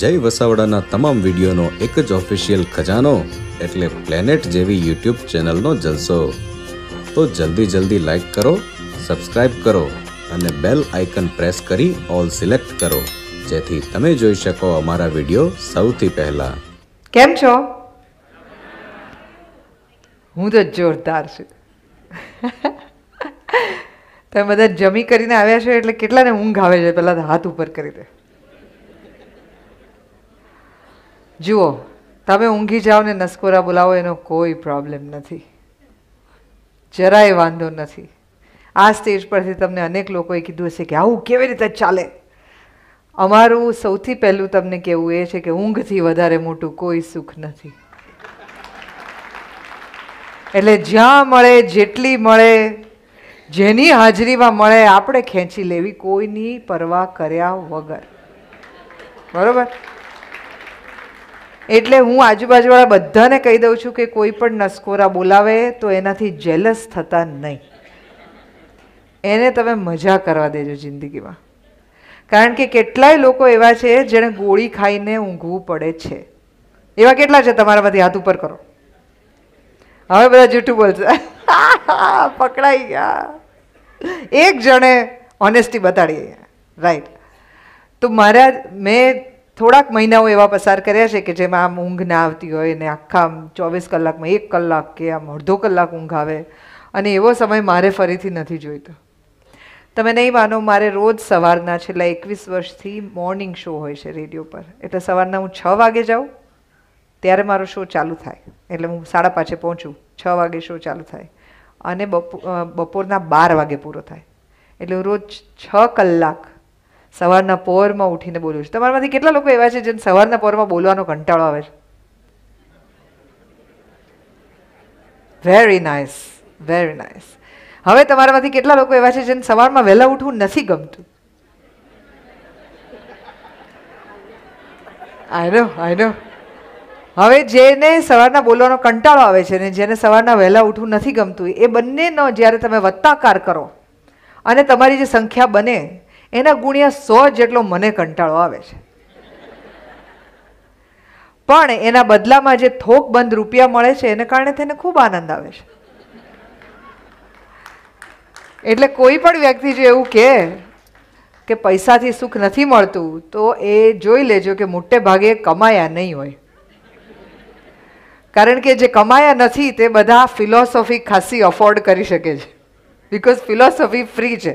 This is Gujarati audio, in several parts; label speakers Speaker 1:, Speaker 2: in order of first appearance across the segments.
Speaker 1: જય વસાવડાના તમામ વિડીયોનો એક જ ઓફિશિયલ ખજાનો એટલે પ્લેનેટ જેવી યુટ્યુબ ચેનલનો જલસો તો જલ્દી જલ્દી લાઈક કરો સબસ્ક્રાઈબ કરો અને બેલ આઇકન પ્રેસ કરી ઓલ સિલેક્ટ કરો જેથી તમે જોઈ શકો અમારા વિડીયો સૌથી પહેલાં
Speaker 2: કેમ છો હું તો જોરદાર છું તમે બધા જમી કરીને આવ્યા છો એટલે કેટલાને ઊંઘ આવે છે પહેલાં હાથ ઉપર કરી દે જુઓ તમે ઊંઘી જાઓ ને નસકોરા બોલાવો એનો કોઈ પ્રોબ્લેમ નથી જરાય વાંધો નથી આ સ્ટેજ પરથી તમને અનેક લોકોએ કીધું હશે કે આવું કેવી રીતે ચાલે અમારું સૌથી પહેલું તમને કહેવું એ છે કે ઊંઘથી વધારે મોટું કોઈ સુખ નથી એટલે જ્યાં મળે જેટલી મળે જેની હાજરીમાં મળે આપણે ખેંચી લેવી કોઈની પરવા કર્યા વગર બરાબર એટલે હું આજુબાજુવાળા બધાને કહી દઉં છું કે કોઈ પણ નસકોરા બોલાવે તો એનાથી જેલસ થતા નહીં એને તમે મજા કરવા દેજો જિંદગીમાં કારણ કે કેટલાય લોકો એવા છે જેણે ગોળી ખાઈને ઊંઘવું પડે છે એવા કેટલા છે તમારામાંથી હાથ ઉપર કરો હવે બધા જૂઠું બોલશે પકડાઈ ગયા એક જણે ઓનેસ્ટી બતાડી રાઈટ તો મારા મેં થોડાક મહિનાઓ એવા પસાર કર્યા છે કે જેમાં આમ ઊંઘ ના આવતી હોય ને આખા આમ ચોવીસ કલાકમાં એક કલાક કે આમ અડધો કલાક ઊંઘ આવે અને એવો સમય મારે ફરીથી નથી જોઈતો તમે નહીં માનો મારે રોજ સવારના છેલ્લા એકવીસ વર્ષથી મોર્નિંગ શો હોય છે રેડિયો પર એટલે સવારના હું છ વાગે જાઉં ત્યારે મારો શો ચાલુ થાય એટલે હું સાડા પાંચે પહોંચું છ વાગે શો ચાલુ થાય અને બપો બપોરના બાર વાગે પૂરો થાય એટલે હું રોજ છ કલાક સવારના પોરમાં ઉઠીને બોલું છું તમારામાંથી કેટલા લોકો એવા છે જેને સવારના પોરમાં બોલવાનો કંટાળો આવે છે વેરી નાઇસ વેરી નાઇસ હવે તમારામાંથી કેટલા લોકો એવા છે જેને સવારમાં વહેલા ઉઠવું નથી ગમતું આઈ નો આઈ નો હવે જેને સવારના બોલવાનો કંટાળો આવે છે ને જેને સવારના વહેલા ઉઠવું નથી ગમતું એ બંનેનો જ્યારે તમે વત્તાકાર કરો અને તમારી જે સંખ્યા બને એના ગુણ્યા સો જેટલો મને કંટાળો આવે છે પણ એના બદલામાં જે થોક બંધ રૂપિયા મળે છે એને કારણે તેને ખૂબ આનંદ આવે છે એટલે કોઈ પણ વ્યક્તિ જો એવું કહે કે પૈસાથી સુખ નથી મળતું તો એ જોઈ લેજો કે મોટે ભાગે કમાયા નહીં હોય કારણ કે જે કમાયા નથી તે બધા ફિલોસોફી ખાસી અફોર્ડ કરી શકે છે બિકોઝ ફિલોસોફી ફ્રી છે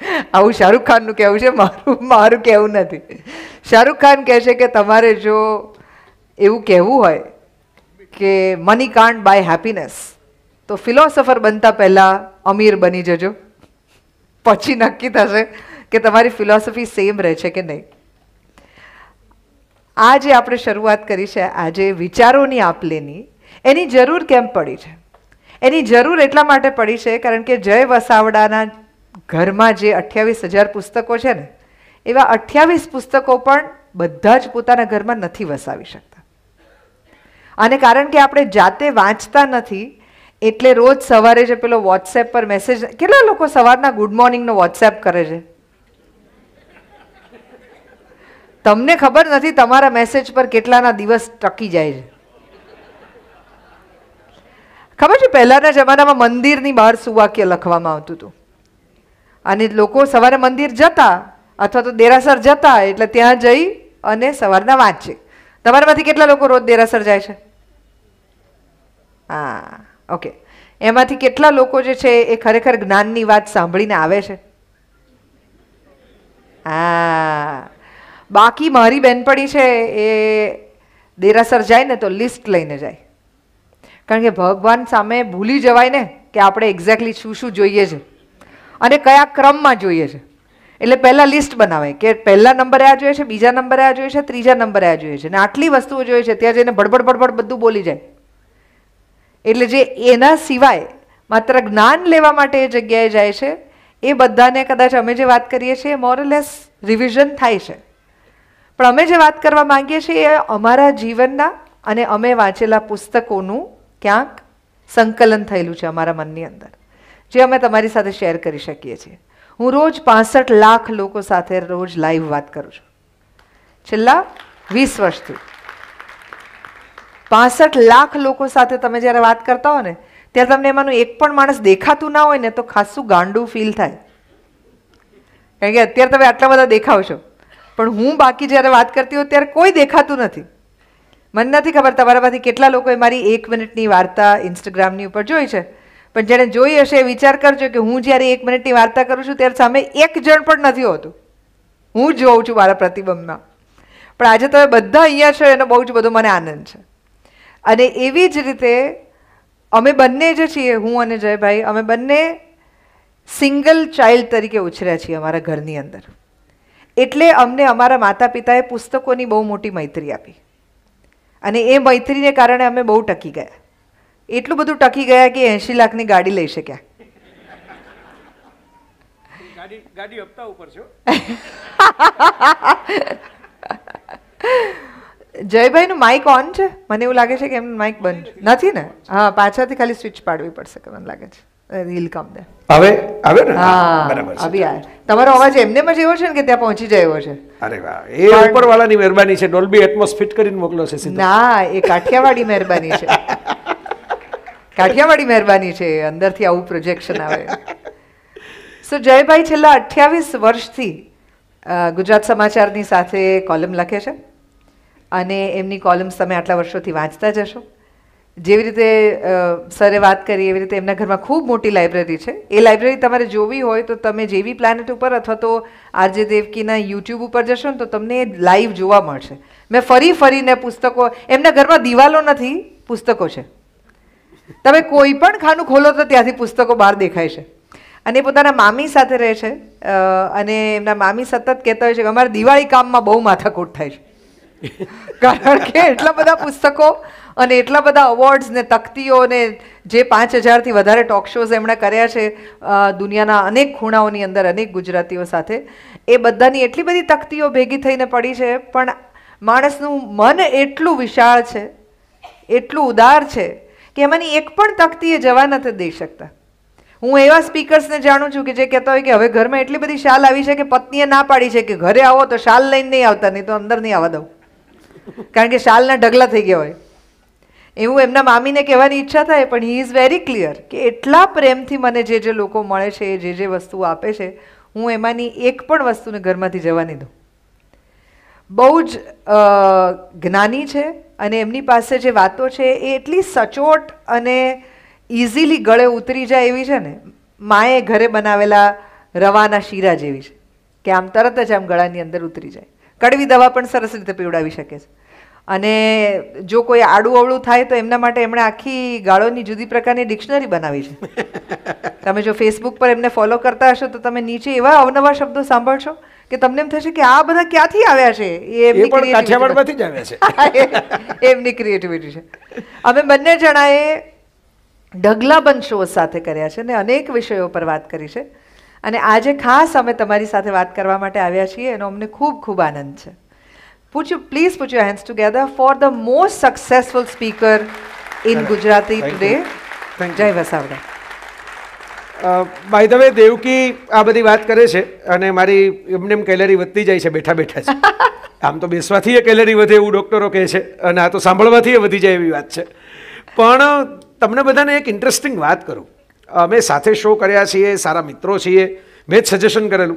Speaker 2: આવું શાહરુખ ખાનનું કહેવું છે મારું મારું કહેવું નથી શાહરુખ ખાન કહે છે કે તમારે જો એવું કહેવું હોય કે મની કાન્ટ બાય હેપીનેસ તો ફિલોસોફર બનતા પહેલાં અમીર બની જજો પછી નક્કી થશે કે તમારી ફિલોસોફી સેમ રહે છે કે નહીં આ જે આપણે શરૂઆત કરી છે આજે વિચારોની આપ લેની એની જરૂર કેમ પડી છે એની જરૂર એટલા માટે પડી છે કારણ કે જય વસાવડાના ઘરમાં જે અઠ્યાવીસ હજાર પુસ્તકો છે ને એવા અઠ્યાવીસ પુસ્તકો પણ બધા જ પોતાના ઘરમાં નથી વસાવી શકતા અને કારણ કે આપણે જાતે વાંચતા નથી એટલે રોજ સવારે જે પેલો વોટ્સએપ પર મેસેજ કેટલા લોકો સવારના ગુડ મોર્નિંગનો વોટ્સએપ કરે છે તમને ખબર નથી તમારા મેસેજ પર કેટલાના દિવસ ટકી જાય છે ખબર છે પહેલાંના જમાનામાં મંદિરની બહાર સુવાક્ય લખવામાં આવતું હતું અને લોકો સવારે મંદિર જતા અથવા તો દેરાસર જતા એટલે ત્યાં જઈ અને સવારના વાંચે તમારામાંથી કેટલા લોકો રોજ દેરાસર જાય છે હા ઓકે એમાંથી કેટલા લોકો જે છે એ ખરેખર જ્ઞાનની વાત સાંભળીને આવે છે હા બાકી મારી બહેનપણી છે એ દેરાસર જાય ને તો લિસ્ટ લઈને જાય કારણ કે ભગવાન સામે ભૂલી જવાય ને કે આપણે એક્ઝેક્ટલી શું શું જોઈએ છે અને કયા ક્રમમાં જોઈએ છે એટલે પહેલાં લિસ્ટ બનાવે કે પહેલા નંબરે આ જોઈએ છે બીજા નંબરે આ જોઈએ છે ત્રીજા નંબરે આ જોઈએ છે અને આટલી વસ્તુઓ જોઈએ છે ત્યાં જઈને બડબડ બડબડ બધું બોલી જાય એટલે જે એના સિવાય માત્ર જ્ઞાન લેવા માટે એ જગ્યાએ જાય છે એ બધાને કદાચ અમે જે વાત કરીએ છીએ મોરલેસ રિવિઝન થાય છે પણ અમે જે વાત કરવા માંગીએ છીએ એ અમારા જીવનના અને અમે વાંચેલા પુસ્તકોનું ક્યાંક સંકલન થયેલું છે અમારા મનની અંદર જે અમે તમારી સાથે શેર કરી શકીએ છીએ હું રોજ પાસઠ લાખ લોકો સાથે રોજ લાઈવ વાત કરું છું છેલ્લા વીસ વર્ષથી પાસઠ લાખ લોકો સાથે તમે જ્યારે વાત કરતા હો ને ત્યારે તમને એમાંનું એક પણ માણસ દેખાતું ના હોય ને તો ખાસું ગાંડું ફીલ થાય કારણ કે અત્યારે તમે આટલા બધા દેખાવ છો પણ હું બાકી જ્યારે વાત કરતી હોઉં ત્યારે કોઈ દેખાતું નથી મને નથી ખબર તમારામાંથી કેટલા લોકોએ મારી એક મિનિટની વાર્તા ઇન્સ્ટાગ્રામની ઉપર જોઈ છે પણ જેણે જોઈ હશે એ વિચાર કરજો કે હું જ્યારે એક મિનિટની વાર્તા કરું છું ત્યારે સામે એક જણ પણ નથી હોતું હું જોઉં છું મારા પ્રતિબંધમાં પણ આજે તમે બધા અહીંયા છો એનો બહુ જ બધો મને આનંદ છે અને એવી જ રીતે અમે બંને જે છીએ હું અને જયભાઈ અમે બંને સિંગલ ચાઇલ્ડ તરીકે ઉછર્યા છીએ અમારા ઘરની અંદર એટલે અમને અમારા માતા પિતાએ પુસ્તકોની બહુ મોટી મૈત્રી આપી અને એ મૈત્રીને કારણે અમે બહુ ટકી ગયા એટલું બધું ટકી ગયા કે એંશી લાખની ગાડી લઈ શક્યા જયભાઈનું માઇક ઓન છે મને એવું લાગે છે કે એમનું માઇક બંધ નથી ને હા પાછળથી ખાલી સ્વિચ પાડવી પડશે કે મને લાગે છે રીલ કમ દે
Speaker 1: હવે હા આવી આ
Speaker 2: તમારો અવાજ એમને જ એવો છે ને ત્યાં પહોંચી જાય છે
Speaker 1: અરે વાહ એ ઉપરવાળાની મહેરબાની છે ડોલ્બી એટમોસ ફિટ કરીને મોકલો છે
Speaker 2: ના એ કાઠિયાવાડી મહેરબાની છે કાઠિયાવાડી મહેરબાની છે અંદરથી આવું પ્રોજેક્શન આવે સો જયભાઈ છેલ્લા અઠ્યાવીસ વર્ષથી ગુજરાત સમાચારની સાથે કોલમ લખે છે અને એમની કોલમ્સ તમે આટલા વર્ષોથી વાંચતા જશો જેવી રીતે સરે વાત કરી એવી રીતે એમના ઘરમાં ખૂબ મોટી લાઇબ્રેરી છે એ લાઇબ્રેરી તમારે જોવી હોય તો તમે જેવી પ્લાનેટ ઉપર અથવા તો આરજે દેવકીના યુટ્યુબ ઉપર જશો ને તો તમને લાઈવ જોવા મળશે મેં ફરી ફરીને પુસ્તકો એમના ઘરમાં દિવાલો નથી પુસ્તકો છે તમે કોઈ પણ ખાનું ખોલો તો ત્યાંથી પુસ્તકો બહાર દેખાય છે અને પોતાના મામી સાથે રહે છે અને એમના મામી સતત કહેતા હોય છે કે અમારે દિવાળી કામમાં બહુ માથાકૂટ થાય છે કારણ કે એટલા બધા પુસ્તકો અને એટલા બધા અવોર્ડ્સ ને તકતીઓ ને જે પાંચ હજારથી વધારે ટોક શોઝ એમણે કર્યા છે દુનિયાના અનેક ખૂણાઓની અંદર અનેક ગુજરાતીઓ સાથે એ બધાની એટલી બધી તકતીઓ ભેગી થઈને પડી છે પણ માણસનું મન એટલું વિશાળ છે એટલું ઉદાર છે કે એમાંની એક પણ તકતી એ જવા નથી દઈ શકતા હું એવા સ્પીકર્સને જાણું છું કે જે કહેતા હોય કે હવે ઘરમાં એટલી બધી શાલ આવી છે કે પત્નીએ ના પાડી છે કે ઘરે આવો તો શાલ લઈને નહીં આવતા નહીં તો અંદર નહીં આવવા દઉં કારણ કે શાલના ઢગલા થઈ ગયા હોય એવું એમના મામીને કહેવાની ઈચ્છા થાય પણ હી ઇઝ વેરી ક્લિયર કે એટલા પ્રેમથી મને જે જે લોકો મળે છે એ જે જે વસ્તુ આપે છે હું એમાંની એક પણ વસ્તુને ઘરમાંથી જવા નહીં દઉં બહુ જ જ્ઞાની છે અને એમની પાસે જે વાતો છે એ એટલી સચોટ અને ઇઝીલી ગળે ઉતરી જાય એવી છે ને માએ ઘરે બનાવેલા રવાના શીરા જેવી છે કે આમ તરત જ આમ ગળાની અંદર ઉતરી જાય કડવી દવા પણ સરસ રીતે પીવડાવી શકે છે અને જો કોઈ આડું અવળું થાય તો એમના માટે એમણે આખી ગાળોની જુદી પ્રકારની ડિક્શનરી બનાવી છે તમે જો ફેસબુક પર એમને ફોલો કરતા હશો તો તમે નીચે એવા અવનવા શબ્દો સાંભળશો કે તમને એમ થશે કે આ બધા ક્યાંથી આવ્યા છે એ પણ કાઠિયાવાડમાંથી
Speaker 1: જ આવ્યા
Speaker 2: છે એમની ક્રિએટિવિટી છે અમે બંને જણાએ ઢગલાબંધ શો સાથે કર્યા છે અને અનેક વિષયો પર વાત કરી છે અને આજે ખાસ અમે તમારી સાથે વાત કરવા માટે આવ્યા છીએ એનો અમને ખૂબ ખૂબ આનંદ છે Put please please put your hands together for the speaker in Gujarati in Hello. Gujarati
Speaker 1: Thank by the way Devaki આ બધી વાત કરે છે અને મારી એમને એમ કેલેરી વધતી જાય છે બેઠા બેઠા જ આમ તો બેસવાથી એ કેલેરી વધે એવું ડૉક્ટરો કહે છે અને આ તો સાંભળવાથી એ વધી જાય એવી વાત છે પણ તમને બધાને એક ઇન્ટરેસ્ટિંગ વાત કરું અમે સાથે શો કર્યા છીએ સારા મિત્રો છીએ મેં જ સજેશન કરેલું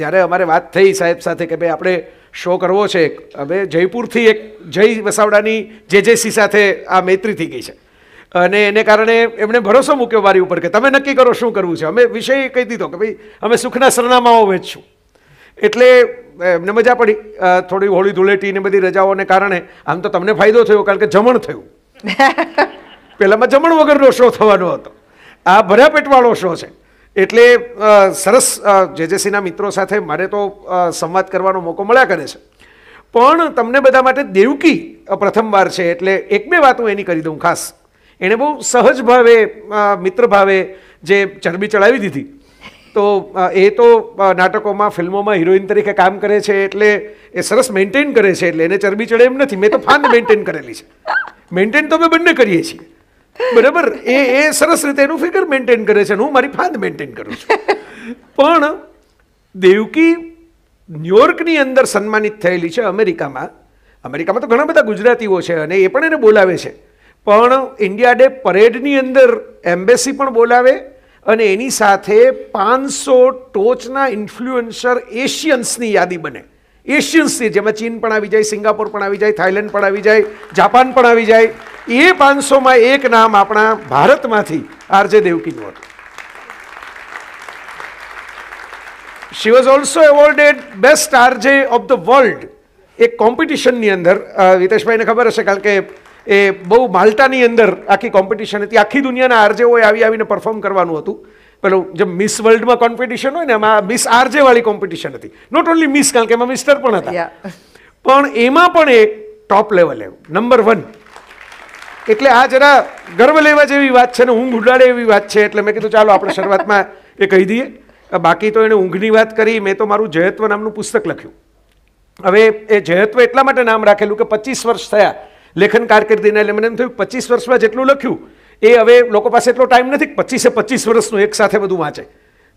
Speaker 1: જ્યારે અમારે વાત થઈ સાહેબ સાથે કે ભાઈ આપણે શો કરવો છે હવે જયપુરથી એક જય વસાવડાની જે જેસી સાથે આ મૈત્રી થઈ ગઈ છે અને એને કારણે એમણે ભરોસો મૂક્યો મારી ઉપર કે તમે નક્કી કરો શું કરવું છે અમે વિષય કહી દીધો કે ભાઈ અમે સુખના સરનામાઓ વેચશું એટલે એમને મજા પડી થોડી હોળી ધૂળેટી ને બધી રજાઓને કારણે આમ તો તમને ફાયદો થયો કારણ કે જમણ થયું પહેલાંમાં જમણ વગરનો શો થવાનો હતો આ ભર્યા પેટવાળો શો છે એટલે સરસ જેજેસીના મિત્રો સાથે મારે તો સંવાદ કરવાનો મોકો મળ્યા કરે છે પણ તમને બધા માટે દેવકી પ્રથમવાર છે એટલે એક બે હું એની કરી દઉં ખાસ એણે બહુ સહજ ભાવે મિત્ર ભાવે જે ચરબી ચડાવી દીધી તો એ તો નાટકોમાં ફિલ્મોમાં હિરોઈન તરીકે કામ કરે છે એટલે એ સરસ મેન્ટેન કરે છે એટલે એને ચરબી ચડે એમ નથી મેં તો ફાન મેન્ટેન કરેલી છે મેન્ટેન તો અમે બંને કરીએ છીએ બરાબર એ એ સરસ રીતે એનું ફિગર મેન્ટેન કરે છે અને હું મારી ફાંદ મેન્ટેન કરું છું પણ દેવકી ન્યુયોર્કની અંદર સન્માનિત થયેલી છે અમેરિકામાં અમેરિકામાં તો ઘણા બધા ગુજરાતીઓ છે અને એ પણ એને બોલાવે છે પણ ઇન્ડિયા ડે પરેડની અંદર એમ્બેસી પણ બોલાવે અને એની સાથે પાંચસો ટોચના ઇન્ફ્લુએન્સર એશિયન્સની યાદી બને એશિયન્સની જેમાં ચીન પણ આવી જાય સિંગાપોર પણ આવી જાય થાઇલેન્ડ પણ આવી જાય જાપાન પણ આવી જાય એ પાંચસોમાં એક નામ આપણા ભારતમાંથી આરજે દેવકીનું હતું she was also awarded best RJ of the world એક કોમ્પિટિશનની અંદર હિતેશભાઈને ખબર હશે કારણ કે એ બહુ માલ્ટાની અંદર આખી કોમ્પિટિશન હતી આખી દુનિયાના આરજેઓએ આવી આવીને પરફોર્મ કરવાનું હતું પેલું જેમ મિસ વર્લ્ડમાં કોમ્પિટિશન હોય ને એમાં મિસ આરજેવાળી કોમ્પિટિશન હતી નોટ ઓનલી મિસ કારણ કે એમાં મિસ્ટર પણ હતા પણ એમાં પણ એ ટોપ લેવલે નંબર વન એટલે આ જરા ગર્વ લેવા જેવી વાત છે ને ઊંઘ ઉડાડે એવી વાત છે એટલે મેં કીધું ચાલો આપણે શરૂઆતમાં એ કહી દઈએ બાકી તો એણે ઊંઘની વાત કરી મેં તો મારું જયત્વ નામનું પુસ્તક લખ્યું હવે એ જયત્વ એટલા માટે નામ રાખેલું કે પચીસ વર્ષ થયા લેખન કારકિર્દીને એટલે મને એમ થયું પચીસ વર્ષમાં જેટલું લખ્યું એ હવે લોકો પાસે એટલો ટાઈમ નથી પચીસે પચીસ વર્ષનું એક સાથે બધું વાંચે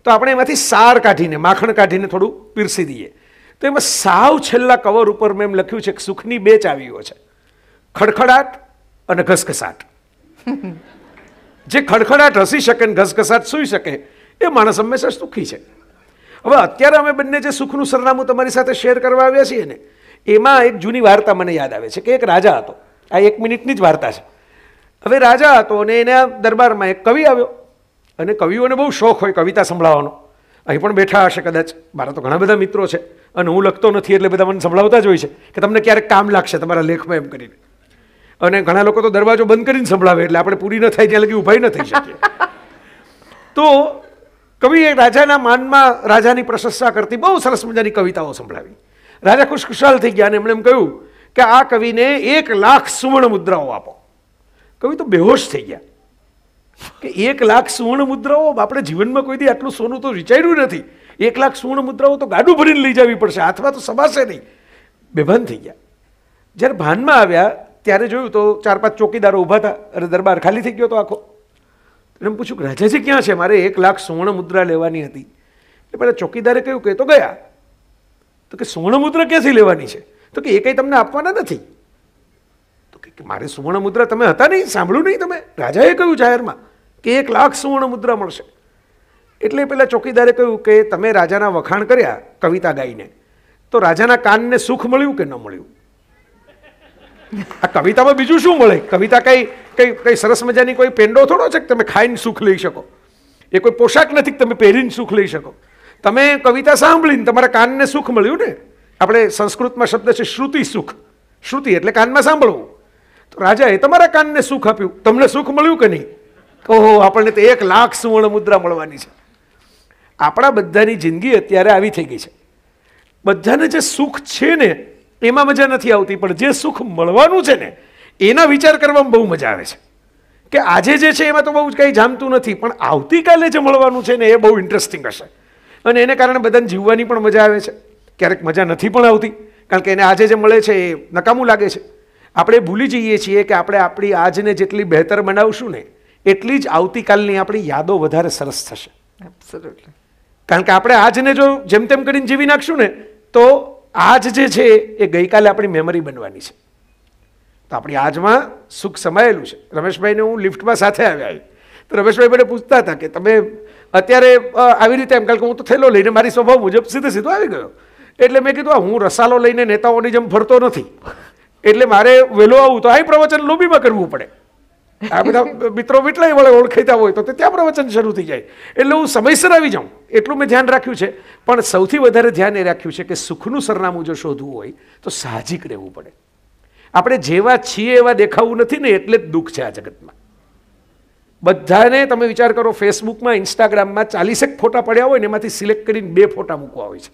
Speaker 1: તો આપણે એમાંથી સાર કાઢીને માખણ કાઢીને થોડું પીરસી દઈએ તો એમાં સાવ છેલ્લા કવર ઉપર મેં એમ લખ્યું છે કે સુખની બે ચાવીઓ છે ખડખડાટ અને ઘસઘસાટ જે ખડખડાટ હસી શકે ને ઘસઘસાટ સૂઈ શકે એ માણસ હંમેશા સુખી છે હવે અત્યારે અમે બંને જે સુખનું સરનામું તમારી સાથે શેર કરવા આવ્યા છીએ ને એમાં એક જૂની વાર્તા મને યાદ આવે છે કે એક રાજા હતો આ એક મિનિટની જ વાર્તા છે હવે રાજા હતો અને એના દરબારમાં એક કવિ આવ્યો અને કવિઓને બહુ શોખ હોય કવિતા સંભળાવવાનો અહીં પણ બેઠા હશે કદાચ મારા તો ઘણા બધા મિત્રો છે અને હું લખતો નથી એટલે બધા મને સંભળાવતા જ હોય છે કે તમને ક્યારેક કામ લાગશે તમારા લેખમાં એમ કરીને અને ઘણા લોકો તો દરવાજો બંધ કરીને સંભળાવે એટલે આપણે પૂરી ન થાય ત્યાં લગી ઉભાઈ ન થઈ શકીએ તો કવિએ રાજાના માનમાં રાજાની પ્રશંસા કરતી બહુ સરસ મજાની કવિતાઓ સંભળાવી રાજા ખુશ ખુશાલ થઈ ગયા અને એમણે એમ કહ્યું કે આ કવિને એક લાખ સુવર્ણ મુદ્રાઓ આપો કવિ તો બેહોશ થઈ ગયા કે એક લાખ સુવર્ણ મુદ્રાઓ આપણે જીવનમાં કોઈ દી આટલું સોનું તો વિચાર્યું નથી એક લાખ સુવર્ણ મુદ્રાઓ તો ગાડું ભરીને લઈ જવી પડશે હાથમાં તો સમાશે નહીં બેભાન થઈ ગયા જ્યારે ભાનમાં આવ્યા ત્યારે જોયું તો ચાર પાંચ ચોકીદારો ઊભા હતા અરે દરબાર ખાલી થઈ ગયો તો આખો એને પૂછ્યું કે રાજાજી ક્યાં છે મારે એક લાખ સુવર્ણ મુદ્રા લેવાની હતી એટલે પેલા ચોકીદારે કહ્યું કે તો ગયા તો કે સુવર્ણ મુદ્રા ક્યાંથી લેવાની છે તો કે એ કંઈ તમને આપવાના નથી તો કે મારે સુવર્ણ મુદ્રા તમે હતા નહીં સાંભળ્યું નહીં તમે રાજાએ કહ્યું જાહેરમાં કે એક લાખ સુવર્ણ મુદ્રા મળશે એટલે પેલા ચોકીદારે કહ્યું કે તમે રાજાના વખાણ કર્યા કવિતા ગાઈને તો રાજાના કાનને સુખ મળ્યું કે ન મળ્યું આ કવિતામાં બીજું શું મળે કવિતા કઈ કઈ કઈ સરસ મજાની કોઈ પેંડો થોડો છે કે તમે ખાઈને સુખ લઈ શકો એ કોઈ પોશાક નથી કે તમે પહેરીને સુખ લઈ શકો તમે કવિતા સાંભળીને તમારા કાનને સુખ મળ્યું ને આપણે સંસ્કૃતમાં શબ્દ છે શ્રુતિ સુખ શ્રુતિ એટલે કાનમાં સાંભળવું તો રાજાએ તમારા કાનને સુખ આપ્યું તમને સુખ મળ્યું કે નહીં કહો આપણને તો એક લાખ સુવર્ણ મુદ્રા મળવાની છે આપણા બધાની જિંદગી અત્યારે આવી થઈ ગઈ છે બધાને જે સુખ છે ને એમાં મજા નથી આવતી પણ જે સુખ મળવાનું છે ને એના વિચાર કરવામાં બહુ મજા આવે છે કે આજે જે છે એમાં તો બહુ જ કંઈ જામતું નથી પણ આવતીકાલે જે મળવાનું છે ને એ બહુ ઇન્ટરેસ્ટિંગ હશે અને એને કારણે બધાને જીવવાની પણ મજા આવે છે ક્યારેક મજા નથી પણ આવતી કારણ કે એને આજે જે મળે છે એ નકામું લાગે છે આપણે ભૂલી જઈએ છીએ કે આપણે આપણી આજને જેટલી બહેતર બનાવશું ને એટલી જ આવતીકાલની આપણી યાદો વધારે સરસ થશે કારણ કે આપણે આજને જો જેમ તેમ કરીને જીવી નાખશું ને તો આજ જે છે એ ગઈકાલે આપણી મેમરી બનવાની છે તો આપણી આજમાં સુખ સમાયેલું છે રમેશભાઈને હું લિફ્ટમાં સાથે આવ્યા તો રમેશભાઈ મને પૂછતા હતા કે તમે અત્યારે આવી રીતે એમ કારણ કે હું તો થેલો લઈને મારી સ્વભાવ મુજબ સીધે સીધો આવી ગયો એટલે મેં કીધું હું રસાલો લઈને નેતાઓની જેમ ફરતો નથી એટલે મારે વહેલો આવું તો અહીં પ્રવચન લોબીમાં કરવું પડે આ બધા મિત્રો એટલા વળે ઓળખાતા હોય તો ત્યાં પ્રવચન શરૂ થઈ જાય એટલે હું સમયસર આવી જાઉં એટલું મેં ધ્યાન રાખ્યું છે પણ સૌથી વધારે ધ્યાન એ રાખ્યું છે કે સુખનું સરનામું જો શોધવું હોય તો સાહજિક રહેવું પડે આપણે જેવા છીએ એવા દેખાવું નથી ને એટલે જ દુઃખ છે આ જગતમાં બધાને તમે વિચાર કરો ફેસબુકમાં ઇન્સ્ટાગ્રામમાં ચાલીસેક ફોટા પડ્યા હોય ને એમાંથી સિલેક્ટ કરીને બે ફોટા મૂકવા હોય છે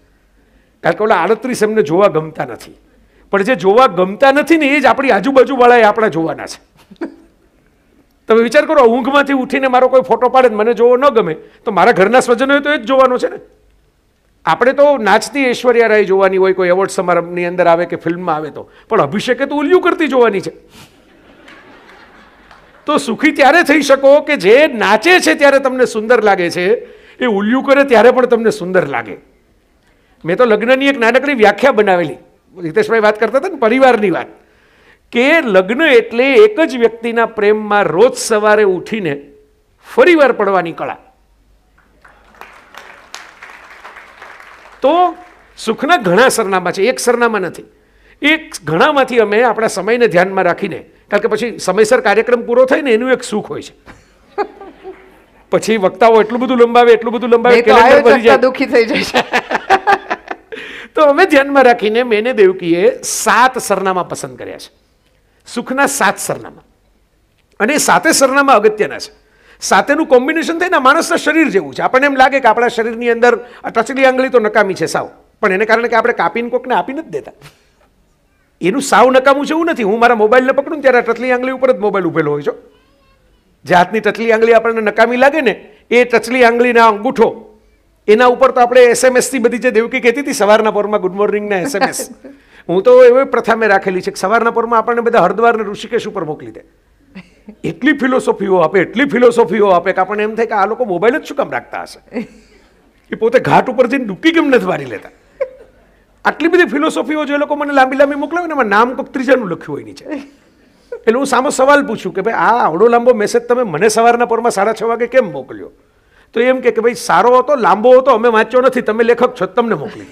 Speaker 1: કારણ કે ઓલા આડત્રીસ એમને જોવા ગમતા નથી પણ જે જોવા ગમતા નથી ને એ જ આપણી આજુબાજુવાળાએ આપણા જોવાના છે તમે વિચાર કરો ઊંઘમાંથી ઉઠીને મારો કોઈ ફોટો પાડે મને જોવો ન ગમે તો મારા ઘરના સ્વજનોએ તો એ જ જોવાનું છે ને આપણે તો નાચતી ઐશ્વર્યા રાય જોવાની હોય કોઈ એવોર્ડ સમારંભની અંદર આવે કે ફિલ્મમાં આવે તો પણ અભિષેકે તો ઉલ્યું કરતી જોવાની છે તો સુખી ત્યારે થઈ શકો કે જે નાચે છે ત્યારે તમને સુંદર લાગે છે એ ઉલ્યું કરે ત્યારે પણ તમને સુંદર લાગે મેં તો લગ્નની એક નાનકડી વ્યાખ્યા બનાવેલી હિતેશભાઈ વાત કરતા હતા ને પરિવારની વાત કે લગ્ન એટલે એક જ વ્યક્તિના પ્રેમમાં રોજ સવારે ઉઠીને ફરીવાર પડવાની કળા તો સુખના ઘણા સરનામા છે એક સરનામા નથી એક ઘણામાંથી અમે આપણા સમયને ધ્યાનમાં રાખીને કારણ કે પછી સમયસર કાર્યક્રમ પૂરો થાય ને એનું એક સુખ હોય છે પછી વક્તાઓ એટલું બધું લંબાવે એટલું બધું લંબાવે દુઃખી થઈ
Speaker 2: જાય છે
Speaker 1: તો અમે ધ્યાનમાં રાખીને મેને દેવકીએ સાત સરનામા પસંદ કર્યા છે સુખના સાત સરનામા અને સાતે સરનામા અગત્યના છે સાથેનું કોમ્બિનેશન થઈને માણસના શરીર જેવું છે આપણને એમ લાગે કે આપણા શરીરની અંદર ટચલી આંગળી તો નકામી છે સાવ પણ એને કારણે કે આપણે કાપીને કોકને આપી નથી દેતા એનું સાવ નકામું છે એવું નથી હું મારા મોબાઈલને પકડું ત્યારે ટચલી આંગળી ઉપર જ મોબાઈલ ઉભેલો હોય છે જે હાથની ટચલી આંગળી આપણને નકામી લાગે ને એ ટચલી આંગળીના અંગૂઠો એના ઉપર તો આપણે એસએમએસથી બધી જે દેવકી કહેતી હતી સવારના પોરમાં ગુડ મોર્નિંગ મોર્નિંગના એસએમએસ હું તો એવી પ્રથા મેં રાખેલી છે કે સવારના પોરમાં આપણને બધા હરદ્વાર ને ઋષિકેશ ઉપર મોકલી દે એટલી ફિલોસોફીઓ આપે એટલી ફિલોસોફીઓ આપે કે આપણને એમ થાય કે આ લોકો મોબાઈલ જ શું કામ રાખતા હશે એ પોતે ઘાટ ઉપર જઈને ડૂબકી કેમ નથી મારી લેતા આટલી બધી ફિલોસોફીઓ જે લોકો મને લાંબી લાંબી મોકલાવે ને એમાં નામ કોઈક ત્રીજાનું લખ્યું હોય નીચે એટલે હું સામો સવાલ પૂછું કે ભાઈ આ આવડો લાંબો મેસેજ તમે મને સવારના પરમાં સાડા છ વાગે કેમ મોકલ્યો તો એમ કે ભાઈ સારો હતો લાંબો હતો અમે વાંચ્યો નથી તમે લેખક છો તમને મોકલી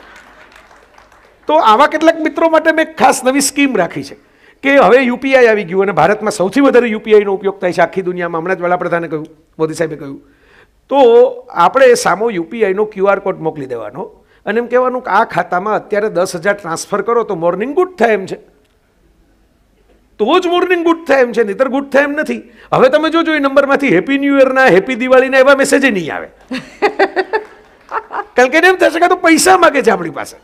Speaker 1: તો આવા કેટલાક મિત્રો માટે મેં ખાસ નવી સ્કીમ રાખી છે કે હવે યુપીઆઈ આવી ગયું અને ભારતમાં સૌથી વધારે યુપીઆઈનો ઉપયોગ થાય છે આખી દુનિયામાં હમણાં જ વડાપ્રધાને કહ્યું મોદી સાહેબે કહ્યું તો આપણે સામો યુપીઆઈનો ક્યુઆર કોડ મોકલી દેવાનો અને એમ કહેવાનું કે આ ખાતામાં અત્યારે દસ હજાર ટ્રાન્સફર કરો તો મોર્નિંગ ગુડ થાય એમ છે તો જ મોર્નિંગ ગુડ થાય એમ છે નહીતર ગુડ થાય નથી હવે તમે જોજો એ નંબરમાંથી હેપી ન્યુ ઇયરના હેપી દિવાળીના એવા મેસેજ નહીં આવે કારણ કે એમ થશે કે તો પૈસા માગે છે આપણી પાસે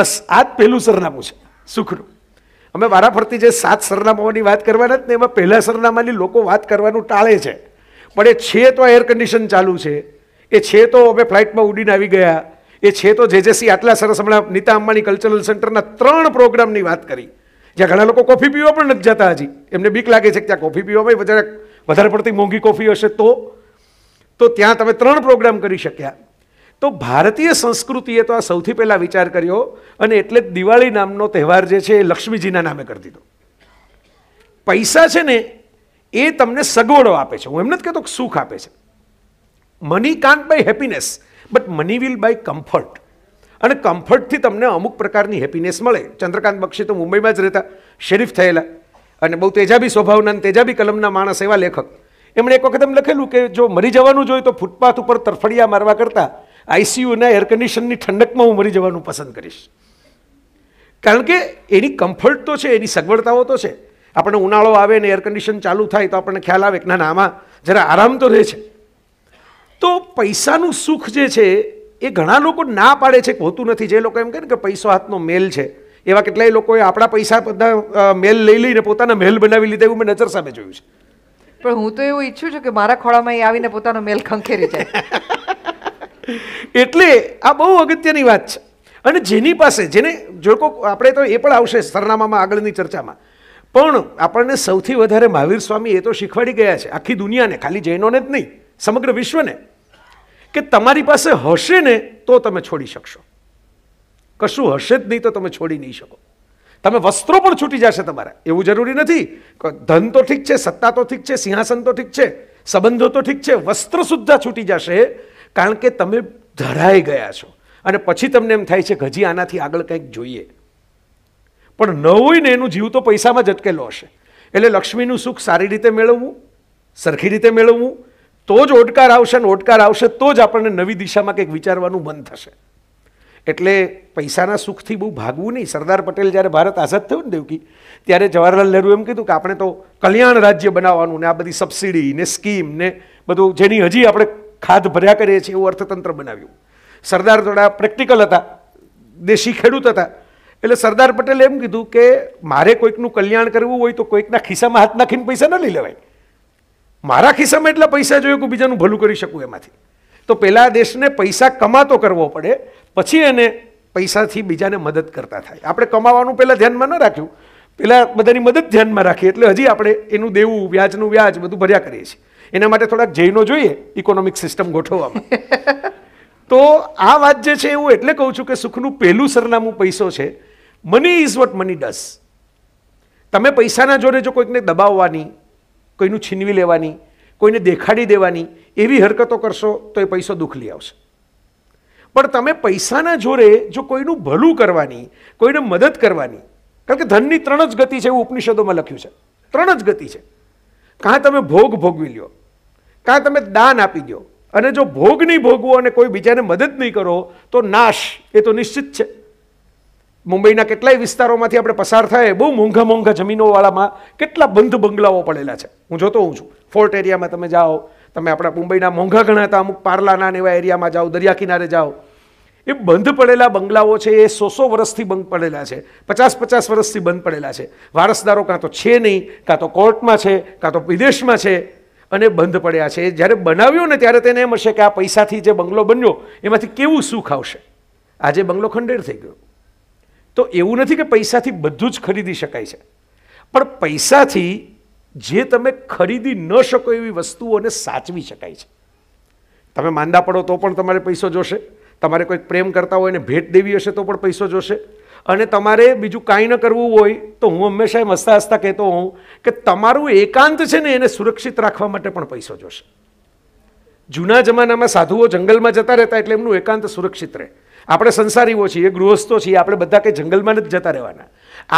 Speaker 1: બસ આ જ પહેલું સરનામું છે સુખનું અમે વારાફરતી જે સાત સરનામાઓની વાત કરવાના જ ને એમાં પહેલા સરનામાની લોકો વાત કરવાનું ટાળે છે પણ એ છે તો એર કન્ડિશન ચાલુ છે એ છે તો અમે ફ્લાઇટમાં ઉડીને આવી ગયા એ છે તો જેજેસી આટલા સરસ હમણાં નીતા અંબાણી કલ્ચરલ સેન્ટરના ત્રણ પ્રોગ્રામની વાત કરી જ્યાં ઘણા લોકો કોફી પીવા પણ નથી જતા હજી એમને બીક લાગે છે કે ત્યાં કોફી પીવામાં વધારે વધારે પડતી મોંઘી કોફી હશે તો તો ત્યાં તમે ત્રણ પ્રોગ્રામ કરી શક્યા તો ભારતીય સંસ્કૃતિએ તો આ સૌથી પહેલાં વિચાર કર્યો અને એટલે જ દિવાળી નામનો તહેવાર જે છે એ લક્ષ્મીજીના નામે કરી દીધો પૈસા છે ને એ તમને સગવડો આપે છે હું એમ નથી કહેતો સુખ આપે છે money can't buy happiness but money will buy comfort અને કમ્ફર્ટથી તમને અમુક પ્રકારની હેપીનેસ મળે ચંદ્રકાંત બક્ષી તો મુંબઈમાં જ રહેતા શેરીફ થયેલા અને બહુ તેજાબી સ્વભાવના અને તેજાબી કલમના માણસ એવા લેખક એમણે એક વખત એમ લખેલું કે જો મરી જવાનું જોઈએ તો ફૂટપાથ ઉપર તરફડિયા મારવા કરતાં આઈસીયુના એરકન્ડિશનની ઠંડકમાં હું મરી જવાનું પસંદ કરીશ કારણ કે એની કમ્ફર્ટ તો છે એની સગવડતાઓ તો છે આપણે ઉનાળો આવે ને એરકન્ડિશન ચાલુ થાય તો આપણને ખ્યાલ આવે કે ના આમાં જરા આરામ તો રહે છે તો પૈસાનું સુખ જે છે એ ઘણા લોકો ના પાડે છે હોતું નથી જે લોકો એમ કહે ને કે પૈસો હાથનો મેલ છે એવા કેટલાય લોકોએ આપણા પૈસા બધા મેલ લઈ લઈને પોતાના મેલ બનાવી લીધા એવું મેં નજર સામે જોયું છે
Speaker 2: પણ હું તો એવું ઈચ્છું છું કે મારા ખોળામાં એ આવીને પોતાનો મેલ ખંખેરી જાય
Speaker 1: એટલે આ બહુ અગત્યની વાત છે અને જેની પાસે જેને જો આપણે તો એ પણ આવશે સરનામામાં આગળની ચર્ચામાં પણ આપણને સૌથી વધારે મહાવીર સ્વામી એ તો શીખવાડી ગયા છે આખી દુનિયાને ખાલી જૈનોને જ નહીં સમગ્ર વિશ્વને કે તમારી પાસે હશે ને તો તમે છોડી શકશો કશું હશે જ નહીં તો તમે છોડી નહીં શકો તમે વસ્ત્રો પણ છૂટી જશે તમારા એવું જરૂરી નથી ધન તો ઠીક છે સત્તા તો ઠીક છે સિંહાસન તો ઠીક છે સંબંધો તો ઠીક છે વસ્ત્ર સુદ્ધા છૂટી જશે કારણ કે તમે ધરાઈ ગયા છો અને પછી તમને એમ થાય છે કે હજી આનાથી આગળ કંઈક જોઈએ પણ ન હોય ને એનું જીવ તો પૈસામાં જ અટકેલો હશે એટલે લક્ષ્મીનું સુખ સારી રીતે મેળવવું સરખી રીતે મેળવવું તો જ ઓટકાર આવશે ને ઓટકાર આવશે તો જ આપણને નવી દિશામાં કંઈક વિચારવાનું મન થશે એટલે પૈસાના સુખથી બહુ ભાગવું નહીં સરદાર પટેલ જ્યારે ભારત આઝાદ થયું ને દેવકી ત્યારે જવાહરલાલ નહેરુ એમ કીધું કે આપણે તો કલ્યાણ રાજ્ય બનાવવાનું ને આ બધી સબસિડી ને સ્કીમ ને બધું જેની હજી આપણે ખાધ ભર્યા કરીએ છીએ એવું અર્થતંત્ર બનાવ્યું સરદાર થોડા પ્રેક્ટિકલ હતા દેશી ખેડૂત હતા એટલે સરદાર પટેલે એમ કીધું કે મારે કોઈકનું કલ્યાણ કરવું હોય તો કોઈકના ખિસ્સામાં હાથ નાખીને પૈસા ન લઈ લેવાય મારા ખિસ્સામાં એટલા પૈસા જોઈએ કે બીજાનું ભલું કરી શકું એમાંથી તો પહેલાં દેશને પૈસા કમાતો કરવો પડે પછી એને પૈસાથી બીજાને મદદ કરતા થાય આપણે કમાવાનું પહેલાં ધ્યાનમાં ન રાખ્યું પહેલાં બધાની મદદ ધ્યાનમાં રાખીએ એટલે હજી આપણે એનું દેવું વ્યાજનું વ્યાજ બધું ભર્યા કરીએ છીએ એના માટે થોડાક જૈનો જોઈએ ઇકોનોમિક સિસ્ટમ ગોઠવવામાં તો આ વાત જે છે હું એટલે કહું છું કે સુખનું પહેલું સરનામું પૈસો છે money is what money does તમે પૈસાના જોડે જો કોઈકને દબાવવાની કોઈનું છીનવી લેવાની કોઈને દેખાડી દેવાની એવી હરકતો કરશો તો એ પૈસો દુઃખ લઈ આવશે પણ તમે પૈસાના જોરે જો કોઈનું ભલું કરવાની કોઈને મદદ કરવાની કારણ કે ધનની ત્રણ જ ગતિ છે એવું ઉપનિષદોમાં લખ્યું છે ત્રણ જ ગતિ છે કાં તમે ભોગ ભોગવી લ્યો કાં તમે દાન આપી દો અને જો ભોગ નહીં ભોગવો અને કોઈ બીજાને મદદ નહીં કરો તો નાશ એ તો નિશ્ચિત છે મુંબઈના કેટલાય વિસ્તારોમાંથી આપણે પસાર થાય બહુ મોંઘા મોંઘા જમીનોવાળામાં કેટલા બંધ બંગલાઓ પડેલા છે હું જોતો હોઉં છું ફોર્ટ એરિયામાં તમે જાઓ તમે આપણા મુંબઈના મોંઘા ગણાતા અમુક પાર્લાના એવા એરિયામાં જાઓ દરિયા કિનારે જાઓ એ બંધ પડેલા બંગલાઓ છે એ સો સો વર્ષથી બંધ પડેલા છે પચાસ પચાસ વર્ષથી બંધ પડેલા છે વારસદારો કાં તો છે નહીં કાં તો કોર્ટમાં છે કાં તો વિદેશમાં છે અને બંધ પડ્યા છે જ્યારે બનાવ્યો ને ત્યારે તેને એમ હશે કે આ પૈસાથી જે બંગલો બન્યો એમાંથી કેવું સુખ આવશે આજે બંગલો ખંડેર થઈ ગયો તો એવું નથી કે પૈસાથી બધું જ ખરીદી શકાય છે પણ પૈસાથી જે તમે ખરીદી ન શકો એવી વસ્તુઓને સાચવી શકાય છે તમે માંદા પડો તો પણ તમારે પૈસો જોશે તમારે કોઈક પ્રેમ કરતા હોય એને ભેટ દેવી હશે તો પણ પૈસો જોશે અને તમારે બીજું કાંઈ ન કરવું હોય તો હું હંમેશા એમ હસતા હસતા કહેતો હોઉં કે તમારું એકાંત છે ને એને સુરક્ષિત રાખવા માટે પણ પૈસો જોશે જૂના જમાનામાં સાધુઓ જંગલમાં જતા રહેતા એટલે એમનું એકાંત સુરક્ષિત રહે આપણે સંસારીઓ છીએ ગૃહસ્થો છીએ આપણે બધા કંઈ જંગલમાં નથી જતા રહેવાના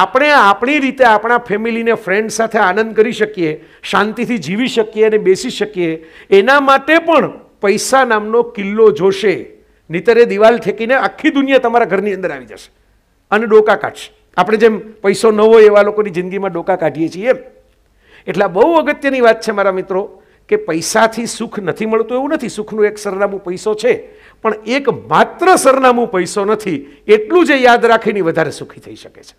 Speaker 1: આપણે આપણી રીતે આપણા ફેમિલીને ફ્રેન્ડ સાથે આનંદ કરી શકીએ શાંતિથી જીવી શકીએ અને બેસી શકીએ એના માટે પણ પૈસા નામનો કિલ્લો જોશે નીતરે દિવાલ ઠેકીને આખી દુનિયા તમારા ઘરની અંદર આવી જશે અને ડોકા કાઢશે આપણે જેમ પૈસો ન હોય એવા લોકોની જિંદગીમાં ડોકા કાઢીએ છીએ એમ એટલા બહુ અગત્યની વાત છે મારા મિત્રો કે પૈસાથી સુખ નથી મળતું એવું નથી સુખનું એક સરનામું પૈસો છે પણ એક માત્ર સરનામું પૈસો નથી એટલું જે યાદ રાખીને વધારે સુખી થઈ શકે છે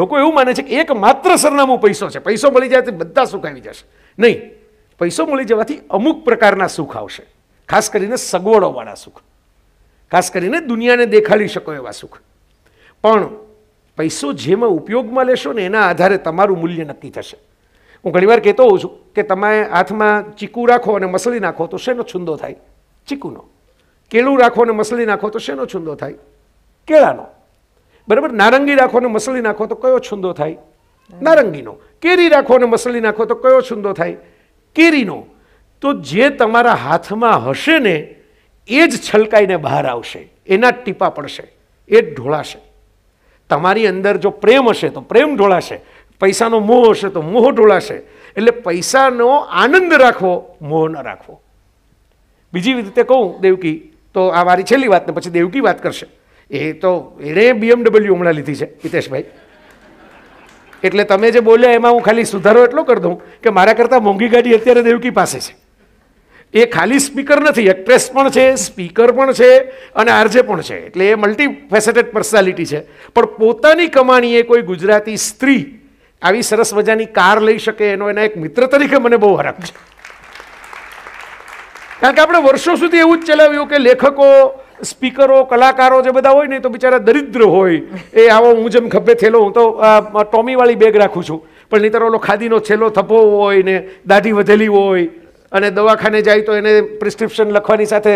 Speaker 1: લોકો એવું માને છે કે એક માત્ર સરનામું પૈસો છે પૈસો મળી જાય તો બધા સુખ આવી જશે નહીં પૈસો મળી જવાથી અમુક પ્રકારના સુખ આવશે ખાસ કરીને સગવડોવાળા સુખ ખાસ કરીને દુનિયાને દેખાડી શકો એવા સુખ પણ પૈસો જેમાં ઉપયોગમાં લેશો ને એના આધારે તમારું મૂલ્ય નક્કી થશે હું ઘણીવાર કહેતો હોઉં છું કે તમે હાથમાં ચીકુ રાખો અને મસળી નાખો તો શેનો છુંદો થાય ચીકુનો કેળું રાખો અને મસળી નાખો તો શેનો છુંદો થાય કેળાનો બરાબર નારંગી રાખો અને મસળી નાખો તો કયો છુંદો થાય નારંગીનો કેરી રાખો અને મસળી નાખો તો કયો છુંદો થાય કેરીનો તો જે તમારા હાથમાં હશે ને એ જ છલકાઈને બહાર આવશે એના ટીપા પડશે એ જ ઢોળાશે તમારી અંદર જો પ્રેમ હશે તો પ્રેમ ઢોળાશે પૈસાનો મોહ હશે તો મોહ ઢોળાશે એટલે પૈસાનો આનંદ રાખવો મોહ ન રાખવો બીજી રીતે કહું દેવકી તો આ મારી છેલ્લી વાતને પછી દેવકી વાત કરશે એ તો એણે બીએમડબલ્યુ હમણાં લીધી છે હિતેશભાઈ એટલે તમે જે બોલ્યા એમાં હું ખાલી સુધારો એટલો કરી દઉં કે મારા કરતાં મોંઘી ગાડી અત્યારે દેવકી પાસે છે એ ખાલી સ્પીકર નથી એક્ટ્રેસ પણ છે સ્પીકર પણ છે અને આરજે પણ છે એટલે એ મલ્ટી ફેસેટેડ પર્સનાલિટી છે પણ પોતાની કમાણીએ કોઈ ગુજરાતી સ્ત્રી આવી સરસ મજાની કાર લઈ શકે એનો એના એક મિત્ર તરીકે મને બહુ હરખ છે કારણ કે આપણે વર્ષો સુધી એવું જ ચલાવ્યું કે લેખકો સ્પીકરો કલાકારો જે બધા હોય ને તો બિચારા દરિદ્ર હોય એ આવો હું જેમ ખભે થેલો હું તો ટોમીવાળી બેગ રાખું છું પણ નહીંતર ઓલો ખાદીનો છેલ્લો થપ્પો હોય ને દાઢી વધેલી હોય અને દવાખાને જાય તો એને પ્રિસ્ક્રિપ્શન લખવાની સાથે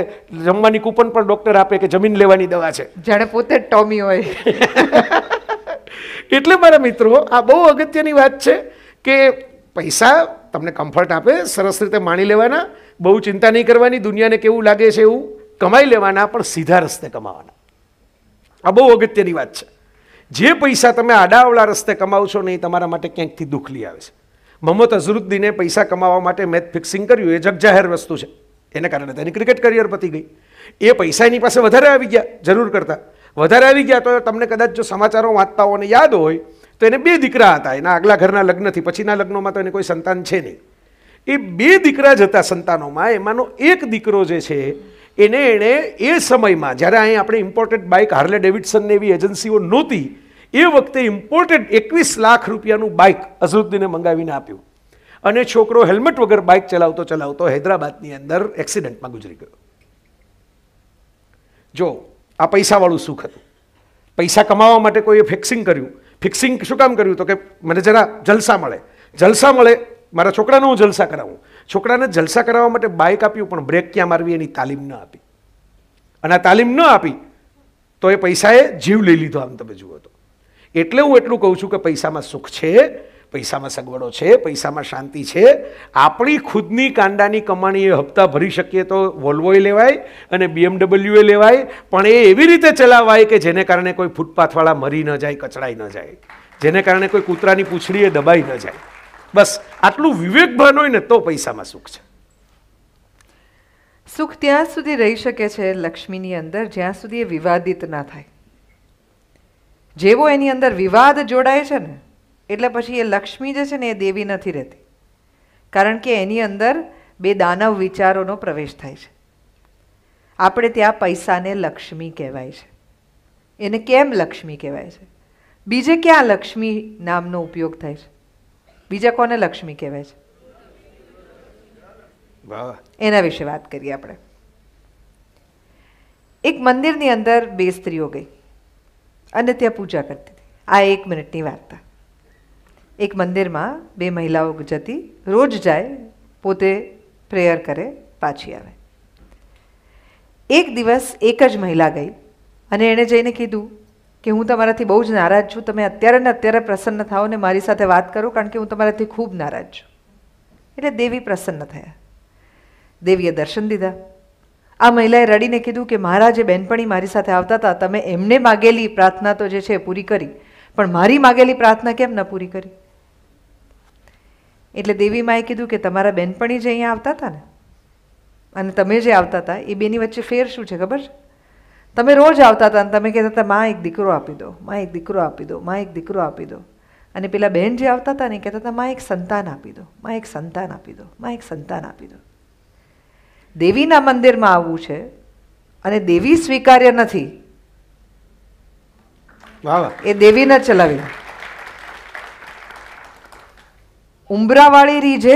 Speaker 1: જમવાની કૂપન પણ ડૉક્ટર આપે કે જમીન લેવાની દવા છે જાણે પોતે
Speaker 2: ટોમી હોય
Speaker 1: એટલે મારા મિત્રો આ બહુ અગત્યની વાત છે કે પૈસા તમને કમ્ફર્ટ આપે સરસ રીતે માણી લેવાના બહુ ચિંતા નહીં કરવાની દુનિયાને કેવું લાગે છે એવું કમાઈ લેવાના પણ સીધા રસ્તે કમાવાના આ બહુ અગત્યની વાત છે જે પૈસા તમે આડાવળા રસ્તે કમાવશો નહીં તમારા માટે ક્યાંકથી દુઃખ લઈ આવે છે મોહમ્મદ અઝરુદ્દીને પૈસા કમાવા માટે મેથ ફિક્સિંગ કર્યું એ જગજાહેર વસ્તુ છે એને કારણે તેની ક્રિકેટ કરિયર પતી ગઈ એ પૈસા એની પાસે વધારે આવી ગયા જરૂર કરતાં વધારે આવી ગયા તો તમને કદાચ જો સમાચારો વાંચતા હોને યાદ હોય તો એને બે દીકરા હતા એના આગલા ઘરના લગ્નથી પછીના લગ્નોમાં તો એને કોઈ સંતાન છે નહીં એ બે દીકરા જ હતા સંતાનોમાં એમાંનો એક દીકરો જે છે એને એણે એ સમયમાં જ્યારે અહીં આપણે ઇમ્પોર્ટેડ બાઇક હાર્લે ડેવિડસનની એવી એજન્સીઓ નહોતી એ વખતે ઇમ્પોર્ટેડ એકવીસ લાખ રૂપિયાનું બાઇક અઝરુદ્દીને મંગાવીને આપ્યું અને છોકરો હેલ્મેટ વગર બાઇક ચલાવતો ચલાવતો હૈદરાબાદની અંદર એક્સિડન્ટમાં ગુજરી ગયો જો આ પૈસાવાળું સુખ હતું પૈસા કમાવા માટે કોઈએ ફિક્સિંગ કર્યું ફિક્સિંગ શું કામ કર્યું તો કે મને જરા જલસા મળે જલસા મળે મારા છોકરાને હું જલસા કરાવું છોકરાને જલસા કરાવવા માટે બાઇક આપ્યું પણ બ્રેક ક્યાં મારવી એની તાલીમ ન આપી અને આ તાલીમ ન આપી તો એ પૈસાએ જીવ લઈ લીધો આમ તમે જુઓ તો એટલે હું એટલું કહું છું કે પૈસામાં સુખ છે પૈસામાં સગવડો છે પૈસામાં શાંતિ છે આપણી ખુદની કાંડાની કમાણી એ હપ્તા ભરી શકીએ તો વોલ્વોએ લેવાય અને બીએમડબલ્યુએ લેવાય પણ એ એવી રીતે ચલાવાય કે જેને કારણે કોઈ ફૂટપાથવાળા મરી ન જાય કચડાઈ ન જાય જેને કારણે કોઈ કૂતરાની પૂંછડીએ દબાઈ ન જાય બસ આટલું વિવેકભાન હોય ને તો પૈસામાં સુખ છે
Speaker 2: સુખ ત્યાં સુધી રહી શકે છે લક્ષ્મીની અંદર જ્યાં સુધી એ વિવાદિત ના થાય જેવો એની અંદર વિવાદ જોડાય છે ને એટલે પછી એ લક્ષ્મી જે છે ને એ દેવી નથી રહેતી કારણ કે એની અંદર બે દાનવ વિચારોનો પ્રવેશ થાય છે આપણે ત્યાં પૈસાને લક્ષ્મી કહેવાય છે એને કેમ લક્ષ્મી કહેવાય છે બીજે ક્યાં લક્ષ્મી નામનો ઉપયોગ થાય છે બીજા કોને લક્ષ્મી કહેવાય છે એના વિશે વાત કરીએ આપણે એક મંદિરની અંદર બે સ્ત્રીઓ ગઈ અને ત્યાં પૂજા કરતી હતી આ એક મિનિટની વાર્તા એક મંદિરમાં બે મહિલાઓ જતી રોજ જાય પોતે પ્રેયર કરે પાછી આવે એક દિવસ એક જ મહિલા ગઈ અને એણે જઈને કીધું કે હું તમારાથી બહુ જ નારાજ છું તમે અત્યારે ને અત્યારે પ્રસન્ન થાઓ ને મારી સાથે વાત કરો કારણ કે હું તમારાથી ખૂબ નારાજ છું એટલે દેવી પ્રસન્ન થયા દેવીએ દર્શન દીધા આ મહિલાએ રડીને કીધું કે મારા જે બહેનપણી મારી સાથે આવતા હતા તમે એમને માગેલી પ્રાર્થના તો જે છે પૂરી કરી પણ મારી માગેલી પ્રાર્થના કેમ ન પૂરી કરી એટલે દેવી માએ કીધું કે તમારા બેનપણી જે અહીંયા આવતા હતા ને અને તમે જે આવતા હતા એ બેની વચ્ચે ફેર શું છે ખબર છે તમે રોજ આવતા હતા અને તમે કહેતા હતા માં એક દીકરો આપી દો માં એક દીકરો આપી દો માં એક દીકરો આપી દો અને પેલા બહેન જે આવતા હતા ને કહેતા હતા માં એક સંતાન આપી દો માં એક સંતાન આપી દો માં એક સંતાન આપી દો દેવીના મંદિરમાં આવવું છે અને દેવી સ્વીકાર્ય નથી એ દેવીને ચલાવી ઉંબરાવાળી રીજે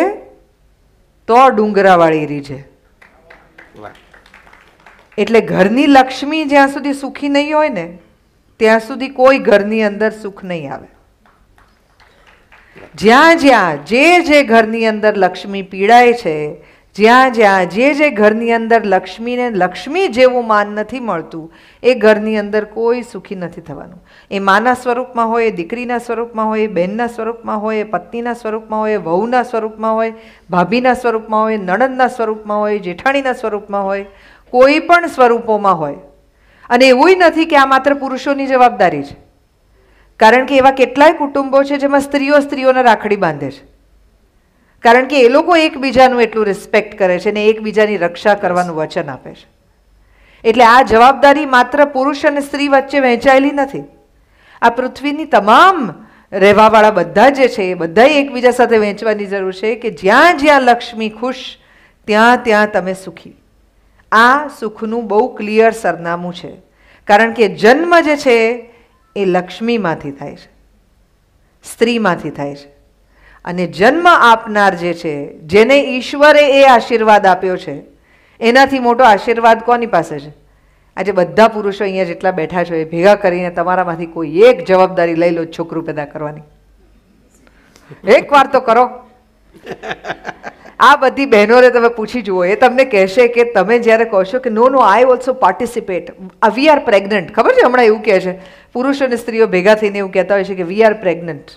Speaker 2: તો ડુંગરાવાળી રીજે એટલે ઘરની લક્ષ્મી જ્યાં સુધી સુખી નહીં હોય ને ત્યાં સુધી કોઈ ઘરની અંદર સુખ નહીં આવે જ્યાં જ્યાં જે જે ઘરની અંદર લક્ષ્મી પીડાય છે જ્યાં જ્યાં જે જે ઘરની અંદર લક્ષ્મીને લક્ષ્મી જેવું માન નથી મળતું એ ઘરની અંદર કોઈ સુખી નથી થવાનું એ માના સ્વરૂપમાં હોય દીકરીના સ્વરૂપમાં હોય બહેનના સ્વરૂપમાં હોય પત્નીના સ્વરૂપમાં હોય વહુના સ્વરૂપમાં હોય ભાભીના સ્વરૂપમાં હોય નણંદના સ્વરૂપમાં હોય જેઠાણીના સ્વરૂપમાં હોય કોઈ પણ સ્વરૂપોમાં હોય અને એવું નથી કે આ માત્ર પુરુષોની જવાબદારી છે કારણ કે એવા કેટલાય કુટુંબો છે જેમાં સ્ત્રીઓ સ્ત્રીઓને રાખડી બાંધે છે કારણ કે એ લોકો એકબીજાનું એટલું રિસ્પેક્ટ કરે છે ને એકબીજાની રક્ષા કરવાનું વચન આપે છે એટલે આ જવાબદારી માત્ર પુરુષ અને સ્ત્રી વચ્ચે વહેંચાયેલી નથી આ પૃથ્વીની તમામ રહેવાવાળા બધા જે છે એ બધાએ એકબીજા સાથે વહેંચવાની જરૂર છે કે જ્યાં જ્યાં લક્ષ્મી ખુશ ત્યાં ત્યાં તમે સુખી આ સુખનું બહુ ક્લિયર સરનામું છે કારણ કે જન્મ જે છે એ લક્ષ્મીમાંથી થાય છે સ્ત્રીમાંથી થાય છે અને જન્મ આપનાર જે છે જેને ઈશ્વરે એ આશીર્વાદ આપ્યો છે એનાથી મોટો આશીર્વાદ કોની પાસે છે આજે બધા પુરુષો અહીંયા જેટલા બેઠા છો એ ભેગા કરીને તમારામાંથી કોઈ એક જવાબદારી લઈ લો છોકરું પેદા કરવાની એક વાર તો કરો આ બધી બહેનોને તમે પૂછી જુઓ એ તમને કહેશે કે તમે જ્યારે કહો કે no no I also participate we are pregnant ખબર છે હમણાં એવું કહે છે પુરુષો અને સ્ત્રીઓ ભેગા થઈને એવું કહેતા હોય છે કે વી આર પ્રેગ્નન્ટ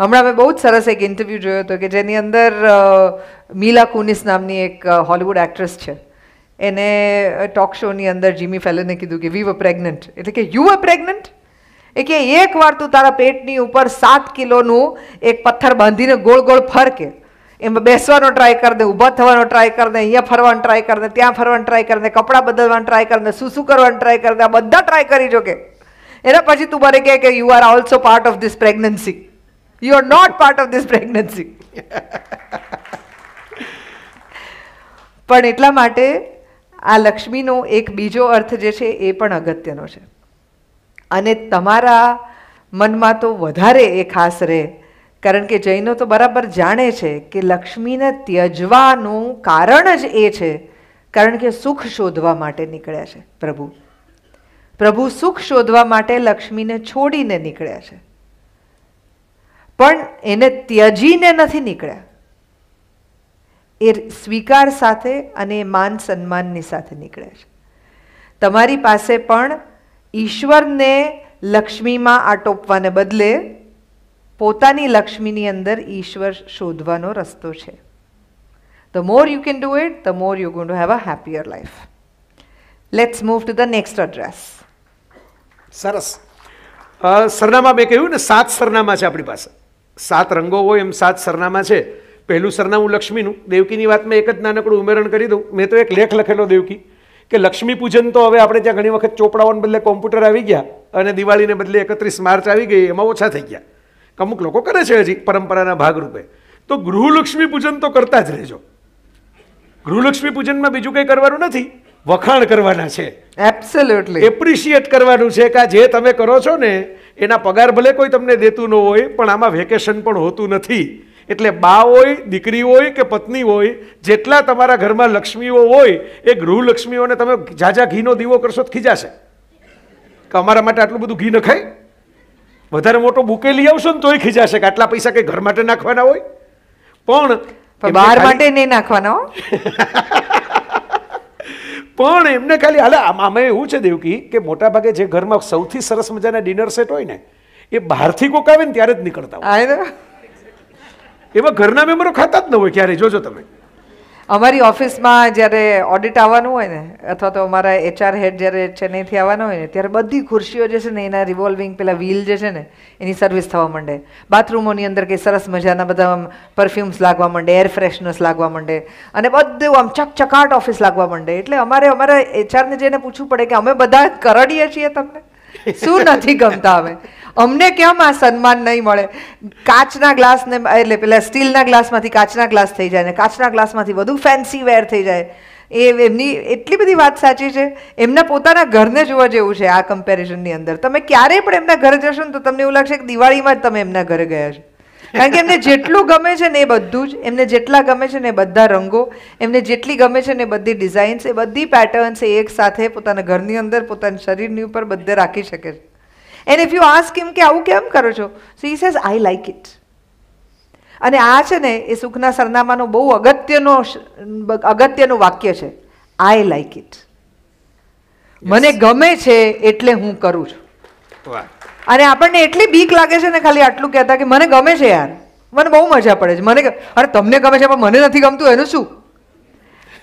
Speaker 2: હમણાં મેં બહુ જ સરસ એક ઇન્ટરવ્યૂ જોયો હતો કે જેની અંદર મીલા કુનિસ નામની એક હોલિવૂડ એક્ટ્રેસ છે એને ટોક શોની અંદર જીમી ફેલને કીધું કે વી વર પ્રેગ્નન્ટ એટલે કે યુ વર પ્રેગ્નન્ટ એ કે વાર તું તારા પેટની ઉપર સાત કિલોનું એક પથ્થર બાંધીને ગોળ ગોળ ફરકે કે એમાં બેસવાનો ટ્રાય કર દે ઊભા થવાનો ટ્રાય કર અહીંયા ફરવાનો ટ્રાય કર ત્યાં ફરવાનો ટ્રાય કર કપડાં બદલવાનો ટ્રાય કરને શું શું કરવાનો ટ્રાય કર દે આ બધા ટ્રાય કરી જો કે એના પછી તું મને કહે કે you are also part of this pregnancy You are not part of this pregnancy. પણ એટલા માટે આ લક્ષ્મીનો એક બીજો અર્થ જે છે એ પણ અગત્યનો છે અને તમારા મનમાં તો વધારે એ ખાસ રહે કારણ કે જૈનો તો બરાબર જાણે છે કે લક્ષ્મીને ત્યજવાનું કારણ જ એ છે કારણ કે સુખ શોધવા માટે નીકળ્યા છે પ્રભુ પ્રભુ સુખ શોધવા માટે લક્ષ્મીને છોડીને નીકળ્યા છે પણ એને ત્યજીને નથી નીકળ્યા એ સ્વીકાર સાથે અને માન સન્માનની સાથે નીકળે છે તમારી પાસે પણ ઈશ્વરને લક્ષ્મીમાં આટોપવાને બદલે પોતાની લક્ષ્મીની અંદર ઈશ્વર શોધવાનો રસ્તો છે the more you can do it the more you gonna have a happier life let's move to the next
Speaker 1: address સરસ સરનામા મેં કહ્યું ને સાત સરનામા છે આપણી પાસે સાત રંગો હોય એમ સાત સરનામા છે પહેલું સરનામું લક્ષ્મીનું દેવકીની વાત મેં એક જ નાનકડું ઉમેરણ કરી દઉં મેં તો એક લેખ લખેલો દેવકી કે લક્ષ્મી પૂજન તો હવે આપણે ત્યાં ઘણી વખત ચોપડાઓને બદલે કોમ્પ્યુટર આવી ગયા અને દિવાળીને બદલે એકત્રીસ માર્ચ આવી ગઈ એમાં ઓછા થઈ ગયા અમુક લોકો કરે છે હજી પરંપરાના ભાગરૂપે તો ગૃહલક્ષ્મી પૂજન તો કરતા જ રહેજો ગૃહલક્ષ્મી પૂજનમાં બીજું કંઈ કરવાનું નથી વખાણ કરવાના છે એબ્સોલ્યુટલી એપ્રિશિએટ કરવાનું છે કે જે તમે કરો છો ને એના પગાર ભલે કોઈ તમને દેતું ન હોય પણ આમાં વેકેશન પણ હોતું નથી એટલે બા હોય દીકરી હોય કે પત્ની હોય જેટલા તમારા ઘરમાં લક્ષ્મીઓ હોય એ ગૃહલક્ષ્મીઓને તમે ઝાઝા ઘીનો દીવો કરશો તો ખીજાશે કે અમારા માટે આટલું બધું ઘી નખાય વધારે મોટો બુકે લઈ આવશો ને તોય ખીજાશે કે આટલા પૈસા કંઈ ઘર માટે નાખવાના હોય પણ બહાર માટે નહીં નાખવાના પણ એમને ખાલી હાલે આમાં એવું છે દેવકી કે મોટાભાગે જે ઘરમાં સૌથી સરસ મજાના ડિનર સેટ હોય ને એ બહારથી કોક આવે ને ત્યારે જ નીકળતા હોય એવા ઘરના મેમ્બરો ખાતા જ ન હોય ક્યારે જોજો તમે
Speaker 2: અમારી ઓફિસમાં જ્યારે ઓડિટ આવવાનું હોય ને અથવા તો અમારા એચઆર હેડ જ્યારે ચેન્નઈથી આવવાના હોય ને ત્યારે બધી ખુરશીઓ જે છે ને એના રિવોલ્વિંગ પેલા વ્હીલ જે છે ને એની સર્વિસ થવા માંડે બાથરૂમોની અંદર કે સરસ મજાના બધા આમ પરફ્યુમ્સ લાગવા માંડે એર ફ્રેશનર્સ લાગવા માંડે અને બધું આમ ચકચકાટ ઓફિસ લાગવા માંડે એટલે અમારે અમારા એચઆરને જઈને પૂછવું પડે કે અમે બધા કરડીએ છીએ તમને શું નથી ગમતા અમે અમને કેમ આ સન્માન નહીં મળે કાચના ગ્લાસને એટલે પેલા સ્ટીલના ગ્લાસમાંથી કાચના ગ્લાસ થઈ જાય ને કાચના ગ્લાસમાંથી વધુ ફેન્સી વેર થઈ જાય એ એમની એટલી બધી વાત સાચી છે એમના પોતાના ઘરને જોવા જેવું છે આ કમ્પેરિઝનની અંદર તમે ક્યારેય પણ એમના ઘરે જશો ને તો તમને એવું લાગશે કે દિવાળીમાં જ તમે એમના ઘરે ગયા છો કારણ કે એમને જેટલું ગમે છે ને એ બધું જ એમને જેટલા ગમે છે ને એ બધા રંગો એમને જેટલી ગમે છે ને બધી ડિઝાઇન્સ એ બધી પેટર્ન્સ એ એક સાથે પોતાના ઘરની અંદર પોતાના શરીરની ઉપર બધે રાખી શકે છે and if you ask him કે આવું કેમ કરો છો so he says I like it અને આ છે ને એ સુખના સરનામાનો બહુ અગત્યનો અગત્યનું વાક્ય છે આઈ લાઈક ઇટ મને ગમે છે એટલે હું કરું
Speaker 3: છું
Speaker 2: અને આપણને એટલી બીક લાગે છે ને ખાલી આટલું કહેતા કે મને ગમે છે યાર મને બહુ મજા પડે છે મને અરે તમને ગમે છે પણ મને નથી ગમતું એનું શું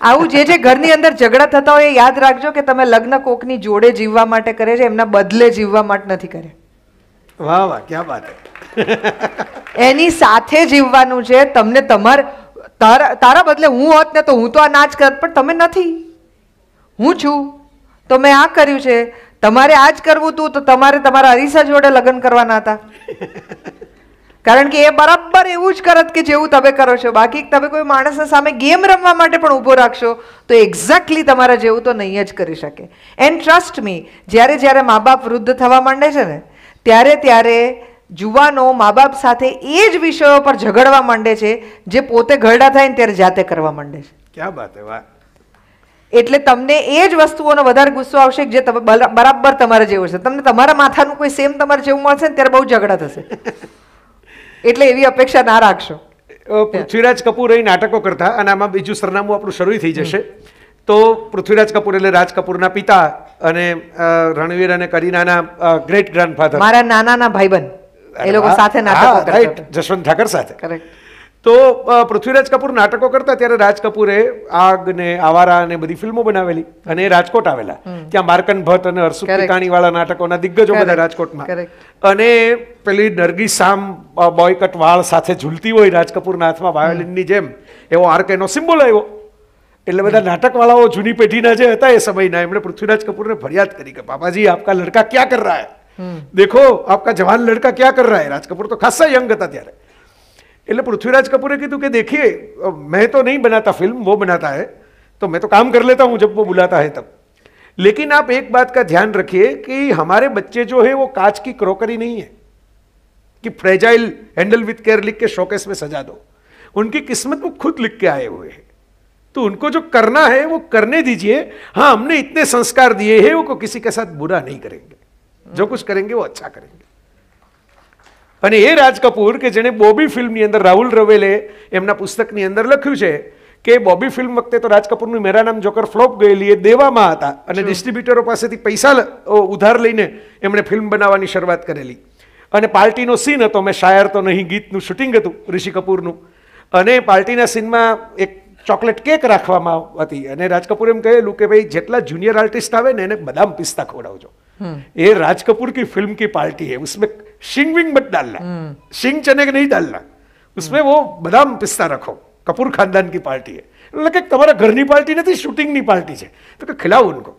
Speaker 2: આવું જે જે ઘરની અંદર ઝઘડા થતા હોય એ યાદ રાખજો કે તમે લગ્ન કોકની જોડે જીવવા માટે કરે છે એમના બદલે જીવવા માટે નથી કરે
Speaker 3: વાહ વાહ ક્યાં વાત
Speaker 2: એની સાથે જીવવાનું છે તમને તમાર તારા તારા બદલે હું હોત ને તો હું તો આ નાચ કરત પણ તમે નથી હું છું તો મેં આ કર્યું છે તમારે આ જ કરવું હતું તો તમારે તમારા અરીસા જોડે લગ્ન કરવાના હતા કારણ કે એ બરાબર એવું જ કરત કે જેવું તમે કરો છો બાકી તમે કોઈ માણસને સામે ગેમ રમવા માટે પણ ઊભો રાખશો તો એક્ઝેક્ટલી તમારા જેવું તો નહીં જ કરી શકે એન્ડ ટ્રસ્ટ મી જ્યારે જ્યારે મા બાપ વૃદ્ધ થવા માંડે છે ને ત્યારે ત્યારે જુવાનો મા બાપ સાથે એ જ વિષયો પર ઝઘડવા માંડે છે જે પોતે ઘરડા થાય ને ત્યારે જાતે કરવા માંડે છે ક્યાં વાત વાહ એટલે તમને એ જ વસ્તુઓનો વધારે ગુસ્સો આવશે જે તમે બરાબર તમારા જેવું છે તમને તમારા માથાનું કોઈ સેમ તમારે જેવું મળશે ને ત્યારે બહુ ઝઘડા થશે
Speaker 1: એટલે એવી અપેક્ષા ના રાખશો પૃથ્વીરાજ કપૂર એ નાટકો કરતા અને આમાં બીજું સરનામું આપણું શરૂ થઈ જશે તો પૃથ્વીરાજ કપૂર એટલે રાજ કપૂરના પિતા અને રણવીર અને કરીનાના ગ્રેટ ગ્રાન્ડફાધર મારા
Speaker 2: નાનાના ભાઈબંધ
Speaker 1: એ લોકો સાથે નાટકો કરતા જશવંત ઠાકર સાથે કરેક્ટ તો પૃથ્વીરાજ કપૂર નાટકો કરતા ત્યારે રાજ કપૂરે આગ ને આવારા અને બધી ફિલ્મો બનાવેલી અને રાજકોટ આવેલા ત્યાં માર્કન ભટ્ટ અને હર્ષુક પિકાણી વાળા નાટકોના દિગ્ગજો બધા રાજકોટમાં અને પેલી નરગી સામ બોયકટ વાળ સાથે ઝૂલતી હોય રાજ કપૂરના હાથમાં વાયોલિનની જેમ એવો આર્કેનો સિમ્બોલ આવ્યો એટલે બધા નાટકવાળાઓ જૂની પેઢીના જે હતા એ સમયના એમણે પૃથ્વીરાજ કપૂરને ફરિયાદ કરી કે પાપાજી આપકા લડકા ક્યાં કર રહા હે દેખો આપકા જવાન લડકા ક્યાં કર રહા હે રાજ કપૂર તો ખાસા યંગ હતા ત્યારે એટલે પૃથ્વીરાજ કપૂરે કીધું કે देखिए मैं तो नहीं बनाता फिल्म वो बनाता है तो मैं तो काम कर लेता हूं जब वो बुलाता है तब लेकिन आप एक बात का ध्यान रखिए कि हमारे बच्चे जो है वो कांच की क्रोकरी नहीं है कि फ्रेजाइल हैंडल विथ केयर लिख के शोकेस में सजा दो उनकी किस्मत वो खुद लिख के आए हुए हैं तो उनको जो करना है वो करने दीजिए हाँ हमने इतने संस्कार दिए हैं वो किसी के साथ बुरा नहीं करेंगे जो कुछ करेंगे वो अच्छा करेंगे અને એ રાજ કપૂર કે જેણે બોબી ફિલ્મની અંદર રાહુલ રવેલે એમના પુસ્તકની અંદર લખ્યું છે કે બોબી ફિલ્મ વખતે તો રાજ કપૂરનું મેરા નામ જોકર ફ્લોપ ગયેલી એ દેવામાં હતા અને ડિસ્ટ્રીબ્યુટરો પાસેથી પૈસા ઉધાર લઈને એમણે ફિલ્મ બનાવવાની શરૂઆત કરેલી અને પાર્ટીનો સીન હતો મેં શાયર તો નહીં ગીતનું શૂટિંગ હતું ઋષિ કપૂરનું અને પાર્ટીના સીનમાં એક ચોકલેટ કેક રાખવામાં હતી અને રાજ કપૂર એમ કહેલું કે ભાઈ જેટલા જુનિયર આર્ટિસ્ટ આવે ને એને બદામ પિસ્તા ખવડાવજો એ રાજ કપૂર કી ફિલ્મ કી પાર્ટી હે ઉસમે शिंग विंग मत डालना शिंग चने के नहीं डालना उसमें वो बादाम पिस्ता रखो કપૂર ખાનદાન કી પાર્ટી એટલે કે તમારા ઘરની પાર્ટી નથી શૂટિંગની પાર્ટી છે તો કે ખિલાવો ઉનકો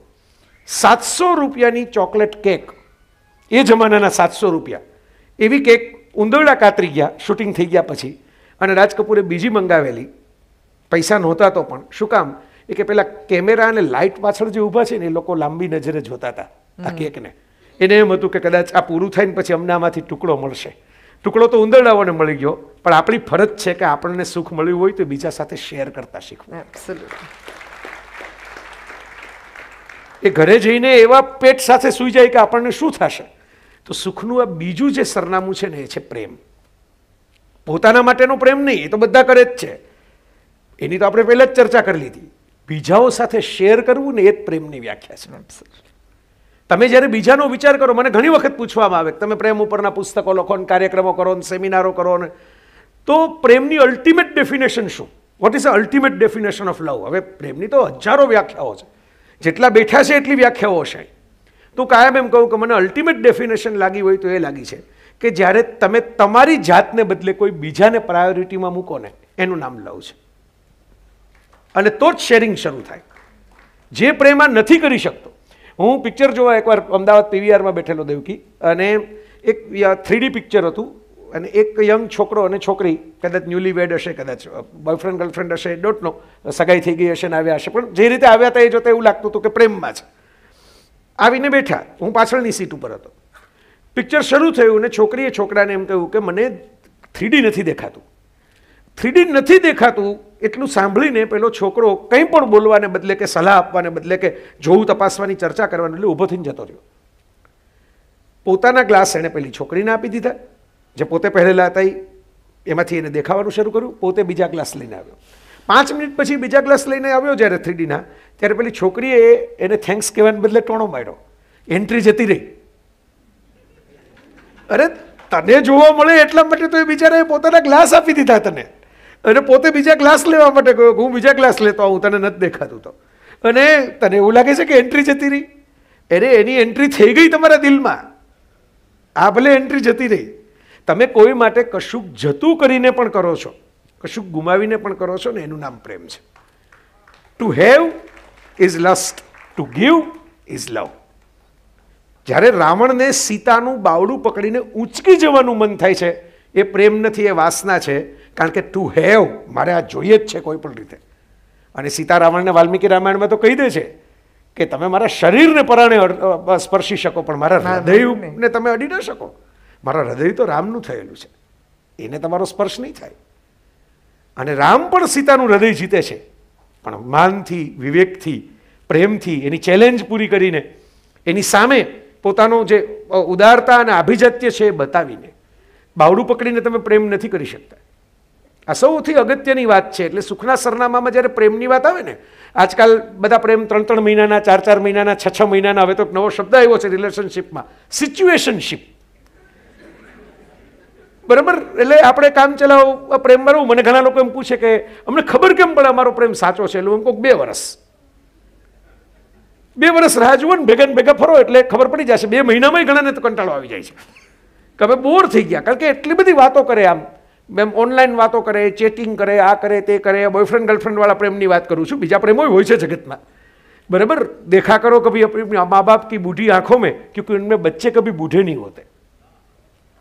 Speaker 1: સાતસો રૂપિયાની ચોકલેટ કેક એ જમાનાના સાતસો રૂપિયા એવી કેક ઉંદરડા કાતરી ગયા શૂટિંગ થઈ ગયા પછી અને રાજ કપૂરે બીજી મંગાવેલી પૈસા નહોતા તો પણ શું કામ એ કે પેલા કેમેરા અને લાઇટ પાછળ જે ઊભા છે ને એ લોકો લાંબી નજરે જોતા હતા hmm. આ કેકને એને એમ હતું કે કદાચ આ પૂરું થાય ને પછી અમને આમાંથી ટુકડો મળશે ટુકડો તો ઉંદરડાઓને મળી ગયો પણ આપણી ફરજ છે કે આપણને સુખ મળ્યું હોય તો બીજા સાથે શેર કરતા શીખવું એ ઘરે જઈને એવા પેટ સાથે સૂઈ જાય કે આપણને શું થશે તો સુખનું આ બીજું જે સરનામું છે ને એ છે પ્રેમ પોતાના માટેનો પ્રેમ નહીં એ તો બધા કરે જ છે એની તો આપણે પહેલાં જ ચર્ચા કરી લીધી બીજાઓ સાથે શેર કરવું ને એ જ પ્રેમની વ્યાખ્યા છે તમે જ્યારે બીજાનો વિચાર કરો મને ઘણી વખત પૂછવામાં આવે તમે પ્રેમ ઉપરના પુસ્તકો લખો ને કાર્યક્રમો કરો ને સેમિનારો કરો ને તો પ્રેમની અલ્ટિમેટ ડેફિનેશન શું what is a ultimate definition of love હવે પ્રેમની તો હજારો વ્યાખ્યાઓ છે જેટલા બેઠા છે એટલી વ્યાખ્યાઓ હશે તો કાયમ એમ કહું કે મને અલ્ટિમેટ ડેફિનેશન લાગી હોય તો એ લાગી છે કે જ્યારે તમે તમારી જાતને બદલે કોઈ બીજાને પ્રાયોરિટીમાં મૂકો ને એનું નામ લવ છે અને તો જ શેરિંગ શરૂ થાય જે પ્રેમ આ નથી કરી શકતો હું પિક્ચર જોવા એકવાર અમદાવાદ પીવીઆરમાં બેઠેલો દેવકી અને એક થ્રીડી પિક્ચર હતું અને એક યંગ છોકરો અને છોકરી કદાચ ન્યૂલી વેડ હશે કદાચ બોયફ્રેન્ડ ગર્લફ્રેન્ડ હશે ડોટ નો સગાઈ થઈ ગઈ હશે ને આવ્યા હશે પણ જે રીતે આવ્યા હતા એ જોતા એવું લાગતું હતું કે પ્રેમમાં છે આવીને બેઠા હું પાછળની સીટ ઉપર હતો પિક્ચર શરૂ થયું ને છોકરીએ છોકરાને એમ કહ્યું કે મને થ્રીડી નથી દેખાતું થ્રીડી નથી દેખાતું એટલું સાંભળીને પેલો છોકરો કંઈ પણ બોલવાને બદલે કે સલાહ આપવાને બદલે કે જોવું તપાસવાની ચર્ચા કરવાને એટલે ઊભો થઈને જતો રહ્યો પોતાના ગ્લાસ એણે પેલી છોકરીને આપી દીધા જે પોતે પહેરેલા હતા એમાંથી એને દેખાવાનું શરૂ કર્યું પોતે બીજા ગ્લાસ લઈને આવ્યો પાંચ મિનિટ પછી બીજા ગ્લાસ લઈને આવ્યો જ્યારે થ્રીડીના ત્યારે પેલી છોકરીએ એને થેન્ક્સ કહેવાને બદલે ટોણો માર્યો એન્ટ્રી જતી રહી અરે તને જોવા મળે એટલા માટે તો એ બિચારાએ પોતાના ગ્લાસ આપી દીધા તને અને પોતે બીજા ક્લાસ લેવા માટે ગયો હું બીજા ક્લાસ લેતો આવું તને નથી દેખાતું તો અને તને એવું લાગે છે કે એન્ટ્રી જતી રહી અરે એની એન્ટ્રી થઈ ગઈ તમારા દિલમાં આ ભલે એન્ટ્રી જતી રહી તમે કોઈ માટે કશુંક જતું કરીને પણ કરો છો કશુંક ગુમાવીને પણ કરો છો ને એનું નામ પ્રેમ છે to have is lust to give is love જ્યારે રાવણને સીતાનું બાવડું પકડીને ઉંચકી જવાનું મન થાય છે એ પ્રેમ નથી એ વાસના છે કારણ કે ટુ હેવ મારે આ જોઈએ જ છે કોઈ પણ રીતે અને સીતા રાવણને વાલ્મીકી રામાયણમાં તો કહી દે છે કે તમે મારા શરીરને પરાણે સ્પર્શી શકો પણ મારા હૃદયને તમે અડી ન શકો મારા હૃદય તો રામનું થયેલું છે એને તમારો સ્પર્શ નહીં થાય અને રામ પણ સીતાનું હૃદય જીતે છે પણ માનથી વિવેકથી પ્રેમથી એની ચેલેન્જ પૂરી કરીને એની સામે પોતાનો જે ઉદારતા અને આભિજાત્ય છે એ બતાવીને બાવડું પકડીને તમે પ્રેમ નથી કરી શકતા આ સૌથી અગત્યની વાત છે એટલે સુખના સરનામામાં જ્યારે પ્રેમની વાત આવે ને આજકાલ બધા પ્રેમ ત્રણ ત્રણ મહિનાના ચાર ચાર મહિનાના છ છ મહિનાના હવે તો નવો શબ્દ આવ્યો છે રિલેશનશીપમાં સિચ્યુએશનશીપ બરાબર એટલે આપણે કામ ચલાવો પ્રેમ મારવું મને ઘણા લોકો એમ પૂછે કે અમને ખબર કેમ પડે અમારો પ્રેમ સાચો છે એટલે એમ કહું બે વર્ષ બે વર્ષ રાહ જુઓ ને ભેગા ભેગા ફરો એટલે ખબર પડી જશે બે મહિનામાં ઘણાને તો કંટાળો આવી જાય છે કે હવે બોર થઈ ગયા કારણ કે એટલી બધી વાતો કરે આમ મેમ ઓનલાઈન વાતો કરે ચેટિંગ કરે આ કરે તે કરે બોયફ્રેન્ડ ગર્લફ્રેન્ડવાળા પ્રેમની વાત કરું છું બીજા પ્રેમ હોય છે જગતમાં બરાબર દેખા કરો કભી अपनी माँ बाप की बूढ़ी आंखों में क्योंकि उनमें બચ્ચે કભી બુઢે નહીં હોતે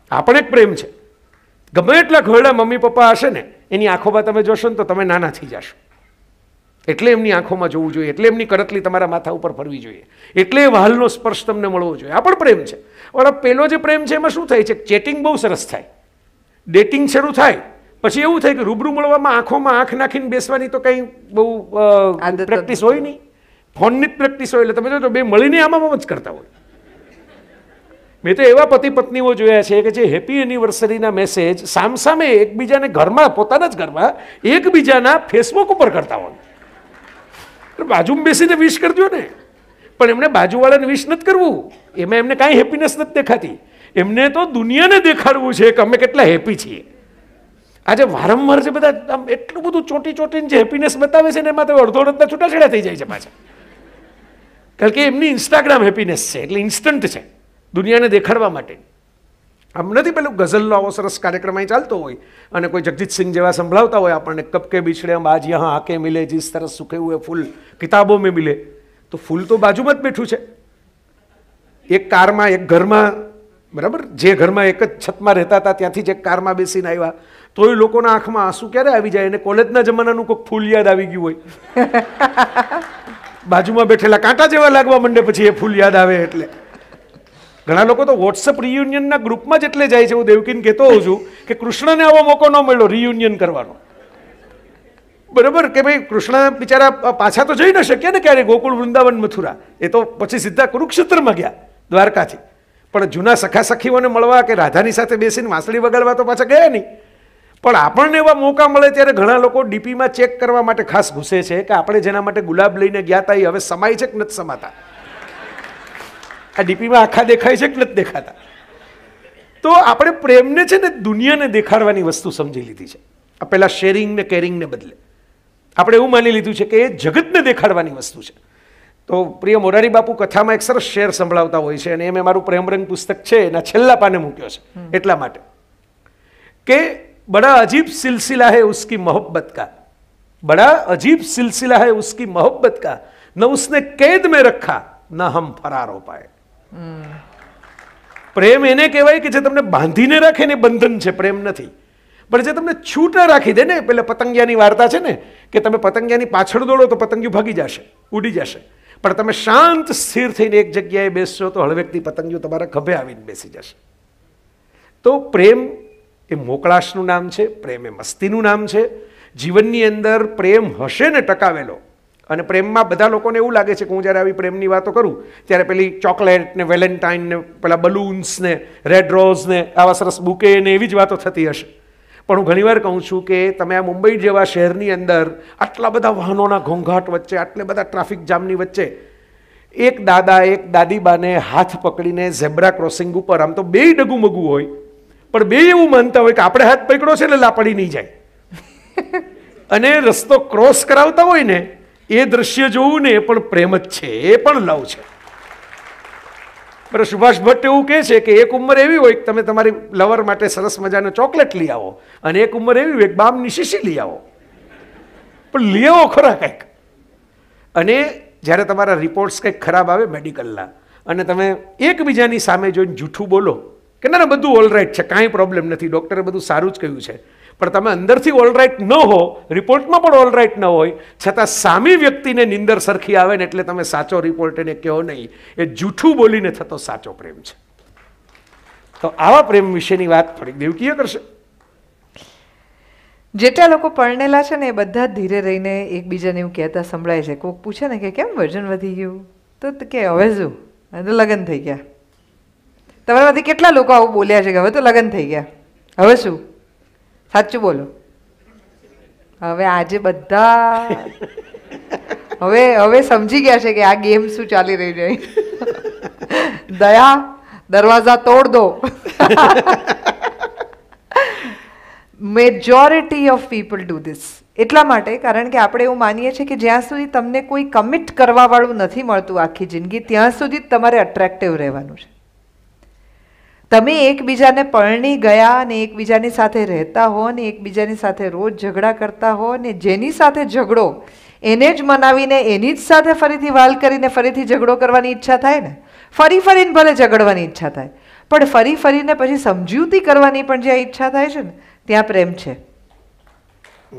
Speaker 1: આ પણ એક પ્રેમ છે ગમે એટલા ઘરડા મમ્મી પપ્પા હશે ને એની આંખોમાં તમે જોશો ને તો તમે નાના થઈ જશો એટલે એમની આંખોમાં જોવું જોઈએ એટલે એમની કરતલી તમારા માથા ઉપર ફરવી જોઈએ એટલે વહાલનો સ્પર્શ તમને મળવો જોઈએ આ પણ પ્રેમ છે પણ પેલો જે પ્રેમ છે એમાં શું થાય છે ચેટિંગ બહુ સરસ થાય ડેટિંગ શરૂ થાય પછી એવું થાય કે રૂબરૂ મળવામાં આંખોમાં આંખ નાખીને બેસવાની તો કંઈ બહુ પ્રેક્ટિસ હોય નહીં ફોનની જ પ્રેક્ટિસ હોય એટલે તમે જો બે મળીને આમાં જ કરતા હોય મેં તો એવા પતિ પત્નીઓ જોયા છે કે જે હેપી એનિવર્સરીના મેસેજ સામસામે એકબીજાને ઘરમાં પોતાના જ ઘરમાં એકબીજાના ફેસબુક ઉપર કરતા હોય બાજુમાં બેસીને વિશ કરજો ને પણ એમને બાજુવાળાને વિશ નથી કરવું એમાં એમને કાંઈ હેપીનેસ નથી દેખાતી એમને તો દુનિયાને દેખાડવું છે કે અમે કેટલા હેપી છીએ આજે વારંવાર જે બધા આમ એટલું બધું ચોટી ચોટીને જે હેપીનેસ બતાવે છે ને એમાં તો અડધો અડધા છૂટાછેડા થઈ જાય છે પાછા કારણ કે એમની ઇન્સ્ટાગ્રામ હેપીનેસ છે એટલે ઇન્સ્ટન્ટ છે દુનિયાને દેખાડવા માટે આમ નથી પેલું ગઝલનો આવો સરસ કાર્યક્રમ અહીં ચાલતો હોય અને કોઈ જગજીતસિંહ જેવા સંભળાવતા હોય આપણને કપકે બિછડે આમ આજ યહાં આકે મિલે જીસ તરસ સુખે હુએ ફૂલ કિતાબો મેં મિલે તો ફૂલ તો બાજુમાં જ બેઠું છે એક કારમાં એક ઘરમાં બરાબર જે ઘરમાં એક જ છતમાં રહેતા હતા ત્યાંથી જે કારમાં બેસીને આવ્યા તો એ લોકોના આંખમાં આંસુ ક્યારે આવી જાય અને કોલેજના જમાનાનું કોઈક ફૂલ યાદ આવી ગયું હોય બાજુમાં બેઠેલા કાંટા જેવા લાગવા માંડે પછી એ ફૂલ યાદ આવે એટલે ઘણા લોકો તો વોટ્સઅપ રિયુનિયનના ગ્રુપમાં જ એટલે જાય છે હું દેવકીન કહેતો હોઉં છું કે કૃષ્ણને આવો મોકો ન મળ્યો રિયુનિયન કરવાનો બરાબર કે ભાઈ કૃષ્ણ બિચારા પાછા તો જઈ ન શક્યા ને ક્યારે ગોકુળ વૃંદાવન મથુરા એ તો પછી સીધા કુરુક્ષેત્રમાં ગયા દ્વારકાથી પણ જૂના સખા સખીઓને મળવા કે રાધાની સાથે બેસીને વાંસળી વગાડવા તો પાછા ગયા નહીં પણ આપણને એવા મોકા મળે ત્યારે ઘણા લોકો ડીપીમાં ચેક કરવા માટે ખાસ ઘૂસે છે કે આપણે જેના માટે ગુલાબ લઈને ગયા હતા એ હવે સમાય છે કે નથી સમાતા આ ડીપીમાં આખા દેખાય છે કે નથી દેખાતા તો આપણે પ્રેમને છે ને દુનિયાને દેખાડવાની વસ્તુ સમજી લીધી છે આ પહેલાં શેરિંગ ને કેરિંગને બદલે આપણે એવું માની લીધું છે કે એ જગતને દેખાડવાની વસ્તુ છે તો પ્રિય મોરારી બાપુ કથામાં એક સરસ શેર સંભળાવતા હોય છે અને એ મેં મારું પ્રેમરંગ પુસ્તક છે એના છેલ્લા પાને મૂક્યો છે એટલા માટે કે બડા અજીબ સિલસિલા હે ઉસકી મોહબ્બત કા બડા અજીબ સિલસિલા હે ઉસકી મોહબ્બત કા ન ઉસને કેદ મેં રખા ન હમ ફરાર હો પાએ પ્રેમ એને કહેવાય કે જે તમને બાંધીને રાખે ને બંધન છે પ્રેમ નથી પણ જે તમને છૂટ રાખી દે ને પેલા પતંગિયાની વાર્તા છે ને કે તમે પતંગિયાની પાછળ દોડો તો પતંગિયું ભાગી જશે ઉડી જશે પણ તમે શાંત સ્થિર થઈને એક જગ્યાએ બેસશો તો હળવેકની પતંગીઓ તમારા ખભે આવીને બેસી જશે તો પ્રેમ એ મોકળાશનું નામ છે પ્રેમ એ મસ્તીનું નામ છે જીવનની અંદર પ્રેમ હશે ને ટકાવેલો અને પ્રેમમાં બધા લોકોને એવું લાગે છે કે હું જ્યારે આવી પ્રેમની વાતો કરું ત્યારે પેલી ચોકલેટ ને વેલેન્ટાઇન ને પેલા બલૂન્સ ને રેડ રોઝ ને આવા સરસ બુકે ને એવી જ વાતો થતી હશે પણ હું ઘણીવાર કહું છું કે તમે આ મુંબઈ જેવા શહેરની અંદર આટલા બધા વાહનોના ઘોંઘાટ વચ્ચે આટલા બધા ટ્રાફિક જામની વચ્ચે એક દાદા એક દાદીબાને હાથ પકડીને ઝેબ્રા ક્રોસિંગ ઉપર આમ તો બે ડગું મગું હોય પણ બે એવું માનતા હોય કે આપણે હાથ પકડ્યો છે એટલે લાપડી નહીં જાય અને રસ્તો ક્રોસ કરાવતા હોય ને એ દ્રશ્ય જોવું ને એ પણ પ્રેમ જ છે એ પણ લવ છે પણ સુભાષ ભટ્ટ એવું કહે છે કે એક ઉંમર એવી હોય કે તમે તમારી લવર માટે સરસ મજાનો ચોકલેટ લઈ આવો અને એક ઉંમર એવી હોય કે બામની શીશી લઈ આવો પણ લઈ આવો ખરા કંઈક અને જ્યારે તમારા રિપોર્ટ્સ કંઈક ખરાબ આવે મેડિકલના અને તમે એકબીજાની સામે જોઈને જૂઠું બોલો કે ના ના બધું ઓલરાઇટ છે કાંઈ પ્રોબ્લેમ નથી ડૉક્ટરે બધું સારું જ કહ્યું છે પણ તમે અંદરથી ઓલરાઇટ ન હો રિપોર્ટમાં પણ ઓલરાઇટ ન હોય છતાં સામી વ્યક્તિને નિંદર સરખી આવે ને એટલે તમે સાચો રિપોર્ટ એને કહો નહીં એ જૂઠું બોલીને થતો સાચો પ્રેમ છે તો આવા પ્રેમ વિશેની વાત ફરી દેવકીએ કરશે
Speaker 2: જેટલા લોકો પરણેલા છે ને એ બધા ધીરે રહીને એકબીજાને એવું કહેતા સંભળાય છે કોઈક પૂછે ને કે કેમ વજન વધી ગયું તો કે હવે શું હવે તો લગ્ન થઈ ગયા તમારામાંથી કેટલા લોકો આવું બોલ્યા છે કે હવે તો લગ્ન થઈ ગયા હવે શું સાચું બોલો હવે આજે બધા હવે હવે સમજી ગયા છે કે આ ગેમ શું ચાલી રહી છે દયા દરવાજા તોડ દો majority of people do this એટલા માટે કારણ કે આપણે એવું માનીએ છીએ કે જ્યાં સુધી તમને કોઈ કમિટ કરવાવાળું નથી મળતું આખી જિંદગી ત્યાં સુધી તમારે અટ્રેક્ટિવ રહેવાનું છે તમે એકબીજાને પરણી ગયા અને એકબીજાની સાથે રહેતા હો ને એકબીજાની સાથે રોજ ઝઘડા કરતા હો ને જેની સાથે ઝઘડો એને જ મનાવીને એની જ સાથે ફરીથી વાલ કરીને ફરીથી ઝઘડો કરવાની ઈચ્છા થાય ને ફરી ફરીને ભલે ઝઘડવાની ઈચ્છા થાય પણ ફરી ફરીને પછી સમજૂતી કરવાની પણ જ્યાં ઈચ્છા થાય છે ને ત્યાં પ્રેમ છે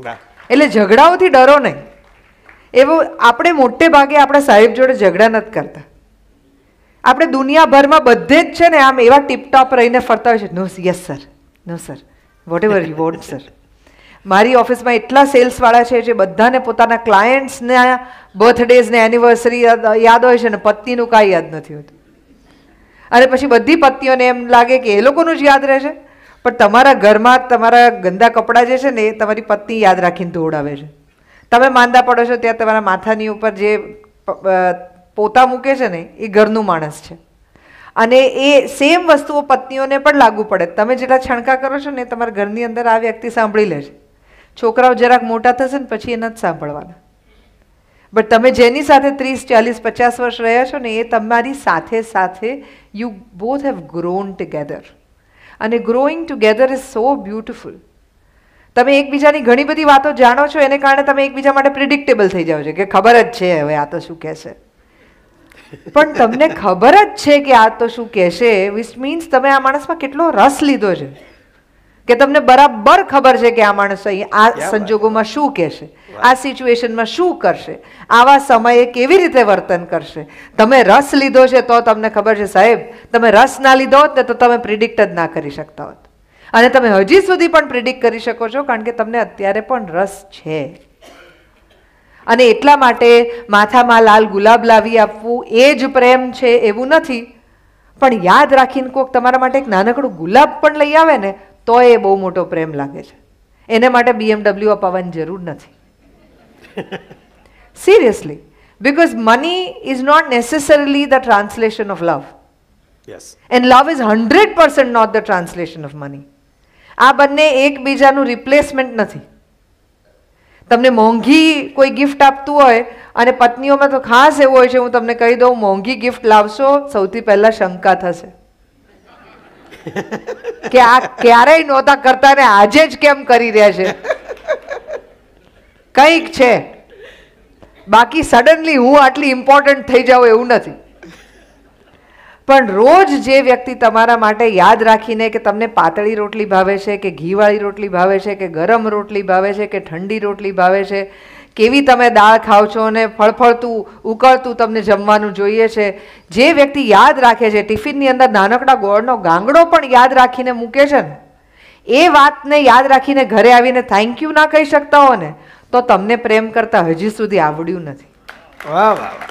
Speaker 2: એટલે ઝઘડાઓથી ડરો નહીં એવું આપણે મોટે ભાગે આપણા સાહેબ જોડે ઝઘડા નથી કરતા આપણે દુનિયાભરમાં બધે જ છે ને આમ એવા ટિપટોપ રહીને ફરતા હોય છે no yes sir no sir whatever you want sir મારી ઓફિસમાં એટલા સેલ્સવાળા છે જે બધાને પોતાના ક્લાયન્ટ્સને બર્થડેઝને એનિવર્સરી યાદ હોય છે ને પત્નીનું કાંઈ યાદ નથી હોતું અને પછી બધી પત્નીઓને એમ લાગે કે એ લોકોનું જ યાદ રહે છે પણ તમારા ઘરમાં તમારા ગંદા કપડાં જે છે ને એ તમારી પત્ની યાદ રાખીને ધોવડાવે છે તમે માંદા પડો છો ત્યાં તમારા માથાની ઉપર જે પોતા મૂકે છે ને એ ઘરનું માણસ છે અને એ સેમ વસ્તુઓ પત્નીઓને પણ લાગુ પડે તમે જેટલા છણકા કરો છો ને તમારા ઘરની અંદર આ વ્યક્તિ સાંભળી લે છે છોકરાઓ જરાક મોટા થશે ને પછી એ જ સાંભળવાના બટ તમે જેની સાથે ત્રીસ ચાલીસ પચાસ વર્ષ રહ્યા છો ને એ તમારી સાથે સાથે you both have grown together અને growing together is so beautiful તમે એકબીજાની ઘણી બધી વાતો જાણો છો એને કારણે તમે એકબીજા માટે પ્રિડિક્ટેબલ થઈ જાઓ છો કે ખબર જ છે હવે આ તો શું કહેશે પણ તમને ખબર જ છે કે આ તો શું કહેશે વિચ મીન્સ તમે આ માણસમાં કેટલો રસ લીધો છે કે તમને બરાબર ખબર છે કે આ માણસ અહીંયા આ સંજોગોમાં શું કહેશે આ સિચ્યુએશનમાં શું કરશે આવા સમયે કેવી રીતે વર્તન કરશે તમે રસ લીધો છે તો તમને ખબર છે સાહેબ તમે રસ ના લીધો હોત ને તો તમે પ્રિડિક્ટ જ ના કરી શકતા હોત અને તમે હજી સુધી પણ પ્રિડિક્ટ કરી શકો છો કારણ કે તમને અત્યારે પણ રસ છે અને એટલા માટે માથામાં લાલ ગુલાબ લાવી આપવું એ જ પ્રેમ છે એવું નથી પણ યાદ રાખીને કોઈક તમારા માટે એક નાનકડું ગુલાબ પણ લઈ આવે ને તો એ બહુ મોટો પ્રેમ લાગે છે એને માટે બીએમડબલ્યુ અપાવવાની જરૂર નથી seriously because money is not necessarily the translation of love. And love is is 100% not the translation of money આ બંને એકબીજાનું રિપ્લેસમેન્ટ નથી તમને મોંઘી કોઈ ગિફ્ટ આપતું હોય અને પત્નીઓમાં તો ખાસ એવું હોય છે હું તમને કહી દઉં મોંઘી ગિફ્ટ લાવશો સૌથી પહેલાં શંકા થશે કે આ ક્યારેય નહોતા કરતા ને આજે જ કેમ કરી રહ્યા છે કંઈક છે બાકી સડનલી હું આટલી ઇમ્પોર્ટન્ટ થઈ જાઉં એવું નથી પણ રોજ જે વ્યક્તિ તમારા માટે યાદ રાખીને કે તમને પાતળી રોટલી ભાવે છે કે ઘીવાળી રોટલી ભાવે છે કે ગરમ રોટલી ભાવે છે કે ઠંડી રોટલી ભાવે છે કેવી તમે દાળ ખાઓ છો અને ફળફળતું ઉકળતું તમને જમવાનું જોઈએ છે જે વ્યક્તિ યાદ રાખે છે ટિફિનની અંદર નાનકડા ગોળનો ગાંગડો પણ યાદ રાખીને મૂકે છે ને એ વાતને યાદ રાખીને ઘરે આવીને થેન્ક યુ ના કહી શકતા હો ને તો તમને પ્રેમ કરતાં હજી સુધી આવડ્યું
Speaker 3: નથી વાહ વાહ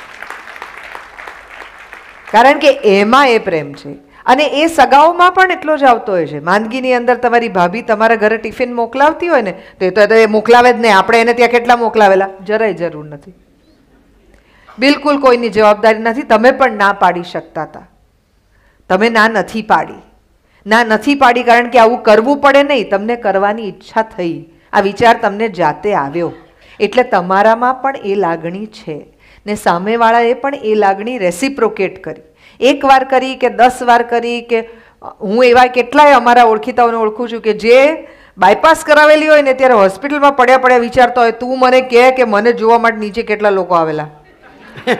Speaker 2: કારણ કે એમાં એ પ્રેમ છે અને એ સગાઓમાં પણ એટલો જ આવતો હોય છે માંદગીની અંદર તમારી ભાભી તમારા ઘરે ટિફિન મોકલાવતી હોય ને તો એ તો એ મોકલાવે જ નહીં આપણે એને ત્યાં કેટલા મોકલાવેલા જરાય જરૂર નથી બિલકુલ કોઈની જવાબદારી નથી તમે પણ ના પાડી શકતા હતા તમે ના નથી પાડી ના નથી પાડી કારણ કે આવું કરવું પડે નહીં તમને કરવાની ઈચ્છા થઈ આ વિચાર તમને જાતે આવ્યો એટલે તમારામાં પણ એ લાગણી છે ને સામેવાળાએ પણ એ લાગણી રેસિપ્રોકેટ કરી એક વાર કરી કે દસ વાર કરી કે હું એવા કેટલાય અમારા ઓળખીતાઓને ઓળખું છું કે જે બાયપાસ કરાવેલી હોય ને ત્યારે હોસ્પિટલમાં પડ્યા પડ્યા વિચારતા હોય તું મને કહે કે મને જોવા માટે નીચે કેટલા લોકો આવેલા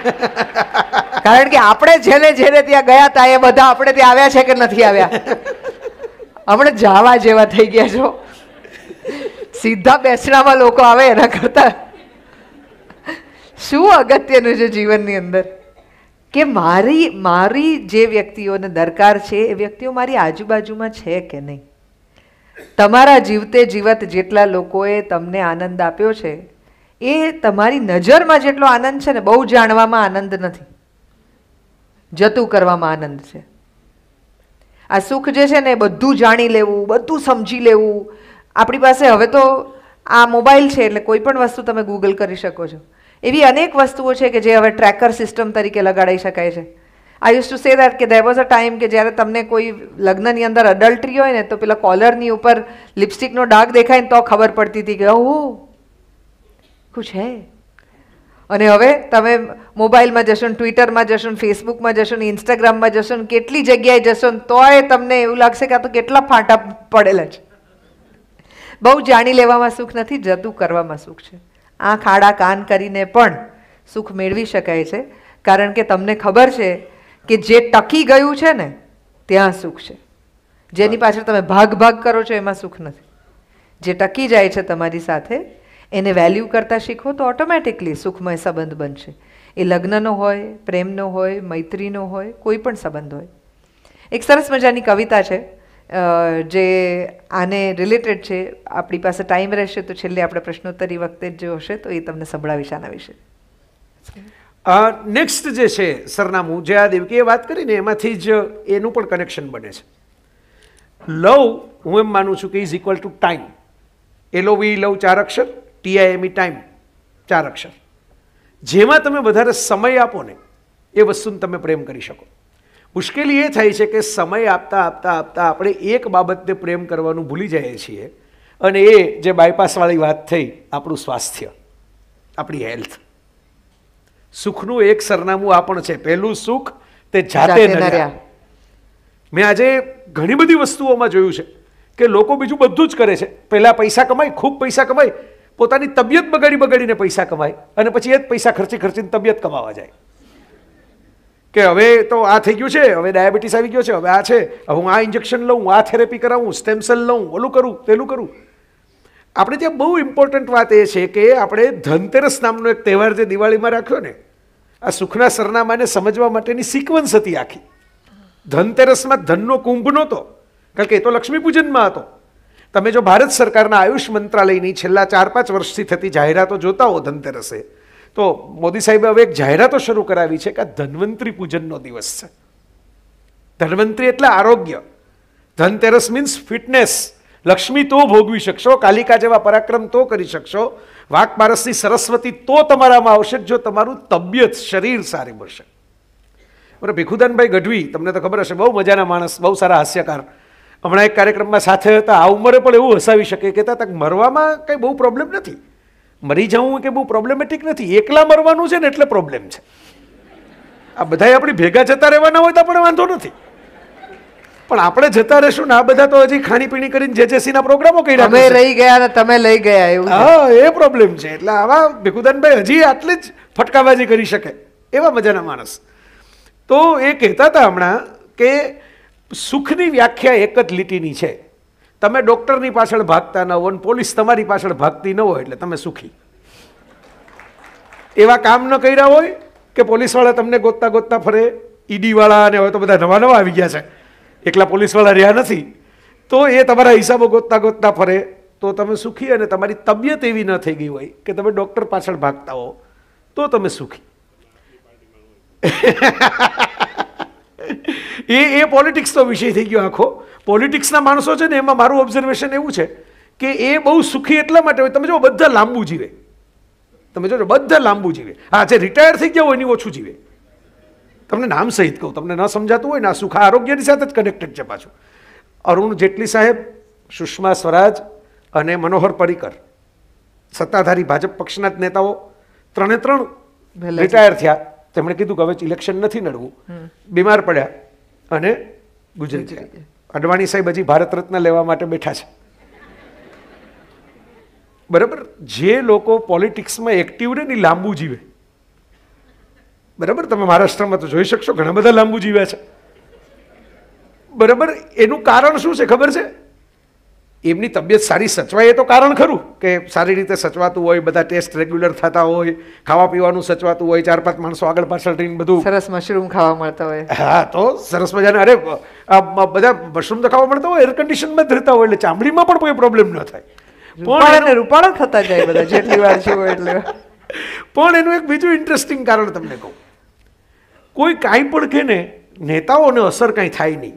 Speaker 2: કારણ કે આપણે જેને જેને ત્યાં ગયા હતા એ બધા આપણે ત્યાં આવ્યા છે કે નથી આવ્યા આપણે જાવા જેવા થઈ ગયા છો સીધા બેસણામાં લોકો આવે એના કરતાં શું અગત્યનું છે જીવનની અંદર કે મારી મારી જે વ્યક્તિઓને દરકાર છે એ વ્યક્તિઓ મારી આજુબાજુમાં છે કે નહીં તમારા જીવતે જીવત જેટલા લોકોએ તમને આનંદ આપ્યો છે એ તમારી નજરમાં જેટલો આનંદ છે ને બહુ જાણવામાં આનંદ નથી જતું કરવામાં આનંદ છે આ સુખ જે છે ને એ બધું જાણી લેવું બધું સમજી લેવું આપણી પાસે હવે તો આ મોબાઈલ છે એટલે કોઈ પણ વસ્તુ તમે ગૂગલ કરી શકો છો એવી અનેક વસ્તુઓ છે કે જે હવે ટ્રેકર સિસ્ટમ તરીકે લગાડી શકાય છે I use to say that કે દેર વોઝ અ ટાઈમ કે જ્યારે તમને કોઈ લગ્નની અંદર અડલ્ટરી હોય ને તો પેલા કોલરની ઉપર લિપસ્ટિકનો ડાઘ દેખાય ને તો ખબર પડતી હતી કે ઓહો કુછ હે અને હવે તમે મોબાઈલમાં જશો ને ટ્વિટરમાં જશો ને ફેસબુકમાં જશો ને ઇન્સ્ટાગ્રામમાં જશો ને કેટલી જગ્યાએ જશો ને તોય તમને એવું લાગશે કે આ તો કેટલા ફાંટા પડેલા છે બહુ જાણી લેવામાં સુખ નથી જતું કરવામાં સુખ છે આંખ આડા કાન કરીને પણ સુખ મેળવી શકાય છે કારણ કે તમને ખબર છે કે જે ટકી ગયું છે ને ત્યાં સુખ છે જેની પાછળ તમે ભાગ ભાગ કરો છો એમાં સુખ નથી જે ટકી જાય છે તમારી સાથે એને વેલ્યુ કરતાં શીખો તો ઓટોમેટિકલી સુખમય સંબંધ બનશે એ લગ્નનો હોય પ્રેમનો હોય મૈત્રીનો હોય કોઈ પણ સંબંધ હોય એક સરસ મજાની કવિતા છે જે આને રિલેટેડ છે આપણી પાસે ટાઈમ રહેશે તો છેલ્લે આપણે પ્રશ્નોત્તરી વખતે જે હશે તો એ તમને સંભળાવીશ આના વિશે
Speaker 1: નેક્સ્ટ જે છે સરનામું જે આ દેવકીએ વાત કરીને એમાંથી જ એનું પણ કનેક્શન બને છે લવ હું એમ માનું છું કે is equal to time L O V love ચાર અક્ષર ટીઆઈએમઈ ટાઈમ e, ચાર અક્ષર જેમાં તમે વધારે સમય આપો ને એ વસ્તુને તમે પ્રેમ કરી શકો મુશ્કેલી એ થાય છે કે સમય આપતા આપતા આપતા આપણે એક બાબતને પ્રેમ કરવાનું ભૂલી જઈએ છીએ અને એ જે બાયપાસવાળી વાત થઈ આપણું સ્વાસ્થ્ય આપણી હેલ્થ સુખનું એક સરનામું આ પણ છે પહેલું સુખ તે જાતે નર્યા મેં આજે ઘણી બધી વસ્તુઓમાં જોયું છે કે લોકો બીજું બધું જ કરે છે પહેલા પૈસા કમાય ખૂબ પૈસા કમાય પોતાની તબિયત બગાડી બગાડીને પૈસા કમાય અને પછી એ જ પૈસા ખર્ચી ખર્ચીને તબિયત કમાવા જાય કે હવે તો આ થઈ ગયું છે હવે ડાયાબિટીસ આવી ગયો છે હવે આ છે હવે હું આ ઇન્જેક્શન લઉં આ થેરેપી કરાવું સ્ટેમ લઉં ઓલું કરું પેલું કરું આપણે ત્યાં બહુ ઇમ્પોર્ટન્ટ વાત એ છે કે આપણે ધનતેરસ નામનો એક તહેવાર જે દિવાળીમાં રાખ્યો ને આ સુખના સરનામાને સમજવા માટેની સિક્વન્સ હતી આખી ધનતેરસમાં ધનનો કુંભ નહોતો કારણ કે એ તો લક્ષ્મી પૂજનમાં હતો તમે જો ભારત સરકારના આયુષ મંત્રાલયની છેલ્લા ચાર પાંચ વર્ષથી થતી જાહેરાતો જોતા હો ધનતેરસે તો મોદી સાહેબે હવે એક જાહેરાતો શરૂ કરાવી છે કે આ ધન્વંતરી પૂજનનો દિવસ છે ધન્વંતરી એટલે આરોગ્ય ધનતેરસ મીન્સ ફિટનેસ લક્ષ્મી તો ભોગવી શકશો કાલિકા જેવા પરાક્રમ તો કરી શકશો વાક પારસની સરસ્વતી તો તમારામાં આવશે જો તમારું તબિયત શરીર સારી મળશે અને ભીખુદાનભાઈ ગઢવી તમને તો ખબર હશે બહુ મજાના માણસ બહુ સારા હાસ્યકાર હમણાં એક કાર્યક્રમમાં સાથે હતા આ ઉંમરે પણ એવું હસાવી શકે કે તક મરવામાં કંઈ બહુ પ્રોબ્લેમ નથી મરી જવું કે બહુ પ્રોબ્લેમેટિક નથી એકલા મરવાનું છે ને એટલે પ્રોબ્લેમ છે આ બધા આપણી ભેગા જતા રહેવાના હોય તો આપણે વાંધો નથી પણ આપણે જતા રહેશું ને આ બધા તો હજી ખાણીપીણી કરીને જે ના પ્રોગ્રામો કર્યા અમે રહી
Speaker 2: ગયા અને તમે લઈ ગયા એવું
Speaker 1: હા એ પ્રોબ્લેમ છે એટલે આવા ભેગુદાનભાઈ હજી આટલી જ ફટકાબાજી કરી શકે એવા મજાના માણસ તો એ કહેતા હતા હમણાં કે સુખની વ્યાખ્યા એક જ લીટીની છે તમે ડૉક્ટરની પાછળ ભાગતા ન હો અને પોલીસ તમારી પાછળ ભાગતી ન હોય એટલે તમે સુખી એવા કામ ન કર્યા હોય કે પોલીસવાળા તમને ગોતતા ગોતતા ફરે ઈડીવાળા અને હવે તો બધા નવા નવા આવી ગયા છે એકલા પોલીસવાળા રહ્યા નથી તો એ તમારા હિસાબો ગોતતા ગોતતા ફરે તો તમે સુખી અને તમારી તબિયત એવી ન થઈ ગઈ હોય કે તમે ડૉક્ટર પાછળ ભાગતા હો તો તમે સુખી એ એ પોલિટિક્સનો વિષય થઈ ગયો આખો પોલિટિક્સના માણસો છે ને એમાં મારું ઓબ્ઝર્વેશન એવું છે કે એ બહુ સુખી એટલા માટે હોય તમે જો બધા લાંબુ જીવે તમે જોજો બધા લાંબુ જીવે હા જે રિટાયર થઈ ગયા હોય એની ઓછું જીવે તમને નામ સહિત કહું તમને ન સમજાતું હોય ને આ સુખ આરોગ્યની સાથે જ કનેક્ટેડ છે પાછું અરુણ જેટલી સાહેબ સુષ્મા સ્વરાજ અને મનોહર પરિકર સત્તાધારી ભાજપ પક્ષના જ નેતાઓ ત્રણે ત્રણ રિટાયર થયા તેમણે કીધું કે હવે ઇલેક્શન નથી લડવું બીમાર પડ્યા અને ગુજરી ગયા અડવાણી સાહેબ હજી ભારત રત્ન લેવા માટે બેઠા છે બરાબર જે લોકો પોલિટિક્સમાં એક્ટિવ રહે ને લાંબુ જીવે બરાબર તમે મહારાષ્ટ્રમાં તો જોઈ શકશો ઘણા બધા લાંબુ જીવ્યા છે બરાબર એનું કારણ શું છે ખબર છે એમની તબિયત સારી સચવાય એ તો કારણ ખરું કે સારી રીતે સચવાતું હોય બધા ટેસ્ટ રેગ્યુલર થતા હોય ખાવા પીવાનું સચવાતું હોય ચાર પાંચ માણસો આગળ પાછળ રહીને બધું સરસ મશરૂમ ખાવા મળતા હોય હા તો સરસ મજાને અરે બધા મશરૂમ તો ખાવા મળતા હોય એર કન્ડિશનમાં જ રહેતા હોય એટલે ચામડીમાં પણ કોઈ પ્રોબ્લેમ ન થાય પણ રૂપાળા થતા જાય બધા જેટલી વાર છે એટલે પણ એનું એક બીજું ઇન્ટરેસ્ટિંગ કારણ તમને કહું કોઈ કાંઈ પણ કે ને નેતાઓને અસર કાંઈ થાય નહીં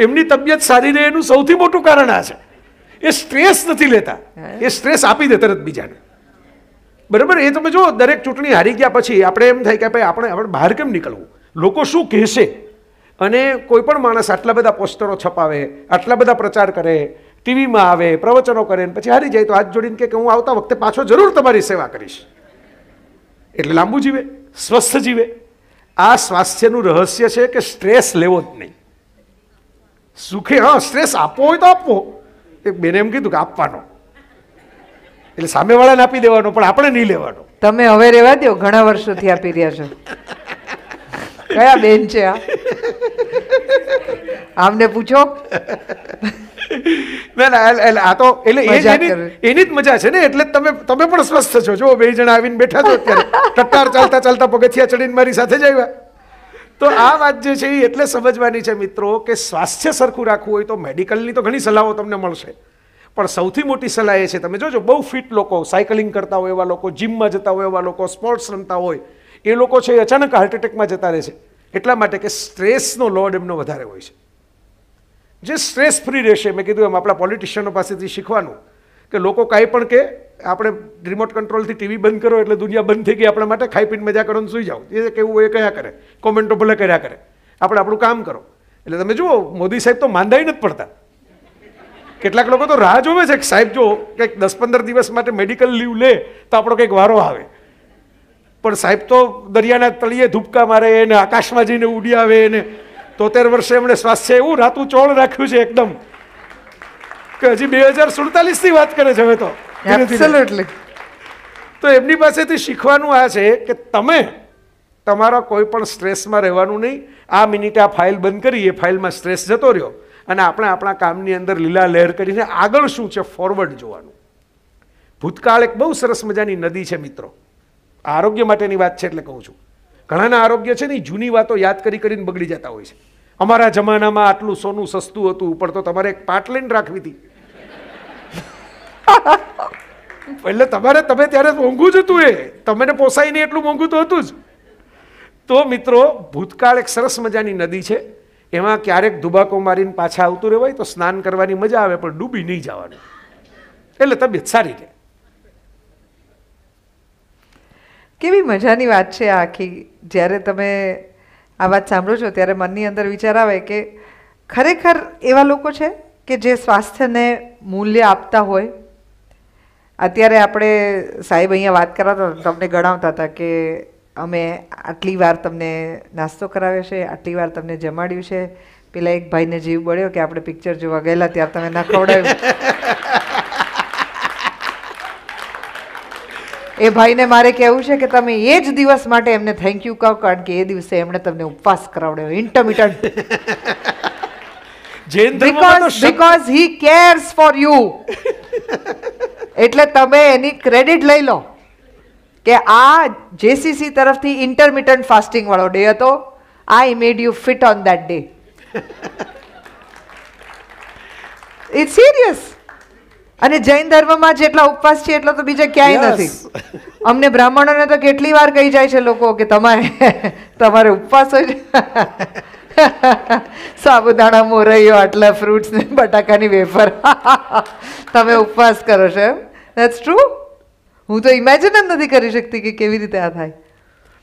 Speaker 1: એમની તબિયત સારી રહે એનું સૌથી મોટું કારણ આ છે એ સ્ટ્રેસ નથી લેતા એ સ્ટ્રેસ આપી દે તરત બીજાને બરાબર એ તમે જો દરેક ચૂંટણી હારી ગયા પછી આપણે એમ થાય કે ભાઈ આપણે આપણે બહાર કેમ નીકળવું લોકો શું કહેશે અને કોઈ પણ માણસ આટલા બધા પોસ્ટરો છપાવે આટલા બધા પ્રચાર કરે ટીવીમાં આવે પ્રવચનો કરે ને પછી હારી જાય તો હાથ જોડીને કે હું આવતા વખતે પાછો જરૂર તમારી સેવા કરીશ એટલે લાંબુ જીવે સ્વસ્થ જીવે આ સ્વાસ્થ્યનું રહસ્ય છે કે સ્ટ્રેસ લેવો જ નહીં સુખે હા સ્ટ્રેસ આપવો હોય તો આપવો એક બેને એમ કીધું કે આપવાનો એટલે સામેવાળાને આપી દેવાનો પણ આપણે નહીં લેવાનો તમે હવે રહેવા દો ઘણા વર્ષોથી આપી રહ્યા છો કયા બેન છે આ આમને પૂછો ના ના એટલે આ તો એટલે એ એની જ મજા છે ને એટલે તમે તમે પણ સ્વસ્થ છો જો બે જણા આવીને બેઠા છો અત્યારે ટટ્ટાર ચાલતા ચાલતા પગથિયા ચડીને મારી સાથે જ આવ્યા તો આ વાત જે છે એ એટલે સમજવાની છે મિત્રો કે સ્વાસ્થ્ય સરખું રાખવું હોય તો મેડિકલની તો ઘણી સલાહો તમને મળશે પણ સૌથી મોટી સલાહ એ છે તમે જોજો બહુ ફિટ લોકો સાયકલિંગ કરતા હોય એવા લોકો જિમમાં જતા હોય એવા લોકો સ્પોર્ટ્સ રમતા હોય એ લોકો છે એ અચાનક હાર્ટ એટેકમાં જતા રહે છે એટલા માટે કે સ્ટ્રેસનો લોડ એમનો વધારે હોય છે જે સ્ટ્રેસ ફ્રી રહેશે મેં કીધું એમ આપણા પોલિટિશિયનો પાસેથી શીખવાનું કે લોકો કાંઈ પણ કે આપણે રિમોટ કંટ્રોલથી ટીવી બંધ કરો એટલે દુનિયા બંધ થઈ ગઈ આપણા માટે ખાઈ પીને મજા કરો ને સૂઈ જાઓ એ કેવું એ કયા કરે કોમેન્ટો ભલે કર્યા કરે આપણે આપણું કામ કરો એટલે તમે જુઓ મોદી સાહેબ તો માંદાઈ નથી પડતા કેટલાક લોકો તો રાહ જોવે છે કે સાહેબ જો કંઈક દસ પંદર દિવસ માટે મેડિકલ લીવ લે તો આપણો કંઈક વારો આવે પણ સાહેબ તો દરિયાના તળિયે ધૂપકા મારે એને આકાશમાં જઈને ઉડી આવે એને તોતેર વર્ષે એમણે સ્વાસ્થ્ય એવું રાતું ચોળ રાખ્યું છે એકદમ કે હજી બે હજાર સુડતાલીસની વાત કરે છે હવે તો એબ્સોલ્યુટલી તો એમની પાસેથી શીખવાનું આ છે કે તમે તમારા કોઈ પણ સ્ટ્રેસમાં રહેવાનું નહીં આ મિનિટે આ ફાઇલ બંધ કરી એ ફાઇલમાં સ્ટ્રેસ જતો રહ્યો અને આપણે આપણા કામની અંદર લીલા લહેર કરીને આગળ શું છે ફોરવર્ડ જોવાનું ભૂતકાળ એક બહુ સરસ મજાની નદી છે મિત્રો આરોગ્ય માટેની વાત છે એટલે કહું છું ઘણાના આરોગ્ય છે ને જૂની વાતો યાદ કરી કરીને બગડી જતા હોય છે અમારા જમાનામાં આટલું સોનું સસ્તું હતું ઉપર તો તમારે એક પાટલેન રાખવી હતી એટલે તમારે તમે ત્યારે મોંઘું જ હતું એ તમને પોસાય નહીં એટલું મોંઘું તો હતું જ તો મિત્રો ભૂતકાળ એક સરસ મજાની નદી છે એમાં ક્યારેક ધુબાકો મારીને પાછા આવતું રહેવાય તો સ્નાન કરવાની મજા આવે પણ ડૂબી નહીં જવાનું એટલે તબિયત સારી રહે
Speaker 2: કેવી મજાની વાત છે આ આખી જ્યારે તમે આ વાત સાંભળો છો ત્યારે મનની અંદર વિચાર આવે કે ખરેખર એવા લોકો છે કે જે સ્વાસ્થ્યને મૂલ્ય આપતા હોય અત્યારે આપણે સાહેબ અહીંયા વાત કરાવતા તમને ગણાવતા હતા કે અમે આટલી વાર તમને નાસ્તો કરાવ્યો છે આટલી વાર તમને જમાડ્યું છે પેલા એક ભાઈને જીવ બળ્યો કે આપણે પિક્ચર જોવા ગયેલા ત્યારે તમે ના ખવડાવ્યું એ ભાઈને મારે કહેવું છે કે તમે એ જ દિવસ માટે એમને થેન્ક યુ કહો કારણ કે એ દિવસે એમણે તમને ઉપવાસ કરાવડ્યો intermittent Jain because he cares for you એટલે તમે એની ક્રેડિટ લઈ લો કે આ જેસીસી તરફથી ઇન્ટરમિટન્ટ ફાસ્ટિંગવાળો ડે હતો I made you fit on that day it serious અને જૈન ધર્મમાં જેટલા ઉપવાસ છે એટલો તો બીજા ક્યાંય નથી અમને બ્રાહ્મણોને તો કેટલી વાર કહી જાય છે લોકો કે તમારે તમારે ઉપવાસ હોય સાબુદાણા મોરૈયો આટલા ફ્રૂટ્સ ને બટાકાની વેફર તમે ઉપવાસ કરો છો એમ ધેટ્સ ટ્રુ હું તો ઇમેજિન જ નથી કરી શકતી કે કેવી રીતે આ થાય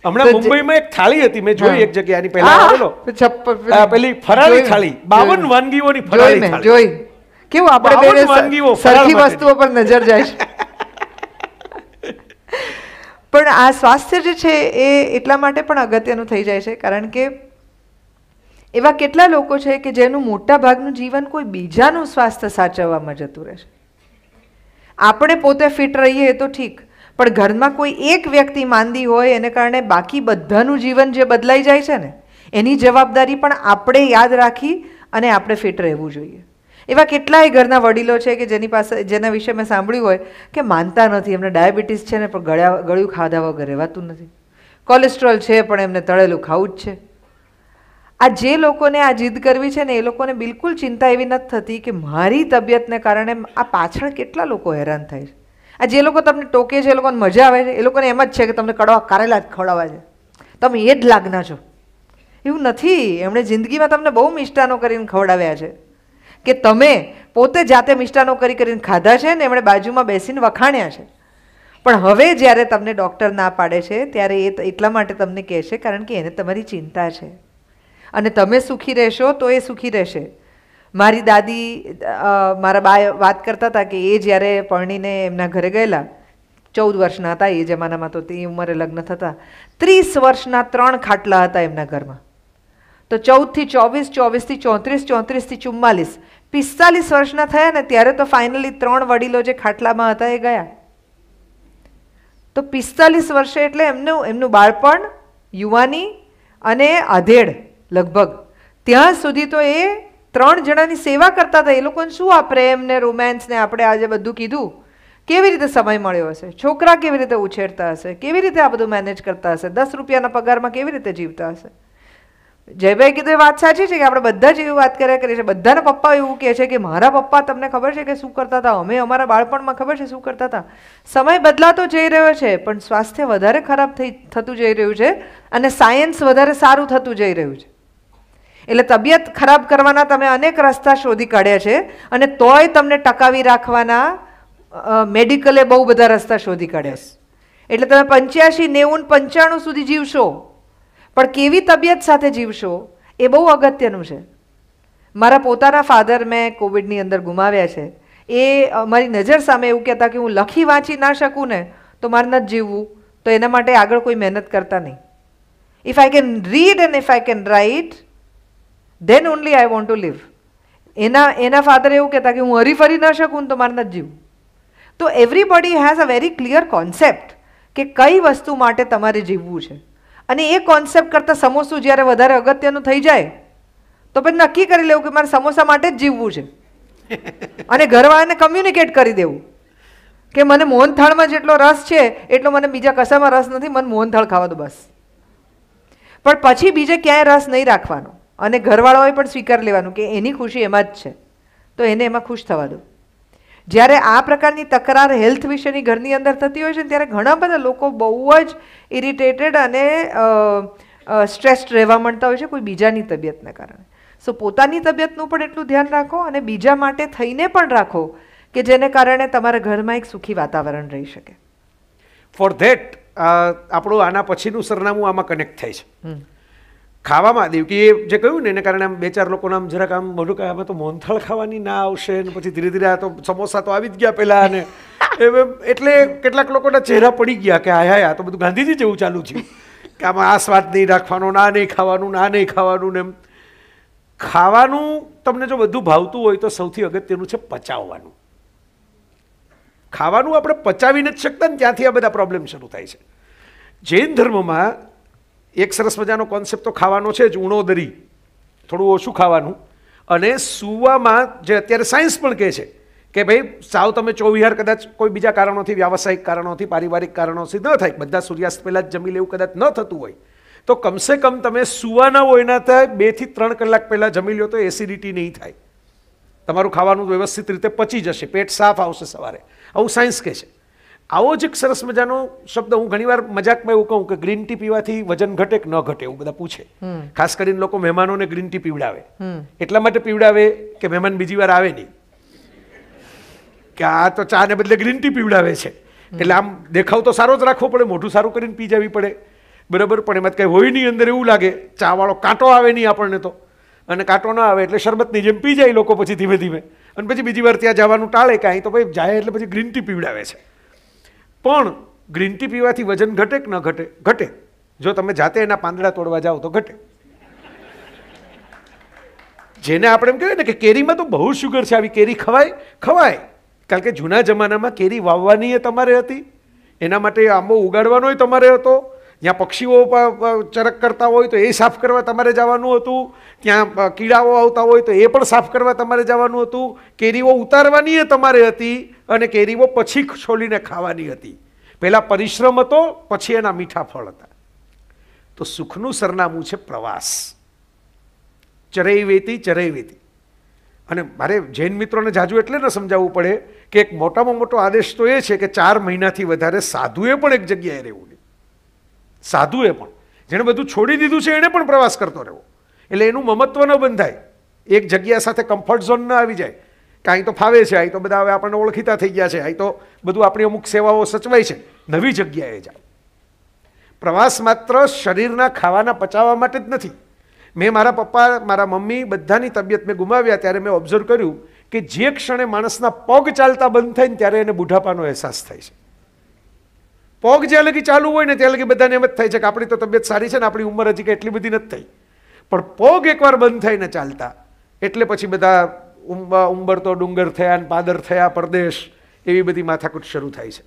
Speaker 1: હમણાં મુંબઈમાં એક થાળી હતી મેં જોઈ એક જગ્યાની પહેલા આવેલો
Speaker 2: પેલી ફરાળી થાળી બાવન
Speaker 1: વાનગીઓની ફરાળી મેં જોઈ
Speaker 2: કેવું આપણે બેને સરખી વસ્તુઓ પર નજર જાય છે પણ આ સ્વાસ્થ્ય જે છે એ એટલા માટે પણ અગત્યનું થઈ જાય છે કારણ કે એવા કેટલા લોકો છે કે જેનું મોટાભાગનું જીવન કોઈ બીજાનું સ્વાસ્થ્ય સાચવવામાં જતું રહેશે આપણે પોતે ફિટ રહીએ એ તો ઠીક પણ ઘરમાં કોઈ એક વ્યક્તિ માંદી હોય એને કારણે બાકી બધાનું જીવન જે બદલાઈ જાય છે ને એની જવાબદારી પણ આપણે યાદ રાખી અને આપણે ફિટ રહેવું જોઈએ એવા કેટલાય ઘરના વડીલો છે કે જેની પાસે જેના વિશે મેં સાંભળ્યું હોય કે માનતા નથી એમને ડાયાબિટીસ છે ને પણ ગળ્યા ગળ્યું ખાધા વગર રહેવાતું નથી કોલેસ્ટ્રોલ છે પણ એમને તળેલું ખાવું જ છે આ જે લોકોને આ જીદ કરવી છે ને એ લોકોને બિલકુલ ચિંતા એવી નથી થતી કે મારી તબિયતને કારણે આ પાછળ કેટલા લોકો હેરાન થાય છે આ જે લોકો તમને ટોકે છે એ લોકોને મજા આવે છે એ લોકોને એમ જ છે કે તમને કડવા કારેલા જ ખવડાવવા છે તમે એ જ લાગના છો એવું નથી એમણે જિંદગીમાં તમને બહુ મિષ્ટાનો કરીને ખવડાવ્યા છે કે તમે પોતે જાતે મિષ્ટાનો કરી કરીને ખાધા છે ને એમણે બાજુમાં બેસીને વખાણ્યા છે પણ હવે જ્યારે તમને ડૉક્ટર ના પાડે છે ત્યારે એ એટલા માટે તમને કહે છે કારણ કે એને તમારી ચિંતા છે અને તમે સુખી રહેશો તો એ સુખી રહેશે મારી દાદી મારા બા વાત કરતા હતા કે એ જ્યારે પરણીને એમના ઘરે ગયેલા ચૌદ વર્ષના હતા એ જમાનામાં તો તે ઉંમરે લગ્ન થતા ત્રીસ વર્ષના ત્રણ ખાટલા હતા એમના ઘરમાં તો ચૌદથી ચોવીસ ચોવીસથી ચોત્રીસ ચોત્રીસથી ચુમ્માલીસ પિસ્તાલીસ વર્ષના થયા ને ત્યારે તો ફાઇનલી ત્રણ વડીલો જે ખાટલામાં હતા એ ગયા તો પિસ્તાલીસ વર્ષે એટલે એમનું એમનું બાળપણ યુવાની અને આધેડ લગભગ ત્યાં સુધી તો એ ત્રણ જણાની સેવા કરતા હતા એ લોકોને શું આ પ્રેમને રોમેન્સને આપણે આજે બધું કીધું કેવી રીતે સમય મળ્યો હશે છોકરા કેવી રીતે ઉછેરતા હશે કેવી રીતે આ બધું મેનેજ કરતા હશે દસ રૂપિયાના પગારમાં કેવી રીતે જીવતા હશે જયભાઈ કીધું એ વાત સાચી છે કે આપણે બધા જ એવી વાત કર્યા કરીએ છીએ બધાના પપ્પા એવું કહે છે કે મારા પપ્પા તમને ખબર છે કે શું કરતા હતા અમે અમારા બાળપણમાં ખબર છે શું કરતા હતા સમય બદલાતો જઈ રહ્યો છે પણ સ્વાસ્થ્ય વધારે ખરાબ થઈ થતું જઈ રહ્યું છે અને સાયન્સ વધારે સારું થતું જઈ રહ્યું છે એટલે તબિયત ખરાબ કરવાના તમે અનેક રસ્તા શોધી કાઢ્યા છે અને તોય તમને ટકાવી રાખવાના મેડિકલે બહુ બધા રસ્તા શોધી કાઢ્યા એટલે તમે પંચ્યાસી નેવું પંચાણું સુધી જીવશો પણ કેવી તબિયત સાથે જીવશો એ બહુ અગત્યનું છે મારા પોતાના ફાધર મેં કોવિડની અંદર ગુમાવ્યા છે એ મારી નજર સામે એવું કહેતા કે હું લખી વાંચી ના શકું ને તો મારે નથી જીવવું તો એના માટે આગળ કોઈ મહેનત કરતા નહીં if I can read and if I can write then only I want to leave એના એના ફાધર એવું કહેતા કે હું હરી ફરી ન શકું તો મારે નથી જીવું તો everybody has a very clear concept કે કઈ વસ્તુ માટે તમારે જીવવું છે અને એ કોન્સેપ્ટ કરતાં સમોસું જ્યારે વધારે અગત્યનું થઈ જાય તો પછી નક્કી કરી લેવું કે મારે સમોસા માટે જ જીવવું છે અને ઘરવાળાને કમ્યુનિકેટ કરી દેવું કે મને મોહનથાળમાં જેટલો રસ છે એટલો મને બીજા કશામાં રસ નથી મને મોહનથાળ ખાવા દો બસ પણ પછી બીજે ક્યાંય રસ નહીં રાખવાનો અને ઘરવાળાઓએ પણ સ્વીકાર લેવાનું કે એની ખુશી એમાં જ છે તો એને એમાં ખુશ થવા દો જ્યારે આ પ્રકારની તકરાર હેલ્થ વિશેની ઘરની અંદર થતી હોય છે ત્યારે ઘણા બધા લોકો બહુ જ ઇરિટેટેડ અને સ્ટ્રેસ્ડ રહેવા મળતા હોય છે કોઈ બીજાની તબિયતને કારણે સો પોતાની તબિયતનું પણ એટલું ધ્યાન રાખો અને બીજા માટે થઈને પણ રાખો કે જેને કારણે તમારા ઘરમાં એક સુખી વાતાવરણ રહી શકે
Speaker 1: ફોર ધેટ આપણું આના પછીનું સરનામું આમાં કનેક્ટ થાય છે ખાવામાં દેવકીએ જે કહ્યું ને એને કારણે આમ બે ચાર લોકોને આમ જરાક આમ બધું કે આમાં તો મોહનથાળ ખાવાની ના આવશે ને પછી ધીરે ધીરે આ તો સમોસા તો આવી જ ગયા પહેલાં અને એટલે કેટલાક લોકોના ચહેરા પડી ગયા કે હા હાય આ તો બધું ગાંધીજી જેવું ચાલુ છે કે આમાં આ સ્વાદ નહીં રાખવાનો ના નહીં ખાવાનું ના નહીં ખાવાનું ને એમ ખાવાનું તમને જો બધું ભાવતું હોય તો સૌથી અગત્યનું છે પચાવવાનું ખાવાનું આપણે પચાવી નથી શકતા ને ત્યાંથી આ બધા પ્રોબ્લેમ શરૂ થાય છે જૈન ધર્મમાં એક સરસ મજાનો કોન્સેપ્ટ તો ખાવાનો છે જ ઉણોદરી થોડું ઓછું ખાવાનું અને સુવામાં જે અત્યારે સાયન્સ પણ કહે છે કે ભાઈ સાવ તમે ચોવિહાર કદાચ કોઈ બીજા કારણોથી વ્યાવસાયિક કારણોથી પારિવારિક કારણોથી ન થાય બધા સૂર્યાસ્ત પહેલાં જ જમી લેવું કદાચ ન થતું હોય તો કમસે કમ તમે સુવાના હોય એના ત્યાં બેથી ત્રણ કલાક પહેલાં જમી લો તો એસિડિટી નહીં થાય તમારું ખાવાનું વ્યવસ્થિત રીતે પચી જશે પેટ સાફ આવશે સવારે આવું સાયન્સ કહે છે આવો જ એક સરસ મજાનો શબ્દ હું ઘણીવાર મજાકમાં એવું કહું કે ગ્રીન ટી પીવાથી વજન ઘટે કે ન ઘટે એવું બધા પૂછે ખાસ કરીને લોકો મહેમાનોને ગ્રીન ટી પીવડાવે એટલા માટે પીવડાવે કે મહેમાન બીજી વાર આવે નહીં કે આ તો ચાને બદલે ગ્રીન ટી પીવડાવે છે એટલે આમ દેખાવ તો સારો જ રાખવો પડે મોઢું સારું કરીને પી જવી પડે બરાબર પણ એમાં કંઈ હોય નહીં અંદર એવું લાગે ચાવાળો કાંટો આવે નહીં આપણને તો અને કાંટો ન આવે એટલે શરબતની જેમ પી જાય લોકો પછી ધીમે ધીમે અને પછી બીજી વાર ત્યાં જવાનું ટાળે કે અહીં તો ભાઈ જાય એટલે પછી ગ્રીન ટી પીવડાવે છે પણ ગ્રીન ટી પીવાથી વજન ઘટે કે ન ઘટે ઘટે જો તમે જાતે એના પાંદડા તોડવા જાઓ તો ઘટે જેને આપણે એમ કહીએ ને કે કેરીમાં તો બહુ શુગર છે આવી કેરી ખવાય ખવાય કારણ કે જૂના જમાનામાં કેરી વાવવાની એ તમારે હતી એના માટે આંબો ઉગાડવાનો તમારે હતો જ્યાં પક્ષીઓ ચરક કરતા હોય તો એ સાફ કરવા તમારે જવાનું હતું ત્યાં કીડાઓ આવતા હોય તો એ પણ સાફ કરવા તમારે જવાનું હતું કેરીઓ ઉતારવાની એ તમારે હતી અને કેરીઓ પછી છોલીને ખાવાની હતી પહેલાં પરિશ્રમ હતો પછી એના મીઠા ફળ હતા તો સુખનું સરનામું છે પ્રવાસ ચરૈવેતી ચરૈવેતી અને મારે જૈન મિત્રોને જાજુ એટલે ન સમજાવવું પડે કે એક મોટામાં મોટો આદેશ તો એ છે કે ચાર મહિનાથી વધારે સાધુએ પણ એક જગ્યાએ રહેવું નહીં સાધુએ પણ જેણે બધું છોડી દીધું છે એણે પણ પ્રવાસ કરતો રહેવો એટલે એનું મમત્વ ન બંધાય એક જગ્યા સાથે કમ્ફર્ટ ઝોન ન આવી જાય કાંઈ તો ફાવે છે અહીં તો બધા હવે આપણને ઓળખીતા થઈ ગયા છે અહીં તો બધું આપણી અમુક સેવાઓ સચવાય છે નવી જગ્યાએ જાઓ પ્રવાસ માત્ર શરીરના ખાવાના પચાવવા માટે જ નથી મેં મારા પપ્પા મારા મમ્મી બધાની તબિયત મેં ગુમાવ્યા ત્યારે મેં ઓબ્ઝર્વ કર્યું કે જે ક્ષણે માણસના પગ ચાલતા બંધ થાય ને ત્યારે એને બુઢાપાનો અહેસાસ થાય છે પગ જ્યાં લગી ચાલુ હોય ને ત્યાં લગી બધાને એમ જ થાય છે કે આપણી તો તબિયત સારી છે ને આપણી ઉંમર હજી કે એટલી બધી નથી થઈ પણ પગ એકવાર બંધ થાય ને ચાલતા એટલે પછી બધા ઉંબર તો ડુંગર થયા અને પાદર થયા પરદેશ એવી બધી માથાકૂટ શરૂ થાય છે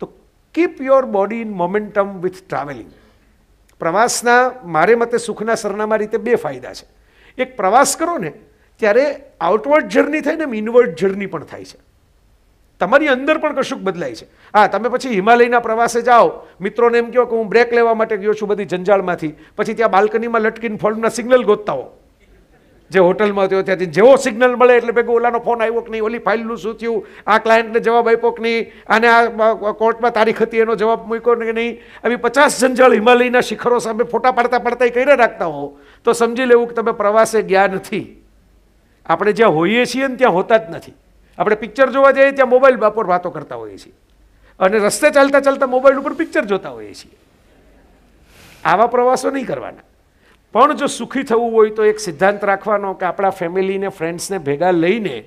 Speaker 1: તો keep your body in momentum with travelling પ્રવાસના મારે મતે સુખના સરનામા રીતે બે ફાયદા છે એક પ્રવાસ કરો ને ત્યારે આઉટવર્ડ જર્ની થાય ને ઇનવર્ડ જર્ની પણ થાય છે તમારી અંદર પણ કશુંક બદલાય છે હા તમે પછી હિમાલયના પ્રવાસે જાઓ મિત્રોને એમ કહો કે હું બ્રેક લેવા માટે ગયો છું બધી જંજાળમાંથી પછી ત્યાં બાલ્કનીમાં લટકીને ફોર્મના સિગ્નલ ગોતતા હો જે હોટલમાં હતો ત્યાંથી જેવો સિગ્નલ મળે એટલે ભેગું ઓલાનો ફોન આવ્યો કે નહીં ઓલી ફાઇલનું શું થયું આ ક્લાયન્ટને જવાબ આપ્યો કે નહીં અને આ કોર્ટમાં તારીખ હતી એનો જવાબ મૂક્યો કે નહીં આવી પચાસ જંજાળ હિમાલયના શિખરો સામે ફોટા પાડતા પાડતા એ કરીને રાખતા હો તો સમજી લેવું કે તમે પ્રવાસે ગયા નથી આપણે જ્યાં હોઈએ છીએ ને ત્યાં હોતા જ નથી આપણે પિક્ચર જોવા જઈએ ત્યાં મોબાઈલ બાપોર વાતો કરતા હોઈએ છીએ અને રસ્તે ચાલતા ચાલતા મોબાઈલ ઉપર પિક્ચર જોતા હોઈએ છીએ આવા પ્રવાસો નહીં કરવાના પણ જો સુખી થવું હોય તો એક સિદ્ધાંત રાખવાનો કે આપણા ફેમિલીને ફ્રેન્ડ્સને ભેગા લઈને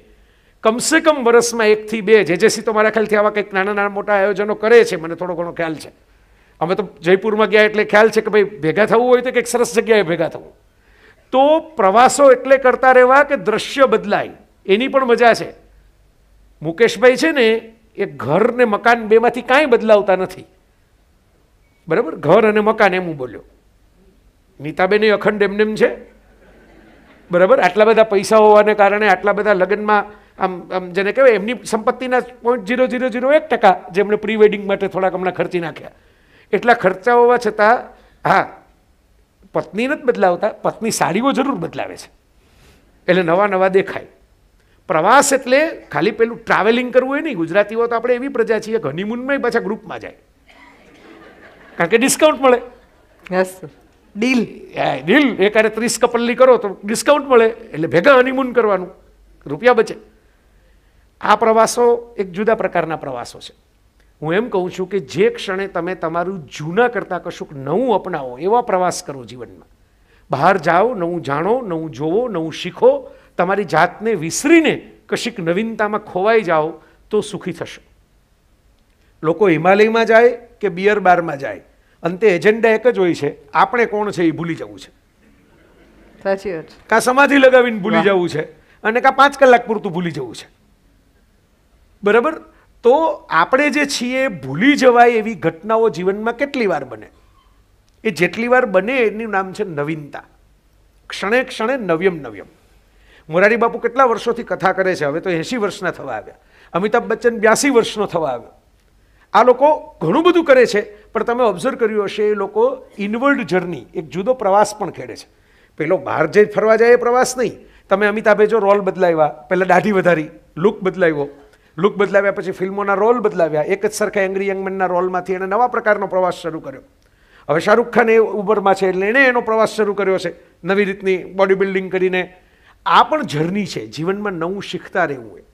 Speaker 1: કમસે કમ વર્ષમાં એકથી બે જેજેસી તો મારા ખ્યાલથી આવા કંઈક નાના નાના મોટા આયોજનો કરે છે મને થોડો ઘણો ખ્યાલ છે અમે તો જયપુરમાં ગયા એટલે ખ્યાલ છે કે ભાઈ ભેગા થવું હોય તો કંઈક સરસ જગ્યાએ ભેગા થવું તો પ્રવાસો એટલે કરતા રહેવા કે દ્રશ્ય બદલાય એની પણ મજા છે મુકેશભાઈ છે ને એ ઘર ને મકાન બેમાંથી કાંઈ બદલાવતા નથી બરાબર ઘર અને મકાન એમ હું બોલ્યો નીતાબેન અખંડ એમનેમ છે બરાબર આટલા બધા પૈસા હોવાને કારણે આટલા બધા લગ્નમાં આમ આમ જેને કહેવાય એમની સંપત્તિના પોઈન્ટ ઝીરો ઝીરો ઝીરો એક ટકા જેમણે પ્રી વેડિંગ માટે થોડાક હમણાં ખર્ચી નાખ્યા એટલા ખર્ચા હોવા છતાં હા પત્ની નથી બદલાવતા પત્ની સાડીઓ જરૂર બદલાવે છે એટલે નવા નવા દેખાય પ્રવાસ એટલે ખાલી પેલું ટ્રાવેલિંગ કરવું હોય નહીં ગુજરાતીઓ તો આપણે એવી પ્રજા છીએ હનીમૂનમાં પાછા ગ્રુપમાં જાય કારણ કે ડિસ્કાઉન્ટ મળે યસ સર ડીલ ડીલ એ ક્યારે ત્રીસ કપલની કરો તો ડિસ્કાઉન્ટ મળે એટલે ભેગા હનીમૂન કરવાનું રૂપિયા બચે આ પ્રવાસો એક જુદા પ્રકારના પ્રવાસો છે હું એમ કહું છું કે જે ક્ષણે તમે તમારું જૂના કરતાં કશુંક નવું અપનાવો એવા પ્રવાસ કરો જીવનમાં બહાર જાઓ નવું જાણો નવું જોવો નવું શીખો તમારી જાતને વિસરીને કશીક નવીનતામાં ખોવાઈ જાઓ તો સુખી થશો લોકો હિમાલયમાં જાય કે બિયર બારમાં જાય અંતે એજન્ડા એક જ હોય છે આપણે કોણ છે એ ભૂલી જવું છે સાચી વાત કા સમાધિ લગાવીને ભૂલી જવું છે અને કા પાંચ કલાક પૂરતું ભૂલી જવું છે બરાબર તો આપણે જે છીએ ભૂલી જવાય એવી ઘટનાઓ જીવનમાં કેટલી વાર બને એ જેટલી વાર બને એનું નામ છે નવીનતા ક્ષણે ક્ષણે નવ્યમ નવ્યમ મોરારી બાપુ કેટલા વર્ષોથી કથા કરે છે હવે તો એંશી વર્ષના થવા આવ્યા અમિતાભ બચ્ચન બ્યાસી વર્ષનો થવા આવ્યો આ લોકો ઘણું બધું કરે છે પણ તમે ઓબ્ઝર્વ કર્યું હશે એ લોકો ઇનવર્ડ જર્ની એક જુદો પ્રવાસ પણ ખેડે છે પેલો બહાર જઈ ફરવા જાય એ પ્રવાસ નહીં તમે અમિતાભે જો રોલ બદલાવ્યા પહેલાં દાઢી વધારી લુક બદલાવ્યો લુક બદલાવ્યા પછી ફિલ્મોના રોલ બદલાવ્યા એક જ સરખા એંગ્રી યંગમેનના રોલમાંથી એણે નવા પ્રકારનો પ્રવાસ શરૂ કર્યો હવે શાહરૂખ ખાન એ ઉંમરમાં છે એટલે એણે એનો પ્રવાસ શરૂ કર્યો છે નવી રીતની બોડી બિલ્ડિંગ કરીને આ પણ જર્ની છે જીવનમાં નવું શીખતા રહેવું એ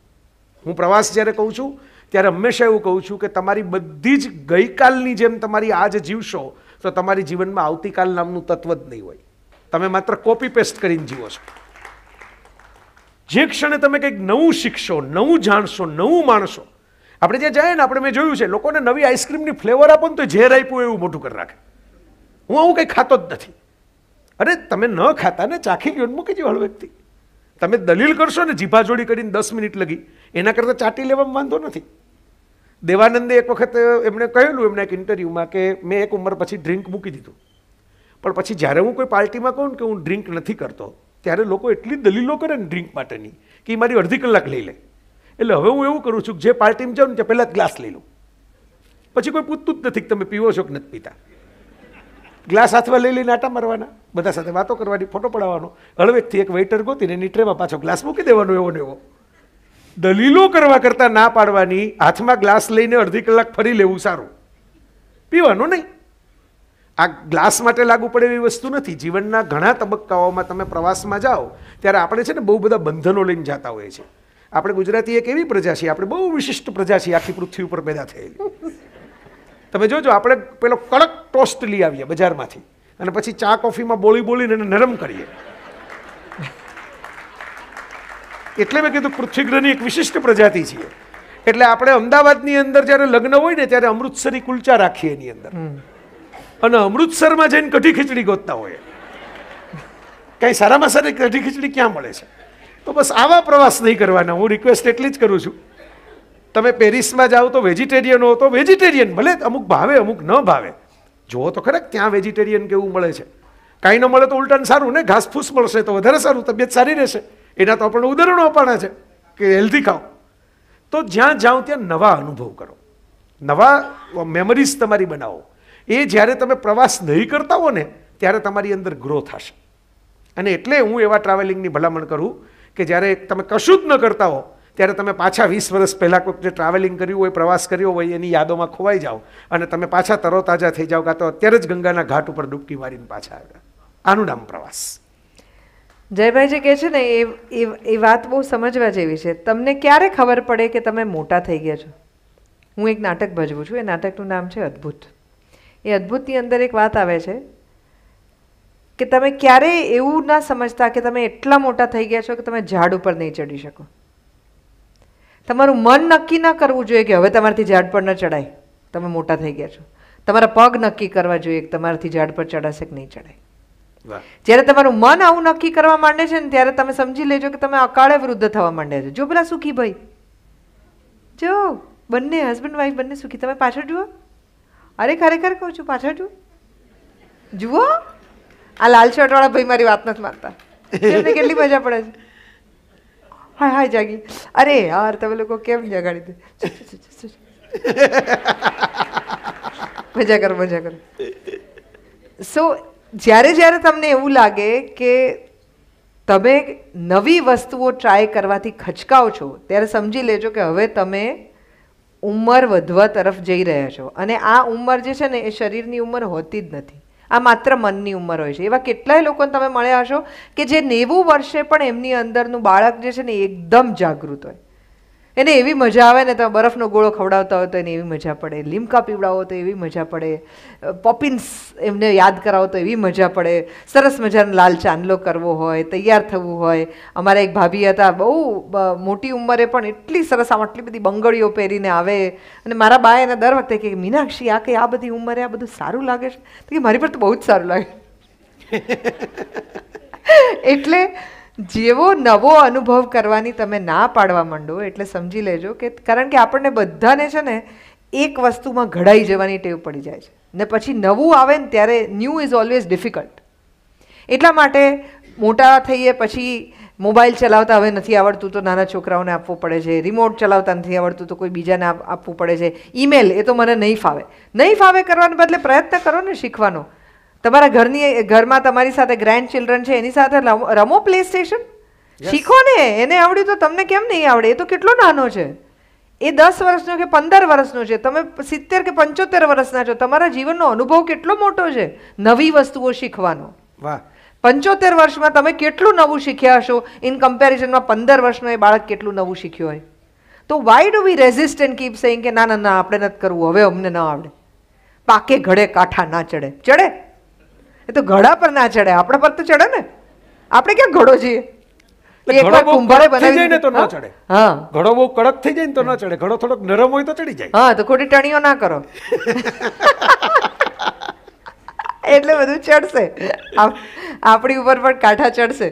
Speaker 1: હું પ્રવાસ જ્યારે કહું છું ત્યારે હંમેશા એવું કહું છું કે તમારી બધી જ ગઈકાલની જેમ તમારી આજ જીવશો તો તમારી જીવનમાં આવતીકાલ નામનું તત્વ જ નહીં હોય તમે માત્ર કોપી પેસ્ટ કરીને જીવો છો જે ક્ષણે તમે કંઈક નવું શીખશો નવું જાણશો નવું માણશો આપણે જ્યાં જાય ને આપણે મેં જોયું છે લોકોને નવી આઈસ્ક્રીમની ફ્લેવર આપો ને તો ઝેર આપ્યું એવું મોટું કરી રાખે હું આવું કંઈ ખાતો જ નથી અરે તમે ન ખાતા ને ચાખી ગયો મૂકી દો વ્યક્તિ તમે દલીલ કરશો ને જીભાજોડી કરીને દસ મિનિટ લગી એના કરતાં ચાટી લેવામાં વાંધો નથી દેવાનંદે એક વખત એમણે કહેલું એમના એક ઇન્ટરવ્યૂમાં કે મેં એક ઉંમર પછી ડ્રિંક મૂકી દીધું પણ પછી જ્યારે હું કોઈ પાર્ટીમાં કહું કે હું ડ્રિંક નથી કરતો ત્યારે લોકો એટલી દલીલો કરે ને ડ્રિંક માટેની કે એ મારી અડધી કલાક લઈ લે એટલે હવે હું એવું કરું છું કે જે પાર્ટીમાં જાઉં ને ત્યાં પહેલાં ગ્લાસ લઈ લઉં પછી કોઈ પૂછતું જ નથી કે તમે પીવો છો કે નથી પીતા ગ્લાસ હાથમાં લઈ લઈને આટા મારવાના બધા સાથે વાતો કરવાની ફોટો પડાવવાનો હળવેકથી એક વેઇટર ગોતીને એની ટ્રેમાં પાછો ગ્લાસ મૂકી દેવાનો એવો ને એવો દલીલો કરવા કરતાં ના પાડવાની હાથમાં ગ્લાસ લઈને અડધી કલાક ફરી લેવું સારું પીવાનું નહીં આ ગ્લાસ માટે લાગુ પડે એવી વસ્તુ નથી જીવનના ઘણા તબક્કાઓમાં તમે પ્રવાસમાં જાઓ ત્યારે આપણે છે ને બહુ બધા બંધનો લઈને જતા હોઈએ છીએ આપણે ગુજરાતી એક એવી પ્રજા છીએ આપણે બહુ વિશિષ્ટ પ્રજા છીએ આખી પૃથ્વી ઉપર પેદા થયેલી તમે જોજો આપણે પેલો કડક ટોસ્ટ લઈ આવીએ બજારમાંથી અને પછી ચા કોફીમાં બોલી બોલીને એને નરમ કરીએ એટલે મેં કીધું પૃથ્વીગ્રહની એક વિશિષ્ટ પ્રજાતિ છે એટલે આપણે અમદાવાદની અંદર જ્યારે લગ્ન હોય ને ત્યારે અમૃતસરી કુલચા રાખીએ એની અંદર અને અમૃતસરમાં જઈને કઢી ખીચડી ગોતતા હોય કાંઈ સારામાં સારી કઢી ખીચડી ક્યાં મળે છે તો બસ આવા પ્રવાસ નહીં કરવાના હું રિક્વેસ્ટ એટલી જ કરું છું તમે પેરિસમાં જાઓ તો વેજીટેરિયન હો તો વેજીટેરિયન ભલે અમુક ભાવે અમુક ન ભાવે જુઓ તો ખરેખ ત્યાં વેજીટેરિયન કેવું મળે છે કાંઈ ન મળે તો ઉલટાને સારું ને ઘાસફૂસ મળશે તો વધારે સારું તબિયત સારી રહેશે એના તો આપણને ઉદાહરણો અપાણા છે કે હેલ્ધી ખાઓ તો જ્યાં જાઓ ત્યાં નવા અનુભવ કરો નવા મેમરીઝ તમારી બનાવો એ જ્યારે તમે પ્રવાસ નહીં કરતા હો ને ત્યારે તમારી અંદર ગ્રો થશે અને એટલે હું એવા ટ્રાવેલિંગની ભલામણ કરું કે જ્યારે તમે કશું જ ન કરતા હોવ ત્યારે તમે પાછા વીસ વર્ષ પહેલાં કોઈક જે ટ્રાવેલિંગ કર્યું હોય પ્રવાસ કર્યો હોય એની યાદોમાં ખોવાઈ જાઓ અને તમે પાછા તરોતાજા થઈ જાઓ કાં તો અત્યારે જ ગંગાના ઘાટ ઉપર ડૂબકી મારીને પાછા આવ્યા આનું નામ પ્રવાસ
Speaker 2: જયભાઈજી કહે છે ને એ એ વાત બહુ સમજવા જેવી છે તમને ક્યારે ખબર પડે કે તમે મોટા થઈ ગયા છો હું એક નાટક ભજવું છું એ નાટકનું નામ છે અદ્ભુત એ અદ્ભુતની અંદર એક વાત આવે છે કે તમે ક્યારેય એવું ના સમજતા કે તમે એટલા મોટા થઈ ગયા છો કે તમે ઝાડ ઉપર નહીં ચડી શકો તમારું મન નક્કી ના કરવું જોઈએ કે હવે તમારાથી ઝાડ પર ન ચડાય તમે મોટા થઈ ગયા છો તમારા પગ નક્કી કરવા જોઈએ કે તમારાથી ઝાડ પર ચડાશે કે નહીં ચડાય જ્યારે તમારું મન આવું નક્કી કરવા માંડે છે ને ત્યારે તમે સમજી લેજો કે તમે અકાળે વૃદ્ધ થવા માંડ્યા છો જો પેલા સુખી ભાઈ જો બંને હસબન્ડ વાઈફ બંને સુખી તમે પાછળ જુઓ અરે ખરેખર કહું છું પાછળ જુઓ જુઓ આ લાલ શર્ટવાળા ભાઈ મારી વાત નથી માનતા કેટલી મજા પડે છે હા હા જાગી અરે યાર તમે લોકો કેમ જગાડી દે મજા કર મજા કર સો જ્યારે જ્યારે તમને એવું લાગે કે તમે નવી વસ્તુઓ ટ્રાય કરવાથી ખચકાવ છો ત્યારે સમજી લેજો કે હવે તમે ઉંમર વધવા તરફ જઈ રહ્યા છો અને આ ઉંમર જે છે ને એ શરીરની ઉંમર હોતી જ નથી આ માત્ર મનની ઉંમર હોય છે એવા કેટલાય લોકોને તમે મળ્યા હશો કે જે નેવું વર્ષે પણ એમની અંદરનું બાળક જે છે ને એકદમ જાગૃત હોય એને એવી મજા આવે ને તમે બરફનો ગોળો ખવડાવતા હોય તો એને એવી મજા પડે લીમકા પીવડાવો તો એવી મજા પડે પોપિન્સ એમને યાદ કરાવો તો એવી મજા પડે સરસ મજાનો લાલ ચાંદલો કરવો હોય તૈયાર થવું હોય અમારા એક ભાભી હતા બહુ મોટી ઉંમરે પણ એટલી સરસ આમ આટલી બધી બંગડીઓ પહેરીને આવે અને મારા બા એને દર વખતે કે મીનાક્ષી આ કંઈ આ બધી ઉંમરે આ બધું સારું લાગે છે તો કે મારી પર તો બહુ જ સારું લાગે એટલે જેવો નવો અનુભવ કરવાની તમે ના પાડવા માંડો એટલે સમજી લેજો કે કારણ કે આપણને બધાને છે ને એક વસ્તુમાં ઘડાઈ જવાની ટેવ પડી જાય છે ને પછી નવું આવે ને ત્યારે ન્યૂ ઇઝ ઓલવેઝ ડિફિકલ્ટ એટલા માટે મોટા થઈએ પછી મોબાઈલ ચલાવતા હવે નથી આવડતું તો નાના છોકરાઓને આપવું પડે છે રિમોટ ચલાવતા નથી આવડતું તો કોઈ બીજાને આપવું પડે છે ઈમેલ એ તો મને નહીં ફાવે નહીં ફાવે કરવાને બદલે પ્રયત્ન કરો ને શીખવાનો તમારા ઘરની ઘરમાં તમારી સાથે ગ્રેન્ડ ચિલ્ડ્રન છે એની સાથે રમો પ્લે સ્ટેશન શીખો ને એને આવડ્યું તો તમને કેમ નહીં આવડે એ તો કેટલો નાનો છે એ દસ વર્ષનો કે પંદર વર્ષનો છે તમે સિત્તેર કે પંચોતેર વર્ષના છો તમારા જીવનનો અનુભવ કેટલો મોટો છે નવી વસ્તુઓ શીખવાનો વાહ પંચોતેર વર્ષમાં તમે કેટલું નવું શીખ્યા હશો ઇન કમ્પેરિઝનમાં પંદર વર્ષનો એ બાળક કેટલું નવું શીખ્યું હોય તો why do we resist and keep saying કે ના ના ના આપણે નથી કરવું હવે અમને ન આવડે પાકે ઘડે કાંઠા ના ચડે ચડે એ તો ઘડા પર ના ચડે આપણા પર તો ચડે ને આપણે ક્યાં ઘડો છીએ
Speaker 1: ઘડો બહુ કડક થઈ જાય તો ન ચડે ઘડો થોડોક નરમ હોય તો ચડી જાય
Speaker 2: હા તો ખોટી ટણીઓ ના કરો એટલે બધું ચડશે આપણી ઉપર પણ કાંઠા ચડશે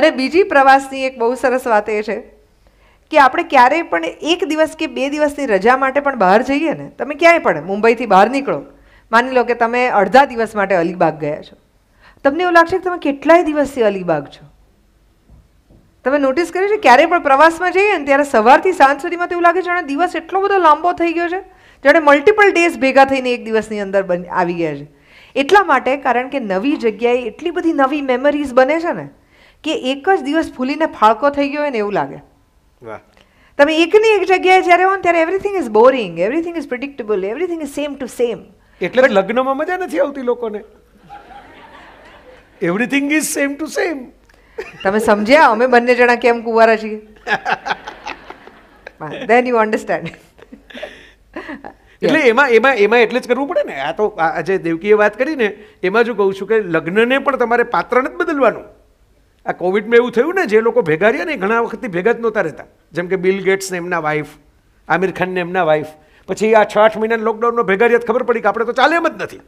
Speaker 2: અને બીજી પ્રવાસની એક બહુ સરસ વાત એ છે કે આપણે ક્યારેય પણ એક દિવસ કે બે દિવસની રજા માટે પણ બહાર જઈએ ને તમે ક્યાંય પણ મુંબઈથી બહાર નીકળો માની લો કે તમે અડધા દિવસ માટે અલીબાગ ગયા છો તમને એવું લાગશે કે તમે કેટલાય દિવસથી અલીબાગ છો તમે નોટિસ કર્યું છે ક્યારે પણ પ્રવાસમાં જઈએ ને ત્યારે સવારથી સાંજ સુધીમાં તો એવું લાગે છે જાણે દિવસ એટલો બધો લાંબો થઈ ગયો છે જાણે મલ્ટિપલ ડેઝ ભેગા થઈને એક દિવસની અંદર બની આવી ગયા છે એટલા માટે કારણ કે નવી જગ્યાએ એટલી બધી નવી મેમરીઝ બને છે ને કે એક જ દિવસ ફૂલીને ફાળકો થઈ ગયો હોય ને એવું લાગે તમે એકની એક જગ્યાએ જ્યારે હો ને ત્યારે everything is boring everything is predictable everything is same to same
Speaker 1: એટલે લગ્નમાં મજા નથી આવતી લોકોને everything is same to same
Speaker 2: તમે સમજ્યા અમે બંને જણા કેમ કુવારા છીએ દેન યુ અન્ડરસ્ટેન્ડ
Speaker 1: એટલે એમાં એમાં એમાં એટલે જ કરવું પડે ને આ તો આજે દેવકીએ વાત કરી ને એમાં જો કહું છું કે લગ્નને પણ તમારે પાત્ર જ બદલવાનું આ કોવિડમાં એવું થયું ને જે લોકો ભેગા રહ્યા ને ઘણા વખતથી ભેગા જ નહોતા રહેતા જેમ કે બિલ ગેટ્સ ને એમના વાઈફ આમિર ખાન ને એમના વાઈફ પછી આ છ આઠ મહિનાના લોકડાઉનનો ભેગારિયાત ખબર પડી કે આપણે તો ચાલે એમ જ નથી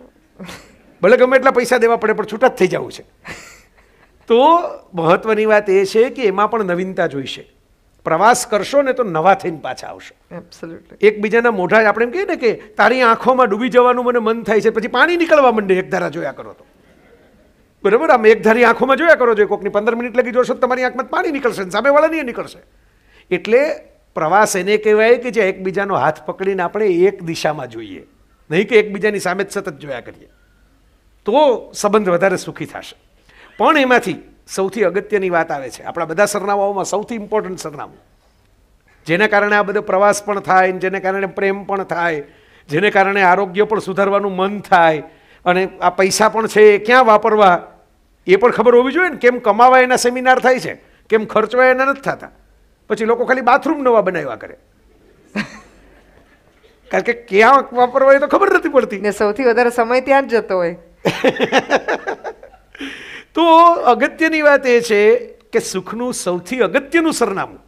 Speaker 1: ભલે ગમે એટલા પૈસા દેવા પડે પણ છૂટા જ થઈ જવું છે તો મહત્વની વાત એ છે કે એમાં પણ નવીનતા જોઈશે પ્રવાસ કરશો ને તો નવા થઈને પાછા આવશો એકબીજાના મોઢા આપણે એમ કહીએ ને કે તારી આંખોમાં ડૂબી જવાનું મને મન થાય છે પછી પાણી નીકળવા માંડે એક ધારા જોયા કરો તો બરાબર આમ એક ધારી આંખોમાં જોયા કરો છો કોકની પંદર મિનિટ લગી જોશો તમારી આંખમાં પાણી નીકળશે સામેવાળા નહીં નીકળશે એટલે પ્રવાસ એને કહેવાય કે જે એકબીજાનો હાથ પકડીને આપણે એક દિશામાં જોઈએ નહીં કે એકબીજાની સામે જ સતત જોયા કરીએ તો સંબંધ વધારે સુખી થશે પણ એમાંથી સૌથી અગત્યની વાત આવે છે આપણા બધા સરનામાઓમાં સૌથી ઇમ્પોર્ટન્ટ સરનામું જેના કારણે આ બધો પ્રવાસ પણ થાય જેને કારણે પ્રેમ પણ થાય જેને કારણે આરોગ્ય પણ સુધારવાનું મન થાય અને આ પૈસા પણ છે એ ક્યાં વાપરવા એ પણ ખબર હોવી જોઈએ ને કેમ કમાવા એના સેમિનાર થાય છે કેમ ખર્ચવા એના નથી થતા પછી લોકો ખાલી બાથરૂમ નવા બનાવ્યા કરે કારણ કે ક્યાં વાપરવા એ તો ખબર નથી પડતી ને
Speaker 2: સૌથી વધારે સમય ત્યાં જ જતો હોય
Speaker 1: તો અગત્યની વાત એ છે કે સુખનું સૌથી અગત્યનું સરનામું